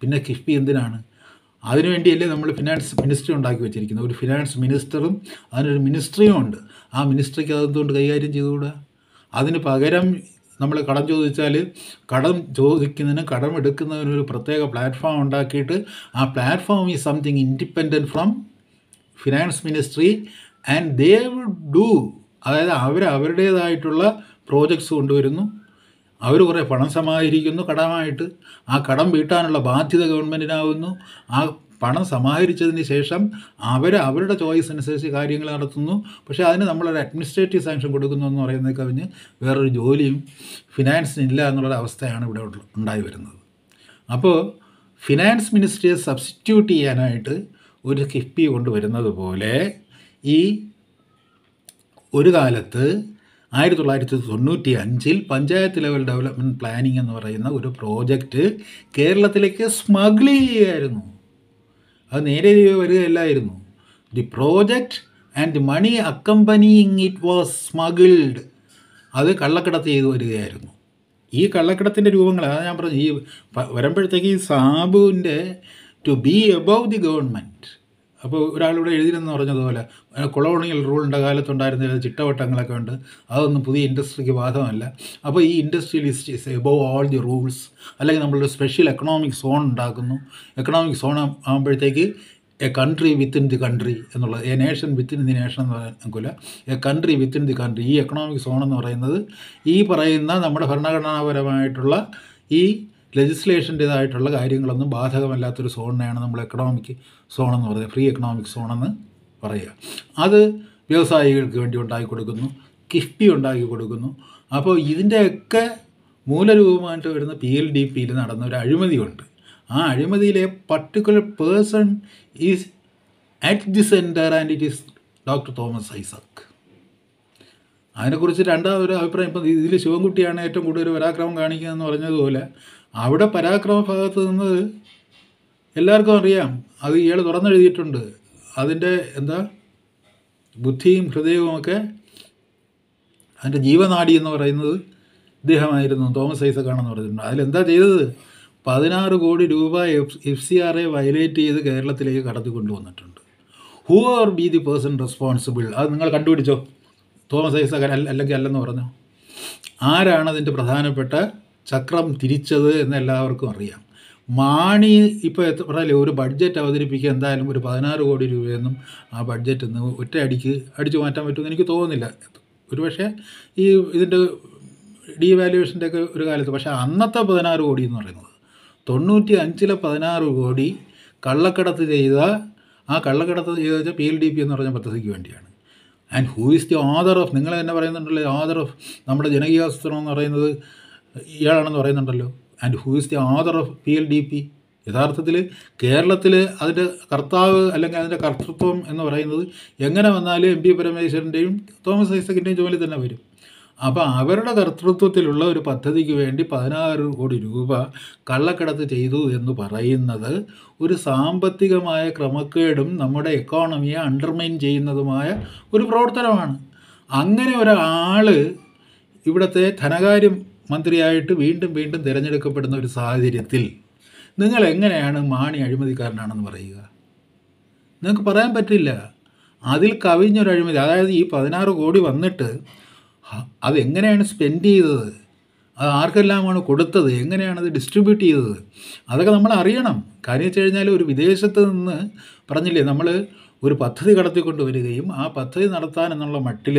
പിന്നെ കിഫ്ബി എന്തിനാണ് അതിനുവേണ്ടിയല്ലേ നമ്മൾ ഫിനാൻസ് മിനിസ്ട്രി ഉണ്ടാക്കി വെച്ചിരിക്കുന്നത് ഒരു ഫിനാൻസ് മിനിസ്റ്ററും അതിനൊരു മിനിസ്ട്രിയും ഉണ്ട് ആ മിനിസ്ട്രിക്ക് അതെന്തുകൊണ്ട് കൈകാര്യം ചെയ്തുകൂടാ അതിന് പകരം നമ്മൾ കടം ചോദിച്ചാൽ കടം ചോദിക്കുന്നതിന് കടം എടുക്കുന്നതിനൊരു ഒരു പ്രത്യേക പ്ലാറ്റ്ഫോം ഉണ്ടാക്കിയിട്ട് ആ platform is something independent from finance ministry and they would do അതായത് അവർ അവരുടേതായിട്ടുള്ള പ്രോജക്ട്സ് കൊണ്ടുവരുന്നു അവർ കുറേ പണം സമാഹരിക്കുന്നു കടമായിട്ട് ആ കടം വീട്ടാനുള്ള ബാധ്യത ഗവൺമെൻറ്റിനാവുന്നു ആ പണം സമാഹരിച്ചതിന് ശേഷം അവർ അവരുടെ ചോയ്സ് അനുസരിച്ച് കാര്യങ്ങൾ നടത്തുന്നു പക്ഷേ അതിന് നമ്മളൊരു അഡ്മിനിസ്ട്രേറ്റീവ് സാങ്ഷൻ കൊടുക്കുന്നു എന്ന് പറയുന്നത് കവിഞ്ഞ് വേറൊരു ജോലിയും ഇല്ല എന്നുള്ള അവസ്ഥയാണ് ഇവിടെ ഉണ്ടായി വരുന്നത് അപ്പോൾ ഫിനാൻസ് മിനിസ്ട്രിയെ സബ്സ്റ്റിറ്റ്യൂട്ട് ചെയ്യാനായിട്ട് ഒരു കിഫ്ബി കൊണ്ടുവരുന്നത് പോലെ ഈ ഒരു കാലത്ത് ആയിരത്തി തൊള്ളായിരത്തി തൊണ്ണൂറ്റി അഞ്ചിൽ പഞ്ചായത്ത് ലെവൽ ഡെവലപ്മെൻറ്റ് പ്ലാനിംഗ് എന്ന് പറയുന്ന ഒരു പ്രോജക്റ്റ് കേരളത്തിലേക്ക് സ്മഗ്ലി ചെയ്യുകയായിരുന്നു അത് നേരെ വരികയല്ലായിരുന്നു the project and money accompanying it was smuggled അത് കള്ളക്കടത്ത് ചെയ്തു വരികയായിരുന്നു ഈ കള്ളക്കടത്തിൻ്റെ രൂപങ്ങൾ അതാണ് ഞാൻ പറഞ്ഞു ഈ വരുമ്പോഴത്തേക്ക് ഈ സാബുവിൻ്റെ to be above the government അപ്പോൾ ഒരാളിവിടെ എഴുതിയെന്ന് പറഞ്ഞതുപോലെ കൊളോണിയൽ റൂളിൻ്റെ കാലത്തുണ്ടായിരുന്ന ചിട്ടവട്ടങ്ങളൊക്കെ ഉണ്ട് അതൊന്നും പുതിയ ഇൻഡസ്ട്രിക്ക് ബാധകമല്ല അപ്പോൾ ഈ industrialist is above all the rules അല്ലെങ്കിൽ നമ്മളൊരു സ്പെഷ്യൽ എക്കണോമിക് സോൺ ഉണ്ടാക്കുന്നു എക്കണോമിക് സോൺ ആകുമ്പോഴത്തേക്ക് a country within the country എന്നുള്ളത് a nation within the nation എന്ന് പറയാനില്ല a country within the country ഈ എക്കണോമിക് സോൺ എന്ന് പറയുന്നത് ഈ പറയുന്ന നമ്മുടെ ഭരണഘടനാപരമായിട്ടുള്ള ഈ ലെജിസ്ലേഷൻ്റേതായിട്ടുള്ള കാര്യങ്ങളൊന്നും ബാധകമല്ലാത്തൊരു സോണിനെയാണ് നമ്മൾ എക്കണോമിക് സോണെന്ന് പറയുന്നത് ഫ്രീ എക്കണോമിക് സോണെന്ന് പറയുക അത് വ്യവസായികൾക്ക് വേണ്ടി ഉണ്ടാക്കി കൊടുക്കുന്നു കിഫ്ബി ഉണ്ടാക്കി കൊടുക്കുന്നു അപ്പോൾ ഇതിൻ്റെയൊക്കെ മൂലരൂപമായിട്ട് വരുന്ന പി എൽ ഡി പിയിൽ നടന്ന ഒരു അഴിമതിയുണ്ട് ആ അഴിമതിയിലെ particular person is at the centre and it is doctor Thomas Isaac അതിനെക്കുറിച്ച് രണ്ടാമതൊരു അഭിപ്രായം ഇപ്പം ഇതിൽ ശിവൻകുട്ടിയാണ് ഏറ്റവും കൂടുതൽ ഒരാക്രമം കാണിക്കുന്നതെന്ന് പറഞ്ഞതുപോലെ അവിടെ പരാക്രമ ഭാഗത്ത് നിന്നത് എല്ലാവർക്കും അറിയാം അത് ഇയാൾ തുറന്നെഴുതിയിട്ടുണ്ട് അതിൻ്റെ എന്താ ബുദ്ധിയും ഹൃദയവുമൊക്കെ അതിൻ്റെ ജീവനാടി എന്ന് പറയുന്നത് ഇദ്ദേഹമായിരുന്നു തോമസ് ഐസക്കാണെന്ന് പറഞ്ഞിട്ടുണ്ട് അതിലെന്താ ചെയ്തത് പതിനാറ് കോടി രൂപ F F C A violate ചെയ്ത് കേരളത്തിലേക്ക് കടത്തി കൊണ്ടുവന്നിട്ടുണ്ട് who are be the person responsible അത് നിങ്ങൾ കണ്ടുപിടിച്ചോ തോമസ് ഐസക് അല്ലെങ്കിൽ അല്ലെന്ന് പറഞ്ഞോ ആരാണ് അതിൻ്റെ പ്രധാനപ്പെട്ട ചക്രം തിരിച്ചത് എന്ന് എല്ലാവർക്കും അറിയാം മാണി ഇപ്പോൾ എത്ര പറഞ്ഞാലേ ഒരു ബഡ്ജറ്റ് അവതരിപ്പിക്കുക എന്തായാലും ഒരു പതിനാറ് കോടി രൂപയെന്നും ആ ബഡ്ജറ്റ് ഒന്ന് ഒറ്റയടിക്ക് അടിച്ചു മാറ്റാൻ പറ്റുമെന്ന് എനിക്ക് തോന്നുന്നില്ല ഒരുപക്ഷെ ഈ ഇതിൻ്റെ ഡീവാലുവേഷൻ്റെ ഒക്കെ ഒരു കാലത്ത് പക്ഷേ അന്നത്തെ പതിനാറ് കോടി എന്ന് പറയുന്നത് തൊണ്ണൂറ്റി അഞ്ചിലെ പതിനാറ് കോടി കള്ളക്കടത്ത് ചെയ്ത ആ കള്ളക്കടത്ത് ചെയ്ത പി എൽ ഡി പി എന്ന് പറഞ്ഞ പദ്ധതിക്ക് വേണ്ടിയാണ് and who is the author of നിങ്ങൾ തന്നെ പറയുന്നുണ്ടല്ലോ ആദർ ഓഫ് നമ്മുടെ ജനകീയാസൂത്രണം എന്ന് പറയുന്നത് ഇയാളാണെന്ന് പറയുന്നുണ്ടല്ലോ and who is the author of P L D P യഥാർത്ഥത്തിൽ കേരളത്തിൽ അതിൻ്റെ കർത്താവ് അല്ലെങ്കിൽ അതിൻ്റെ കർത്തൃത്വം എന്ന് പറയുന്നത് എങ്ങനെ വന്നാലും എം പി പരമേശ്വരൻ്റെയും തോമസ് ഐസക്കിൻ്റെയും ജോലി തന്നെ വരും അപ്പോൾ അവരുടെ കർത്തൃത്വത്തിലുള്ള ഒരു പദ്ധതിക്ക് വേണ്ടി പതിനാറ് കോടി രൂപ കള്ളക്കടത്ത് ചെയ്തു എന്ന് പറയുന്നത് ഒരു സാമ്പത്തികമായ ക്രമക്കേടും നമ്മുടെ എക്കോണമിയെ അണ്ടർമൈൻ ചെയ്യുന്നതുമായ ഒരു പ്രവർത്തനമാണ് അങ്ങനെ ഒരാൾ ഇവിടുത്തെ ധനകാര്യം മന്ത്രിയായിട്ട് വീണ്ടും വീണ്ടും തിരഞ്ഞെടുക്കപ്പെടുന്ന ഒരു സാഹചര്യത്തിൽ നിങ്ങൾ എങ്ങനെയാണ് മാണി അഴിമതിക്കാരനാണെന്ന് പറയുക നിങ്ങൾക്ക് പറയാൻ പറ്റില്ല അതിൽ കവിഞ്ഞൊരു അഴിമതി അതായത് ഈ പതിനാറ് കോടി വന്നിട്ട് അതെങ്ങനെയാണ് സ്പെൻഡ് ചെയ്തത് അത് ആർക്കെല്ലാമാണ് കൊടുത്തത് എങ്ങനെയാണ് അത് ഡിസ്ട്രിബ്യൂട്ട് ചെയ്തത് അതൊക്കെ നമ്മൾ അറിയണം കാര്യം വെച്ച് കഴിഞ്ഞാൽ ഒരു വിദേശത്ത് നിന്ന് പറഞ്ഞില്ലേ നമ്മൾ ഒരു പദ്ധതി കടത്തിക്കൊണ്ട് വരികയും ആ പദ്ധതി നടത്താൻ എന്നുള്ള മട്ടിൽ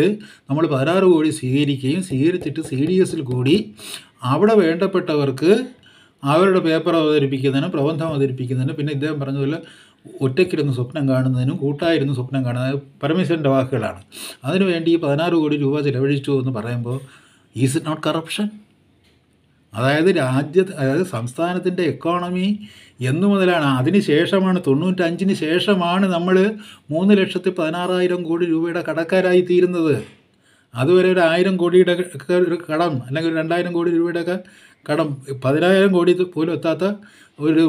നമ്മൾ പതിനാറ് കോടി സ്വീകരിക്കുകയും സ്വീകരിച്ചിട്ട് സി ഡി എസിൽ കൂടി അവിടെ വേണ്ടപ്പെട്ടവർക്ക് അവരുടെ പേപ്പർ അവതരിപ്പിക്കുന്നതിനും പ്രബന്ധം അവതരിപ്പിക്കുന്നതിനും പിന്നെ ഇദ്ദേഹം പറഞ്ഞതുപോലെ ഒറ്റയ്ക്കിരുന്ന് സ്വപ്നം കാണുന്നതിനും കൂട്ടായിരുന്നു സ്വപ്നം കാണുന്നത് പരമേശ്വരൻ്റെ വാക്കുകളാണ് അതിനുവേണ്ടി ഈ പതിനാറ് കോടി രൂപ ചിലവഴിച്ചു എന്ന് പറയുമ്പോൾ ഈസ് ഇറ്റ് നോട്ട് കറപ്ഷൻ അതായത് രാജ്യ അതായത് സംസ്ഥാനത്തിൻ്റെ എക്കോണമി എന്നു മുതലാണ് അതിന് ശേഷമാണ് തൊണ്ണൂറ്റഞ്ചിന് ശേഷമാണ് നമ്മൾ മൂന്ന് ലക്ഷത്തി പതിനാറായിരം കോടി രൂപയുടെ കടക്കാരായി തീരുന്നത് അതുവരെ ഒരു ആയിരം കോടിയുടെ ഒരു കടം അല്ലെങ്കിൽ രണ്ടായിരം കോടി രൂപയുടെയൊക്കെ കടം പതിനായിരം കോടി പോലും എത്താത്ത ഒരു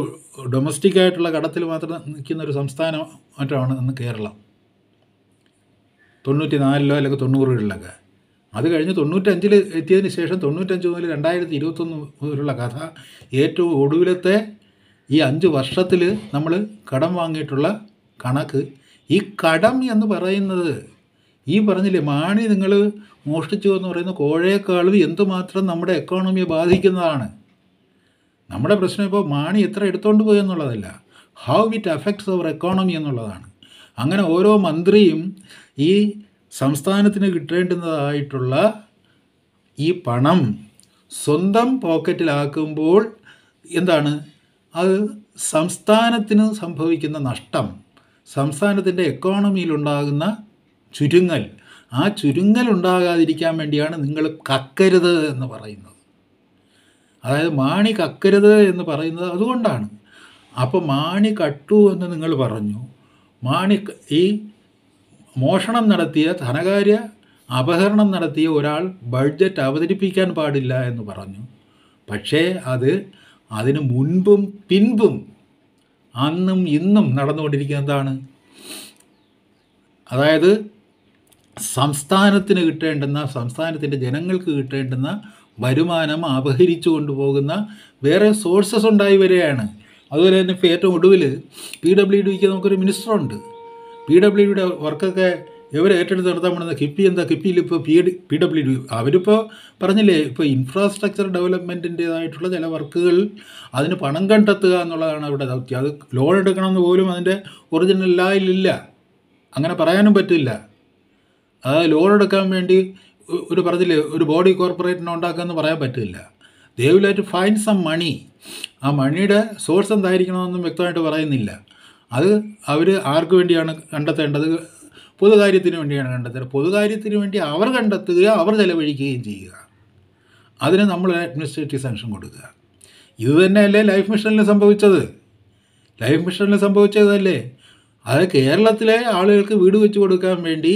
ഡൊമസ്റ്റിക് ആയിട്ടുള്ള കടത്തിൽ മാത്രം നിൽക്കുന്ന ഒരു സംസ്ഥാനം മാറ്റമാണ് ഇന്ന് കേരളം തൊണ്ണൂറ്റി നാലിലോ അല്ലെങ്കിൽ തൊണ്ണൂറുകളിലൊക്കെ അത് കഴിഞ്ഞ് തൊണ്ണൂറ്റഞ്ചിൽ എത്തിയതിന് ശേഷം തൊണ്ണൂറ്റഞ്ച് മുതൽ രണ്ടായിരത്തി ഇരുപത്തൊന്ന് മുതലുള്ള കഥ ഏറ്റവും ഒടുവിലത്തെ ഈ അഞ്ച് വർഷത്തിൽ നമ്മൾ കടം വാങ്ങിയിട്ടുള്ള കണക്ക് ഈ കടം എന്ന് പറയുന്നത് ഈ പറഞ്ഞില്ലേ മാണി നിങ്ങൾ മോഷ്ടിച്ചു എന്ന് പറയുന്ന കോഴയേക്കാളും എന്തുമാത്രം നമ്മുടെ എക്കോണമിയെ ബാധിക്കുന്നതാണ് നമ്മുടെ പ്രശ്നം ഇപ്പോൾ മാണി എത്ര എടുത്തുകൊണ്ട് പോയി എന്നുള്ളതല്ല how it affects our economy എന്നുള്ളതാണ് അങ്ങനെ ഓരോ മന്ത്രിയും ഈ സംസ്ഥാനത്തിന് കിട്ടേണ്ടുന്നതായിട്ടുള്ള ഈ പണം സ്വന്തം പോക്കറ്റിലാക്കുമ്പോൾ എന്താണ് അത് സംസ്ഥാനത്തിന് സംഭവിക്കുന്ന നഷ്ടം സംസ്ഥാനത്തിൻ്റെ എക്കോണമിയിലുണ്ടാകുന്ന ചുരുങ്ങൽ ആ ചുരുങ്ങൽ ഉണ്ടാകാതിരിക്കാൻ വേണ്ടിയാണ് നിങ്ങൾ കക്കരുത് എന്ന് പറയുന്നത് അതായത് മാണി കക്കരുത് എന്ന് പറയുന്നത് അതുകൊണ്ടാണ് അപ്പോൾ മാണി കട്ടു എന്ന് നിങ്ങൾ പറഞ്ഞു മാണി ഈ മോഷണം നടത്തിയ ധനകാര്യ അപഹരണം നടത്തിയ ഒരാൾ ബഡ്ജറ്റ് അവതരിപ്പിക്കാൻ പാടില്ല എന്ന് പറഞ്ഞു പക്ഷേ അത് അതിനു മുൻപും പിൻപും അന്നും ഇന്നും നടന്നുകൊണ്ടിരിക്കുന്നതാണ് അതായത് സംസ്ഥാനത്തിന് കിട്ടേണ്ടുന്ന സംസ്ഥാനത്തിൻ്റെ ജനങ്ങൾക്ക് കിട്ടേണ്ടുന്ന വരുമാനം അപഹരിച്ചു കൊണ്ടുപോകുന്ന വേറെ സോഴ്സസ് ഉണ്ടായി വരികയാണ് അതുപോലെ തന്നെ ഇപ്പോൾ ഏറ്റവും ഒടുവിൽ പി ഡബ്ല്യു ഡിക്ക് നമുക്കൊരു മിനിസ്റ്ററുണ്ട് പി ഡബ്ല്യു ഡിയുടെ വർക്കൊക്കെ ഇവർ ഏറ്റെടുത്ത് നടത്താൻ പോകുന്ന കിഫ്ബി എന്താ കിപ്പിയിൽ ഇപ്പോൾ P D P W D അവരിപ്പോൾ പറഞ്ഞില്ലേ ഇപ്പോൾ ഇൻഫ്രാസ്ട്രക്ചർ ഡെവലപ്മെൻറ്റിൻ്റേതായിട്ടുള്ള ചില വർക്കുകൾ അതിന് പണം കണ്ടെത്തുക എന്നുള്ളതാണ് അവരുടെ ദൗത്യം അത് ലോൺ എടുക്കണമെന്ന് പോലും അതിൻ്റെ ഒറിജിനൽ ലായിലില്ല അങ്ങനെ പറയാനും പറ്റില്ല അതായത് ലോൺ എടുക്കാൻ വേണ്ടി ഒരു പറഞ്ഞില്ലേ ഒരു ബോഡി കോർപ്പറേറ്റിനെ എന്ന് പറയാൻ പറ്റില്ല ദേവിലായിട്ട് വിൽ ഫൈൻഡ് സം മണി ആ മണിയുടെ സോഴ്സ് എന്തായിരിക്കണമെന്നും വ്യക്തമായിട്ട് പറയുന്നില്ല അത് അവർ ആർക്ക് വേണ്ടിയാണ് കണ്ടെത്തേണ്ടത് പൊതുകാര്യത്തിന് വേണ്ടിയാണ് കണ്ടെത്തേണ്ടത് പൊതുകാര്യത്തിന് വേണ്ടി അവർ കണ്ടെത്തുക അവർ ചെലവഴിക്കുകയും ചെയ്യുക അതിന് നമ്മൾ അഡ്മിനിസ്ട്രേറ്റീവ് സാങ്ഷൻ കൊടുക്കുക ഇത് തന്നെയല്ലേ ലൈഫ് മിഷനിൽ സംഭവിച്ചത് ലൈഫ് മിഷനിൽ സംഭവിച്ചതല്ലേ അത് കേരളത്തിലെ ആളുകൾക്ക് വീട് വെച്ച് കൊടുക്കാൻ വേണ്ടി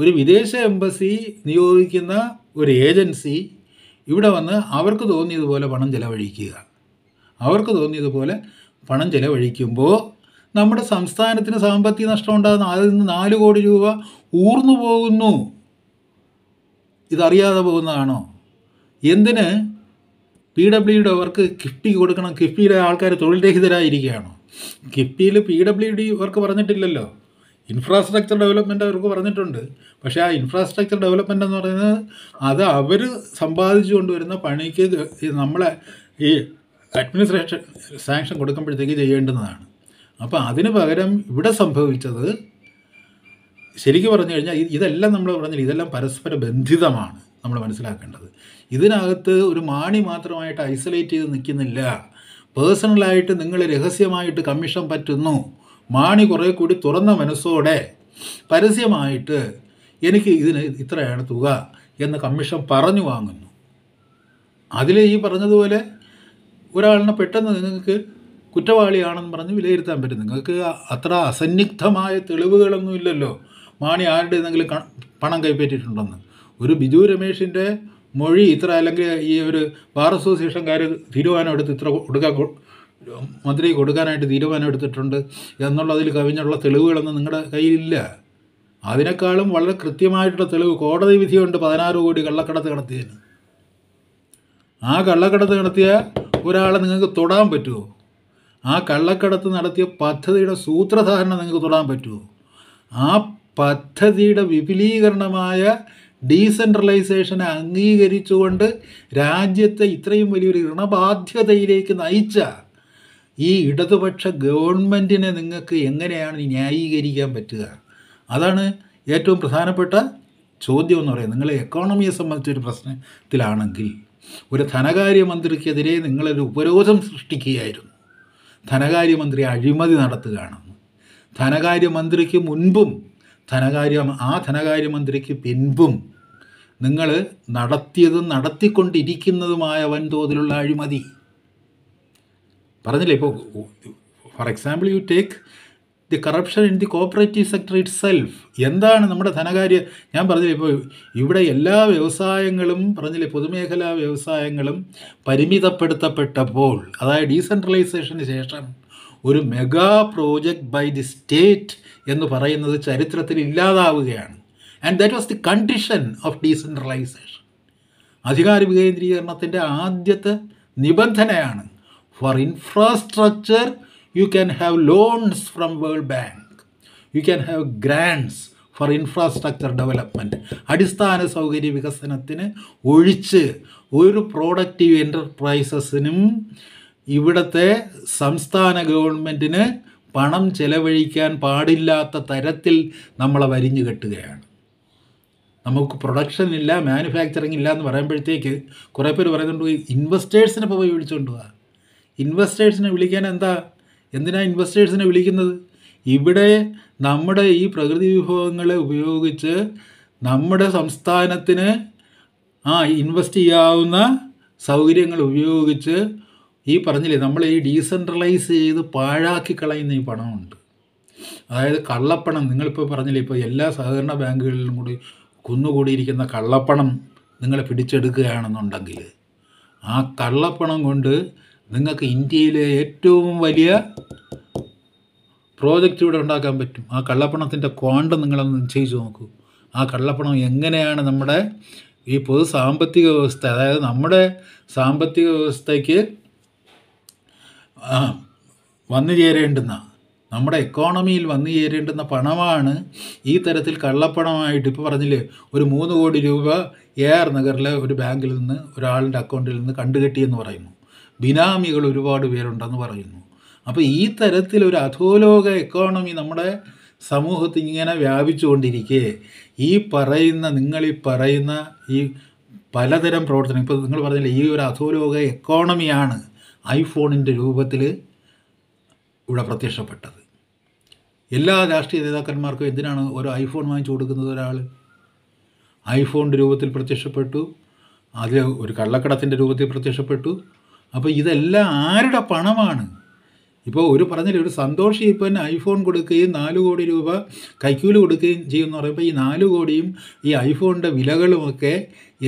ഒരു വിദേശ എംബസി നിയോഗിക്കുന്ന ഒരു ഏജൻസി ഇവിടെ വന്ന് അവർക്ക് തോന്നിയതുപോലെ പണം ചിലവഴിക്കുക അവർക്ക് തോന്നിയതുപോലെ പണം ചിലവഴിക്കുമ്പോൾ നമ്മുടെ സംസ്ഥാനത്തിന് സാമ്പത്തിക നഷ്ടം ഉണ്ടാകുന്ന അതിൽ നിന്ന് നാല് കോടി രൂപ ഊർന്നു പോകുന്നു ഇതറിയാതെ പോകുന്നതാണോ എന്തിന് പി ഡബ്ല്യുയുടെ അവർക്ക് കിഫ്റ്റി കൊടുക്കണം കിഫ്റ്റിയിലെ ആൾക്കാർ തൊഴിൽ രഹിതരായിരിക്കുകയാണോ കിഫ്റ്റിയിൽ പി ഡബ്ല്യു ഡി അവർക്ക് പറഞ്ഞിട്ടില്ലല്ലോ ഇൻഫ്രാസ്ട്രക്ചർ ഡെവലപ്മെൻ്റ് അവർക്ക് പറഞ്ഞിട്ടുണ്ട് പക്ഷേ ആ ഇൻഫ്രാസ്ട്രക്ചർ ഡെവലപ്മെൻ്റ് എന്ന് പറയുന്നത് അത് അവർ സമ്പാദിച്ചു കൊണ്ടുവരുന്ന പണിക്ക് നമ്മളെ ഈ അഡ്മിനിസ്ട്രേഷൻ സാങ്ഷൻ കൊടുക്കുമ്പോഴത്തേക്ക് ചെയ്യേണ്ടുന്നതാണ് അപ്പോൾ അതിന് പകരം ഇവിടെ സംഭവിച്ചത് ശരിക്കും പറഞ്ഞു കഴിഞ്ഞാൽ ഇതെല്ലാം നമ്മൾ പറഞ്ഞാൽ ഇതെല്ലാം പരസ്പര ബന്ധിതമാണ് നമ്മൾ മനസ്സിലാക്കേണ്ടത് ഇതിനകത്ത് ഒരു മാണി മാത്രമായിട്ട് ഐസൊലേറ്റ് ചെയ്ത് നിൽക്കുന്നില്ല പേഴ്സണലായിട്ട് നിങ്ങൾ രഹസ്യമായിട്ട് കമ്മീഷൻ പറ്റുന്നു മാണി കുറേ കൂടി തുറന്ന മനസ്സോടെ പരസ്യമായിട്ട് എനിക്ക് ഇതിന് ഇത്രയാണ് തുക എന്ന് കമ്മീഷൻ പറഞ്ഞു വാങ്ങുന്നു അതിൽ ഈ പറഞ്ഞതുപോലെ ഒരാളിനെ പെട്ടെന്ന് നിങ്ങൾക്ക് കുറ്റവാളിയാണെന്ന് പറഞ്ഞ് വിലയിരുത്താൻ പറ്റും നിങ്ങൾക്ക് അത്ര അസന്നിഗ്ധമായ തെളിവുകളൊന്നും ഇല്ലല്ലോ മാണി ആരുടെ എന്തെങ്കിലും പണം കൈപ്പറ്റിയിട്ടുണ്ടെന്ന് ഒരു ബിജു രമേഷിൻ്റെ മൊഴി ഇത്ര അല്ലെങ്കിൽ ഈ ഒരു ബാർ അസോസിയേഷൻകാർ എടുത്ത് ഇത്ര കൊടുക്കാൻ മന്ത്രി കൊടുക്കാനായിട്ട് എടുത്തിട്ടുണ്ട് എന്നുള്ളതിൽ കവിഞ്ഞുള്ള തെളിവുകളൊന്നും നിങ്ങളുടെ കയ്യിലില്ല അതിനേക്കാളും വളരെ കൃത്യമായിട്ടുള്ള തെളിവ് കോടതി വിധിയുണ്ട് പതിനാറ് കോടി കള്ളക്കടത്ത് കടത്തിയതിന് ആ കള്ളക്കടത്ത് നടത്തിയ ഒരാളെ നിങ്ങൾക്ക് തൊടാൻ പറ്റുമോ ആ കള്ളക്കടത്ത് നടത്തിയ പദ്ധതിയുടെ സൂത്രധാരണം നിങ്ങൾക്ക് തൊടാൻ പറ്റുമോ ആ പദ്ധതിയുടെ വിപുലീകരണമായ ഡീസെൻട്രലൈസേഷനെ അംഗീകരിച്ചുകൊണ്ട് രാജ്യത്തെ ഇത്രയും വലിയൊരു ഋണബാധ്യതയിലേക്ക് നയിച്ച ഈ ഇടതുപക്ഷ ഗവൺമെൻറ്റിനെ നിങ്ങൾക്ക് എങ്ങനെയാണ് ന്യായീകരിക്കാൻ പറ്റുക അതാണ് ഏറ്റവും പ്രധാനപ്പെട്ട ചോദ്യം എന്ന് പറയുന്നത് നിങ്ങളെ എക്കോണമിയെ സംബന്ധിച്ചൊരു പ്രശ്നത്തിലാണെങ്കിൽ ഒരു ധനകാര്യമന്ത്രിക്കെതിരെ നിങ്ങളൊരു ഉപരോധം സൃഷ്ടിക്കുകയായിരുന്നു ധനകാര്യമന്ത്രി അഴിമതി നടത്തുകയാണെന്ന് ധനകാര്യമന്ത്രിക്ക് മുൻപും ധനകാര്യ ആ ധനകാര്യമന്ത്രിക്ക് പിൻപും നിങ്ങൾ നടത്തിയതും നടത്തിക്കൊണ്ടിരിക്കുന്നതുമായ വൻതോതിലുള്ള അഴിമതി പറഞ്ഞില്ലേ ഇപ്പോൾ for example you take the corruption in the cooperative sector itself എന്താണ് നമ്മുടെ ധനകാര്യ ഞാൻ പറഞ്ഞില്ല ഇപ്പോൾ ഇവിടെ എല്ലാ വ്യവസായങ്ങളും പറഞ്ഞില്ലേ പൊതുമേഖലാ വ്യവസായങ്ങളും പരിമിതപ്പെടുത്തപ്പെട്ടപ്പോൾ അതായത് ഡീസെൻട്രലൈസേഷന് ശേഷം ഒരു mega project by the state എന്ന് പറയുന്നത് ചരിത്രത്തിൽ ഇല്ലാതാവുകയാണ് and that was the condition of decentralisation അധികാര വികേന്ദ്രീകരണത്തിൻ്റെ ആദ്യത്തെ നിബന്ധനയാണ് for infrastructure you can have loans from World Bank, you can have grants for infrastructure development അടിസ്ഥാന സൗകര്യ വികസനത്തിന് ഒഴിച്ച് ഒരു പ്രോഡക്റ്റീവ് എൻ്റർപ്രൈസസിനും ഇവിടുത്തെ സംസ്ഥാന ഗവൺമെൻറ്റിന് പണം ചെലവഴിക്കാൻ പാടില്ലാത്ത തരത്തിൽ നമ്മളെ വരിഞ്ഞു കെട്ടുകയാണ് നമുക്ക് പ്രൊഡക്ഷൻ ഇല്ല മാനുഫാക്ചറിങ് ഇല്ല എന്ന് പറയുമ്പോഴത്തേക്ക് കുറേ പേര് പറയുന്നുണ്ട് ഇൻവെസ്റ്റേഴ്സിനെ പോയി വിളിച്ചുകൊണ്ട് പോവാ ഇൻവെസ്റ്റേഴ്സിനെ വിളിക്കാൻ എന്താ എന്തിനാണ് ഇൻവെസ്റ്റേഴ്സിനെ വിളിക്കുന്നത് ഇവിടെ നമ്മുടെ ഈ പ്രകൃതി വിഭവങ്ങളെ ഉപയോഗിച്ച് നമ്മുടെ സംസ്ഥാനത്തിന് ആ ഇൻവെസ്റ്റ് ചെയ്യാവുന്ന സൗകര്യങ്ങൾ ഉപയോഗിച്ച് ഈ പറഞ്ഞില്ലേ നമ്മൾ ഈ ഡീസെൻട്രലൈസ് ചെയ്ത് പാഴാക്കി കളയുന്ന ഈ പണമുണ്ട് അതായത് കള്ളപ്പണം നിങ്ങളിപ്പോൾ പറഞ്ഞില്ലേ ഇപ്പോൾ എല്ലാ സഹകരണ ബാങ്കുകളിലും കൂടി കുന്നുകൂടിയിരിക്കുന്ന കള്ളപ്പണം നിങ്ങളെ പിടിച്ചെടുക്കുകയാണെന്നുണ്ടെങ്കിൽ ആ കള്ളപ്പണം കൊണ്ട് നിങ്ങൾക്ക് ഇന്ത്യയിലെ ഏറ്റവും വലിയ പ്രോജക്റ്റ് ഇവിടെ ഉണ്ടാക്കാൻ പറ്റും ആ കള്ളപ്പണത്തിൻ്റെ ക്വാണ്ടം നിങ്ങളൊന്ന് നിശ്ചയിച്ച് നോക്കൂ ആ കള്ളപ്പണം എങ്ങനെയാണ് നമ്മുടെ ഈ പൊതു സാമ്പത്തിക വ്യവസ്ഥ അതായത് നമ്മുടെ സാമ്പത്തിക വ്യവസ്ഥയ്ക്ക് വന്നു ചേരേണ്ടുന്ന നമ്മുടെ എക്കോണമിയിൽ വന്നു ചേരേണ്ടുന്ന പണമാണ് ഈ തരത്തിൽ കള്ളപ്പണമായിട്ട് ഇപ്പോൾ പറഞ്ഞില്ലേ ഒരു മൂന്ന് കോടി രൂപ എ ആർ നഗറിലെ ഒരു ബാങ്കിൽ നിന്ന് ഒരാളുടെ അക്കൗണ്ടിൽ നിന്ന് കണ്ടുകെട്ടിയെന്ന് പറയുന്നു ബിനാമികൾ ഒരുപാട് പേരുണ്ടെന്ന് പറയുന്നു അപ്പോൾ ഈ തരത്തിൽ ഒരു അധോലോക എക്കോണമി നമ്മുടെ സമൂഹത്തിൽ ഇങ്ങനെ വ്യാപിച്ചുകൊണ്ടിരിക്കെ ഈ പറയുന്ന നിങ്ങളീ പറയുന്ന ഈ പലതരം പ്രവർത്തനം ഇപ്പോൾ നിങ്ങൾ പറഞ്ഞില്ല ഈ ഒരു അധോലോക എക്കോണമിയാണ് ഐഫോണിൻ്റെ രൂപത്തിൽ ഇവിടെ പ്രത്യക്ഷപ്പെട്ടത് എല്ലാ രാഷ്ട്രീയ നേതാക്കന്മാർക്കും എന്തിനാണ് ഒരു ഐഫോൺ വാങ്ങിച്ചു കൊടുക്കുന്നത് ഒരാൾ ഐഫോണിൻ്റെ രൂപത്തിൽ പ്രത്യക്ഷപ്പെട്ടു അതിൽ ഒരു കള്ളക്കടത്തിൻ്റെ രൂപത്തിൽ പ്രത്യക്ഷപ്പെട്ടു അപ്പോൾ ഇതെല്ലാം ആരുടെ പണമാണ് ഇപ്പോൾ ഒരു പറഞ്ഞില്ല ഒരു സന്തോഷ് തന്നെ ഐഫോൺ കൊടുക്കുകയും നാല് കോടി രൂപ കൈക്കൂലി കൊടുക്കുകയും ചെയ്യുമെന്ന് പറയുമ്പോൾ ഈ നാല് കോടിയും ഈ ഐഫോണിൻ്റെ വിലകളുമൊക്കെ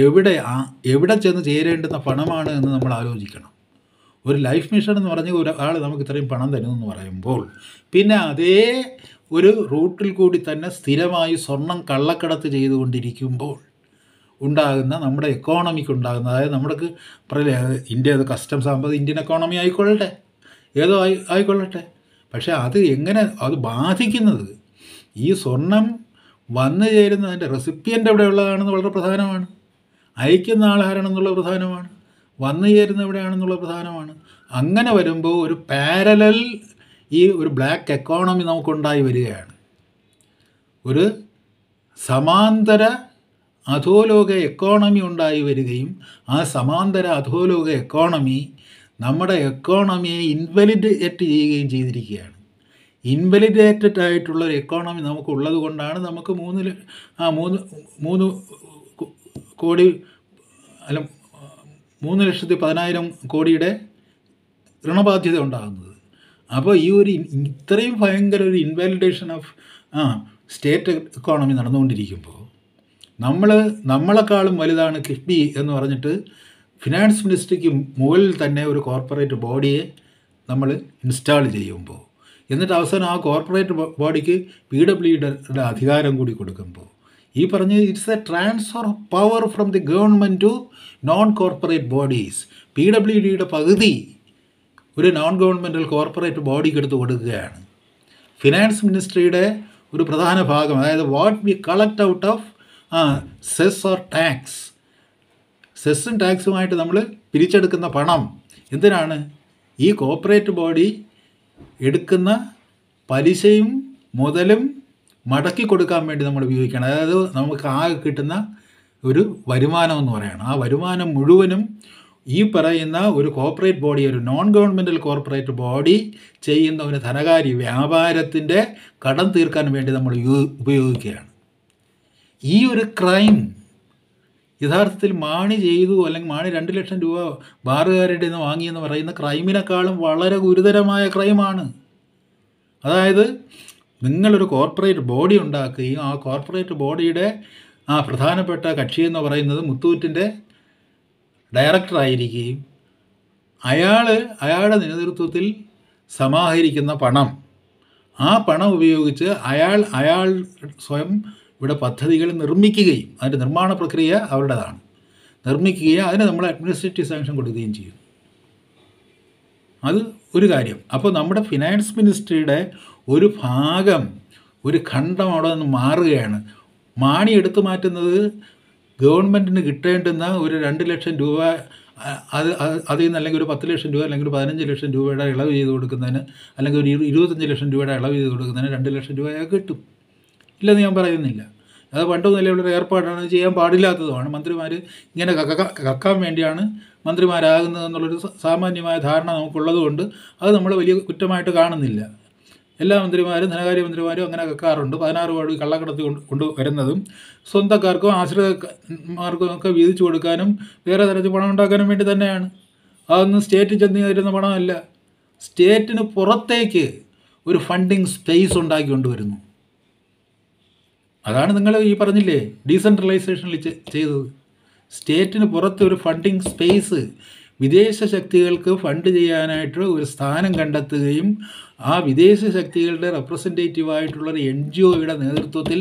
എവിടെ എവിടെ ചെന്ന് ചേരേണ്ടുന്ന പണമാണ് എന്ന് നമ്മൾ ആലോചിക്കണം ഒരു ലൈഫ് മിഷൻ എന്ന് പറഞ്ഞ ഒരാൾ നമുക്ക് ഇത്രയും പണം തരുമെന്ന് പറയുമ്പോൾ പിന്നെ അതേ ഒരു റൂട്ടിൽ കൂടി തന്നെ സ്ഥിരമായി സ്വർണം കള്ളക്കടത്ത് ചെയ്തുകൊണ്ടിരിക്കുമ്പോൾ ഉണ്ടാകുന്ന നമ്മുടെ എക്കോണമിക്ക് ഉണ്ടാകുന്ന അതായത് നമ്മുടെക്ക് പറയില്ലേ ഇന്ത്യ അത് കസ്റ്റംസ് ആകുമ്പോൾ ഇന്ത്യൻ എക്കോണമി ആയിക്കൊള്ളട്ടെ ഏതോ ആയി ആയിക്കൊള്ളട്ടെ പക്ഷേ അത് എങ്ങനെ അത് ബാധിക്കുന്നത് ഈ സ്വർണം വന്നു ചേരുന്നതിൻ്റെ റെസിപ്പിയൻ്റ് എവിടെയുള്ളതാണെന്ന് വളരെ പ്രധാനമാണ് അയക്കുന്ന എന്നുള്ള പ്രധാനമാണ് വന്നു ചേരുന്ന എവിടെയാണെന്നുള്ള പ്രധാനമാണ് അങ്ങനെ വരുമ്പോൾ ഒരു പാരലൽ ഈ ഒരു ബ്ലാക്ക് എക്കോണമി നമുക്കുണ്ടായി വരികയാണ് ഒരു സമാന്തര അധോലോക എക്കോണമി ഉണ്ടായി വരികയും ആ സമാന്തര അധോലോക എക്കോണമി നമ്മുടെ എക്കോണമിയെ ഇൻവലിഡേറ്റ് ചെയ്യുകയും ചെയ്തിരിക്കുകയാണ് ഇൻവലിഡേറ്റഡ് ആയിട്ടുള്ള ഒരു എക്കോണമി നമുക്കുള്ളത് കൊണ്ടാണ് നമുക്ക് മൂന്ന് ആ മൂന്ന് മൂന്ന് കോടി അല്ല മൂന്ന് ലക്ഷത്തി പതിനായിരം കോടിയുടെ ഋണബാധ്യത ഉണ്ടാകുന്നത് അപ്പോൾ ഈ ഒരു ഇത്രയും ഭയങ്കര ഒരു ഇൻവാലിഡേഷൻ ഓഫ് ആ സ്റ്റേറ്റ് എക്കോണമി നടന്നുകൊണ്ടിരിക്കുമ്പോൾ നമ്മൾ നമ്മളെക്കാളും വലുതാണ് കിഫ്ബി എന്ന് പറഞ്ഞിട്ട് ഫിനാൻസ് മിനിസ്ട്രിക്ക് മുകളിൽ തന്നെ ഒരു കോർപ്പറേറ്റ് ബോഡിയെ നമ്മൾ ഇൻസ്റ്റാൾ ചെയ്യുമ്പോൾ എന്നിട്ട് അവസാനം ആ കോർപ്പറേറ്റ് ബോഡിക്ക് പി ഡബ്ല്യുഡിയുടെ അധികാരം കൂടി കൊടുക്കുമ്പോൾ ഈ പറഞ്ഞ് it's a transfer of power from the government to non corporate bodies P W ഡിയുടെ പകുതി ഒരു നോൺ ഗവൺമെൻറ്റൽ കോർപ്പറേറ്റ് ബോഡിക്ക് എടുത്ത് കൊടുക്കുകയാണ് ഫിനാൻസ് മിനിസ്ട്രിയുടെ ഒരു പ്രധാന ഭാഗം അതായത് what we collect out of ആ സെസ് ഓർ ടാക്സ് സെസ്സും ടാക്സുമായിട്ട് നമ്മൾ പിരിച്ചെടുക്കുന്ന പണം എന്തിനാണ് ഈ കോപ്പറേറ്റ് ബോഡി എടുക്കുന്ന പലിശയും മുതലും മടക്കി കൊടുക്കാൻ വേണ്ടി നമ്മൾ ഉപയോഗിക്കണം അതായത് നമുക്ക് ആകെ കിട്ടുന്ന ഒരു വരുമാനം എന്ന് പറയുകയാണ് ആ വരുമാനം മുഴുവനും ഈ പറയുന്ന ഒരു കോർപ്പറേറ്റ് ബോഡി ഒരു നോൺ ഗവൺമെൻ്റൽ കോർപ്പറേറ്റ് ബോഡി ചെയ്യുന്ന ഒരു ധനകാര്യ വ്യാപാരത്തിൻ്റെ കടം തീർക്കാൻ വേണ്ടി നമ്മൾ ഉപയോഗിക്കുകയാണ് ഈ ഒരു ക്രൈം യഥാർത്ഥത്തിൽ മാണി ചെയ്തു അല്ലെങ്കിൽ മാണി രണ്ട് ലക്ഷം രൂപ ബാറുകാരുടെ നിന്ന് വാങ്ങിയെന്ന് പറയുന്ന ക്രൈമിനേക്കാളും വളരെ ഗുരുതരമായ ക്രൈമാണ് അതായത് നിങ്ങളൊരു കോർപ്പറേറ്റ് ബോഡി ഉണ്ടാക്കുകയും ആ കോർപ്പറേറ്റ് ബോഡിയുടെ ആ പ്രധാനപ്പെട്ട കക്ഷി എന്ന് പറയുന്നത് മുത്തൂറ്റിൻ്റെ ഡയറക്ടറായിരിക്കുകയും അയാൾ അയാളുടെ നേതൃത്വത്തിൽ സമാഹരിക്കുന്ന പണം ആ പണം ഉപയോഗിച്ച് അയാൾ അയാൾ സ്വയം ഇവിടെ പദ്ധതികൾ നിർമ്മിക്കുകയും അതിൻ്റെ നിർമ്മാണ പ്രക്രിയ അവരുടേതാണ് നിർമ്മിക്കുകയും അതിന് നമ്മൾ അഡ്മിനിസ്ട്രേറ്റീവ് സാങ്ഷൻ കൊടുക്കുകയും ചെയ്യും അത് ഒരു കാര്യം അപ്പോൾ നമ്മുടെ ഫിനാൻസ് മിനിസ്ട്രിയുടെ ഒരു ഭാഗം ഒരു ഖണ്ഡം അവിടെ നിന്ന് മാറുകയാണ് മാണി എടുത്തു മാറ്റുന്നത് ഗവൺമെൻറ്റിന് കിട്ടേണ്ടുന്ന ഒരു രണ്ട് ലക്ഷം രൂപ അത് അതിൽ നിന്ന് അല്ലെങ്കിൽ ഒരു പത്ത് ലക്ഷം രൂപ അല്ലെങ്കിൽ ഒരു പതിനഞ്ച് ലക്ഷം രൂപയുടെ ഇളവ് ചെയ്ത് കൊടുക്കുന്നതിന് അല്ലെങ്കിൽ ഒരു ഇരുപത്തഞ്ച് ലക്ഷം രൂപയുടെ ഇളവ് ചെയ്ത് കൊടുക്കുന്നതിന് രണ്ട് ലക്ഷം രൂപയൊക്കെ കിട്ടും ഇല്ലെന്ന് ഞാൻ പറയുന്നില്ല അത് പണ്ട് നിലവിലുള്ള ഏർപ്പാടാണ് ചെയ്യാൻ പാടില്ലാത്തതുമാണ് മന്ത്രിമാർ ഇങ്ങനെ കക്കാൻ വേണ്ടിയാണ് മന്ത്രിമാരാകുന്നത് എന്നുള്ളൊരു സാമാന്യമായ ധാരണ നമുക്കുള്ളതുകൊണ്ട് അത് നമ്മൾ വലിയ കുറ്റമായിട്ട് കാണുന്നില്ല എല്ലാ മന്ത്രിമാരും ധനകാര്യ മന്ത്രിമാരും അങ്ങനെ കക്കാറുണ്ട് പതിനാറ് കോടി കള്ളക്കടത്തി കൊണ്ട് കൊണ്ട് വരുന്നതും സ്വന്തക്കാർക്കും ആശ്രിതമാർക്കും ഒക്കെ വീതിച്ചു കൊടുക്കാനും വേറെ തരത്തിൽ പണം ഉണ്ടാക്കാനും വേണ്ടി തന്നെയാണ് അതൊന്നും സ്റ്റേറ്റ് ചെന്ന് തരുന്ന പണമല്ല സ്റ്റേറ്റിന് പുറത്തേക്ക് ഒരു ഫണ്ടിങ് സ്പേസ് ഉണ്ടാക്കി കൊണ്ടുവരുന്നു അതാണ് നിങ്ങൾ ഈ പറഞ്ഞില്ലേ ഡീസെൻട്രലൈസേഷനിൽ ചെയ്തത് സ്റ്റേറ്റിന് പുറത്ത് ഒരു ഫണ്ടിങ് സ്പേസ് വിദേശ ശക്തികൾക്ക് ഫണ്ട് ചെയ്യാനായിട്ട് ഒരു സ്ഥാനം കണ്ടെത്തുകയും ആ വിദേശ ശക്തികളുടെ റെപ്രസെൻറ്റേറ്റീവായിട്ടുള്ളൊരു ഒരു എൻ ജി ഒയുടെ നേതൃത്വത്തിൽ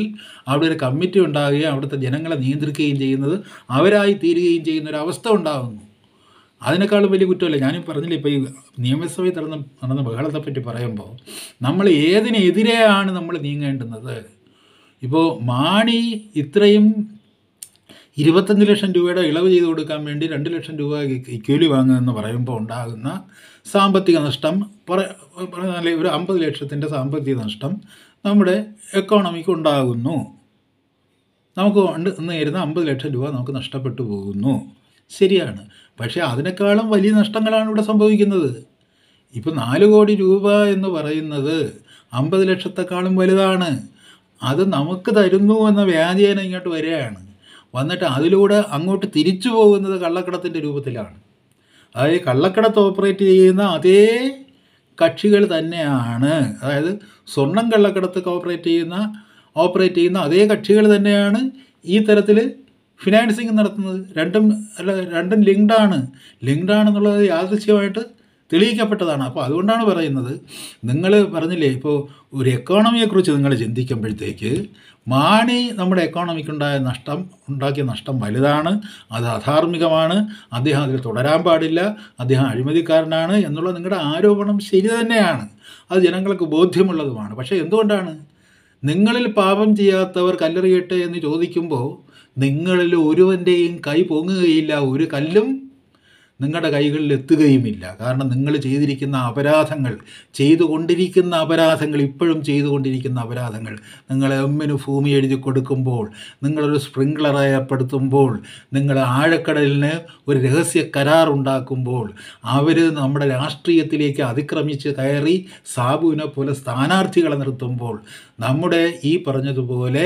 അവിടെ ഒരു കമ്മിറ്റി ഉണ്ടാവുകയും അവിടുത്തെ ജനങ്ങളെ നിയന്ത്രിക്കുകയും ചെയ്യുന്നത് അവരായി തീരുകയും ചെയ്യുന്ന ഒരു അവസ്ഥ ഉണ്ടാകുന്നു അതിനേക്കാളും വലിയ കുറ്റമല്ല ഞാനും പറഞ്ഞില്ല ഇപ്പോൾ ഈ നിയമസഭയിൽ നടന്ന നടന്ന ബഹളത്തെപ്പറ്റി പറയുമ്പോൾ നമ്മൾ ഏതിനെതിരെയാണ് നമ്മൾ നീങ്ങേണ്ടുന്നത് ഇപ്പോൾ മാണി ഇത്രയും ഇരുപത്തഞ്ച് ലക്ഷം രൂപയുടെ ഇളവ് ചെയ്ത് കൊടുക്കാൻ വേണ്ടി രണ്ട് ലക്ഷം രൂപ ഇക്വലി വാങ്ങുമെന്ന് പറയുമ്പോൾ ഉണ്ടാകുന്ന സാമ്പത്തിക നഷ്ടം പറഞ്ഞാൽ ഒരു അമ്പത് ലക്ഷത്തിൻ്റെ സാമ്പത്തിക നഷ്ടം നമ്മുടെ എക്കോണമിക്ക് ഉണ്ടാകുന്നു നമുക്ക് നേരുന്ന അമ്പത് ലക്ഷം രൂപ നമുക്ക് നഷ്ടപ്പെട്ടു പോകുന്നു ശരിയാണ് പക്ഷേ അതിനേക്കാളും വലിയ നഷ്ടങ്ങളാണ് ഇവിടെ സംഭവിക്കുന്നത് ഇപ്പോൾ നാല് കോടി രൂപ എന്ന് പറയുന്നത് അമ്പത് ലക്ഷത്തെക്കാളും വലുതാണ് അത് നമുക്ക് തരുന്നു എന്ന വ്യാജേന ഇങ്ങോട്ട് വരികയാണ് വന്നിട്ട് അതിലൂടെ അങ്ങോട്ട് തിരിച്ചു പോകുന്നത് കള്ളക്കടത്തിൻ്റെ രൂപത്തിലാണ് അതായത് കള്ളക്കടത്ത് ഓപ്പറേറ്റ് ചെയ്യുന്ന അതേ കക്ഷികൾ തന്നെയാണ് അതായത് സ്വർണം കള്ളക്കടത്ത് ഓപ്പറേറ്റ് ചെയ്യുന്ന ഓപ്പറേറ്റ് ചെയ്യുന്ന അതേ കക്ഷികൾ തന്നെയാണ് ഈ തരത്തിൽ ഫിനാൻസിങ് നടത്തുന്നത് രണ്ടും അല്ല രണ്ടും ലിങ്ക്ഡാണ് ലിങ്ക്ഡാണെന്നുള്ളത് യാദൃശ്യമായിട്ട് തെളിയിക്കപ്പെട്ടതാണ് അപ്പോൾ അതുകൊണ്ടാണ് പറയുന്നത് നിങ്ങൾ പറഞ്ഞില്ലേ ഇപ്പോൾ ഒരു എക്കോണമിയെക്കുറിച്ച് നിങ്ങൾ ചിന്തിക്കുമ്പോഴത്തേക്ക് മാണി നമ്മുടെ എക്കോണമിക്കുണ്ടായ നഷ്ടം ഉണ്ടാക്കിയ നഷ്ടം വലുതാണ് അത് അധാർമികമാണ് അദ്ദേഹം അതിൽ തുടരാൻ പാടില്ല അദ്ദേഹം അഴിമതിക്കാരനാണ് എന്നുള്ള നിങ്ങളുടെ ആരോപണം ശരി തന്നെയാണ് അത് ജനങ്ങൾക്ക് ബോധ്യമുള്ളതുമാണ് പക്ഷേ എന്തുകൊണ്ടാണ് നിങ്ങളിൽ പാപം ചെയ്യാത്തവർ കല്ലെറിയട്ടെ എന്ന് ചോദിക്കുമ്പോൾ നിങ്ങളിൽ ഒരുവൻ്റെയും കൈ പൊങ്ങുകയില്ല ഒരു കല്ലും നിങ്ങളുടെ കൈകളിൽ എത്തുകയുമില്ല കാരണം നിങ്ങൾ ചെയ്തിരിക്കുന്ന അപരാധങ്ങൾ ചെയ്തുകൊണ്ടിരിക്കുന്ന അപരാധങ്ങൾ ഇപ്പോഴും ചെയ്തുകൊണ്ടിരിക്കുന്ന അപരാധങ്ങൾ നിങ്ങൾ എമ്മിന് ഭൂമി എഴുതി കൊടുക്കുമ്പോൾ നിങ്ങളൊരു സ്പ്രിംഗ്ലർ ഏർപ്പെടുത്തുമ്പോൾ നിങ്ങൾ ആഴക്കടലിന് ഒരു രഹസ്യ കരാർ ഉണ്ടാക്കുമ്പോൾ അവർ നമ്മുടെ രാഷ്ട്രീയത്തിലേക്ക് അതിക്രമിച്ച് കയറി സാബുവിനെ പോലെ സ്ഥാനാർത്ഥികളെ നിർത്തുമ്പോൾ നമ്മുടെ ഈ പറഞ്ഞതുപോലെ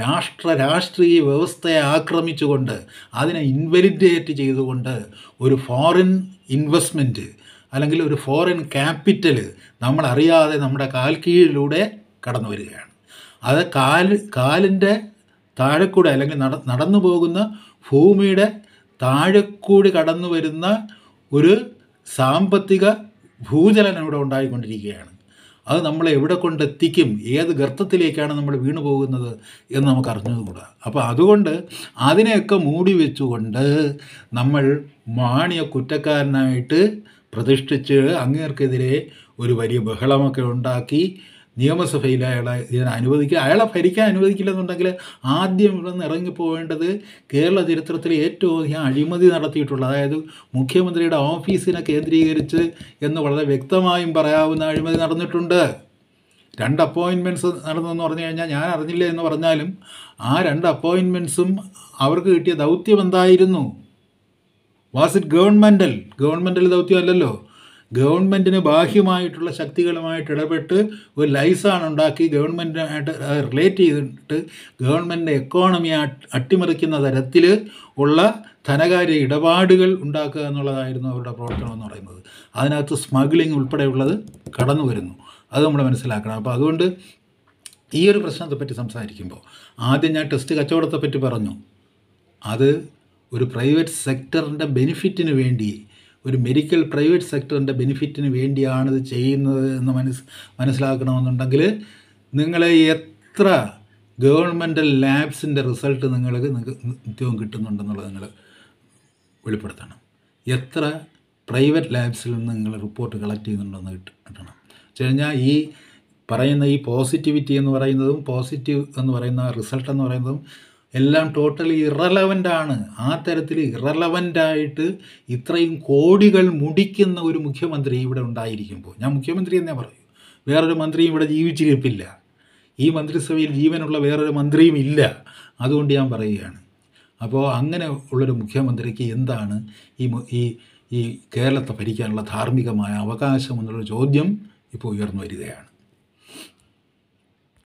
രാഷ്ട്ര രാഷ്ട്രീയ വ്യവസ്ഥയെ ആക്രമിച്ചുകൊണ്ട് അതിനെ ഇൻവലിഡേറ്റ് ചെയ്തുകൊണ്ട് ഒരു ഫോറിൻ ഇൻവെസ്റ്റ്മെൻറ്റ് അല്ലെങ്കിൽ ഒരു ഫോറിൻ ക്യാപിറ്റൽ നമ്മളറിയാതെ നമ്മുടെ കാൽ കീഴിലൂടെ കടന്നു വരികയാണ് അത് കാൽ കാലിൻ്റെ താഴെക്കൂടെ അല്ലെങ്കിൽ നട നടന്നു പോകുന്ന ഭൂമിയുടെ താഴെക്കൂടി കടന്നു വരുന്ന ഒരു സാമ്പത്തിക ഭൂചലനം ഇവിടെ ഉണ്ടായിക്കൊണ്ടിരിക്കുകയാണ് അത് നമ്മളെ എവിടെ കൊണ്ടെത്തിക്കും ഏത് ഗർത്തത്തിലേക്കാണ് നമ്മൾ വീണു പോകുന്നത് എന്ന് നമുക്ക് അറിഞ്ഞുകൂടാ അപ്പോൾ അതുകൊണ്ട് അതിനെയൊക്കെ മൂടി വെച്ചുകൊണ്ട് നമ്മൾ മാണിയ കുറ്റക്കാരനായിട്ട് പ്രതിഷ്ഠിച്ച് അങ്ങേർക്കെതിരെ ഒരു വലിയ ബഹളമൊക്കെ ഉണ്ടാക്കി നിയമസഭയിൽ അയാളെ ഇതിനെ അനുവദിക്കുക അയാളെ ഭരിക്കാൻ അനുവദിക്കില്ലെന്നുണ്ടെങ്കിൽ ആദ്യം ഇവിടെ നിന്ന് ഇറങ്ങിപ്പോവേണ്ടത് കേരള ചരിത്രത്തിൽ ഏറ്റവും അധികം അഴിമതി നടത്തിയിട്ടുള്ള അതായത് മുഖ്യമന്ത്രിയുടെ ഓഫീസിനെ കേന്ദ്രീകരിച്ച് എന്ന് വളരെ വ്യക്തമായും പറയാവുന്ന അഴിമതി നടന്നിട്ടുണ്ട് രണ്ട് അപ്പോയിൻമെൻറ്റ്സ് നടന്നെന്ന് പറഞ്ഞു കഴിഞ്ഞാൽ ഞാൻ അറിഞ്ഞില്ല എന്ന് പറഞ്ഞാലും ആ രണ്ട് അപ്പോയിൻമെൻറ്റ്സും അവർക്ക് കിട്ടിയ ദൗത്യം എന്തായിരുന്നു വാസ് ഇറ്റ് ഗവൺമെൻറ്റൽ ഗവൺമെൻറ്റൽ ദൗത്യം അല്ലല്ലോ ഗവൺമെൻറ്റിന് ബാഹ്യമായിട്ടുള്ള ശക്തികളുമായിട്ട് ഇടപെട്ട് ഒരു ലൈസാണ് ഉണ്ടാക്കി ഗവൺമെൻറ്റുമായിട്ട് റിലേറ്റ് ചെയ്തിട്ട് ഗവൺമെൻറ്റിൻ്റെ എക്കോണമിയെ അട്ടിമറിക്കുന്ന തരത്തിൽ ഉള്ള ധനകാര്യ ഇടപാടുകൾ ഉണ്ടാക്കുക എന്നുള്ളതായിരുന്നു അവരുടെ പ്രവർത്തനം എന്ന് പറയുന്നത് അതിനകത്ത് സ്മഗ്ലിംഗ് ഉൾപ്പെടെയുള്ളത് കടന്നു വരുന്നു അത് നമ്മൾ മനസ്സിലാക്കണം അപ്പോൾ അതുകൊണ്ട് ഈ ഒരു പ്രശ്നത്തെപ്പറ്റി സംസാരിക്കുമ്പോൾ ആദ്യം ഞാൻ ടെസ്റ്റ് കച്ചവടത്തെപ്പറ്റി പറഞ്ഞു അത് ഒരു പ്രൈവറ്റ് സെക്ടറിൻ്റെ ബെനിഫിറ്റിന് വേണ്ടി ഒരു മെഡിക്കൽ പ്രൈവറ്റ് സെക്ടറിൻ്റെ ബെനിഫിറ്റിന് വേണ്ടിയാണ് ഇത് ചെയ്യുന്നത് എന്ന് മനസ് മനസ്സിലാക്കണമെന്നുണ്ടെങ്കിൽ നിങ്ങളെ എത്ര ഗവൺമെൻറ് ലാബ്സിൻ്റെ റിസൾട്ട് നിങ്ങൾക്ക് നിത്യവും കിട്ടുന്നുണ്ടെന്നുള്ളത് നിങ്ങൾ വെളിപ്പെടുത്തണം എത്ര പ്രൈവറ്റ് ലാബ്സിൽ നിന്ന് നിങ്ങൾ റിപ്പോർട്ട് കളക്ട് ചെയ്യുന്നുണ്ടെന്ന് കിട്ടണം വെച്ച് കഴിഞ്ഞാൽ ഈ പറയുന്ന ഈ പോസിറ്റിവിറ്റി എന്ന് പറയുന്നതും പോസിറ്റീവ് എന്ന് പറയുന്ന റിസൾട്ട് എന്ന് പറയുന്നതും എല്ലാം ടോട്ടലി ഇറലവൻ്റ് ആണ് ആ തരത്തിൽ ആയിട്ട് ഇത്രയും കോടികൾ മുടിക്കുന്ന ഒരു മുഖ്യമന്ത്രി ഇവിടെ ഉണ്ടായിരിക്കുമ്പോൾ ഞാൻ മുഖ്യമന്ത്രി എന്നേ പറയൂ വേറൊരു മന്ത്രിയും ഇവിടെ ജീവിച്ചിരിപ്പില്ല ഈ മന്ത്രിസഭയിൽ ജീവനുള്ള വേറൊരു മന്ത്രിയും ഇല്ല അതുകൊണ്ട് ഞാൻ പറയുകയാണ് അപ്പോൾ അങ്ങനെ ഉള്ളൊരു മുഖ്യമന്ത്രിക്ക് എന്താണ് ഈ ഈ ഈ കേരളത്തെ ഭരിക്കാനുള്ള ധാർമ്മികമായ അവകാശം എന്നുള്ള ചോദ്യം ഇപ്പോൾ ഉയർന്നു വരികയാണ്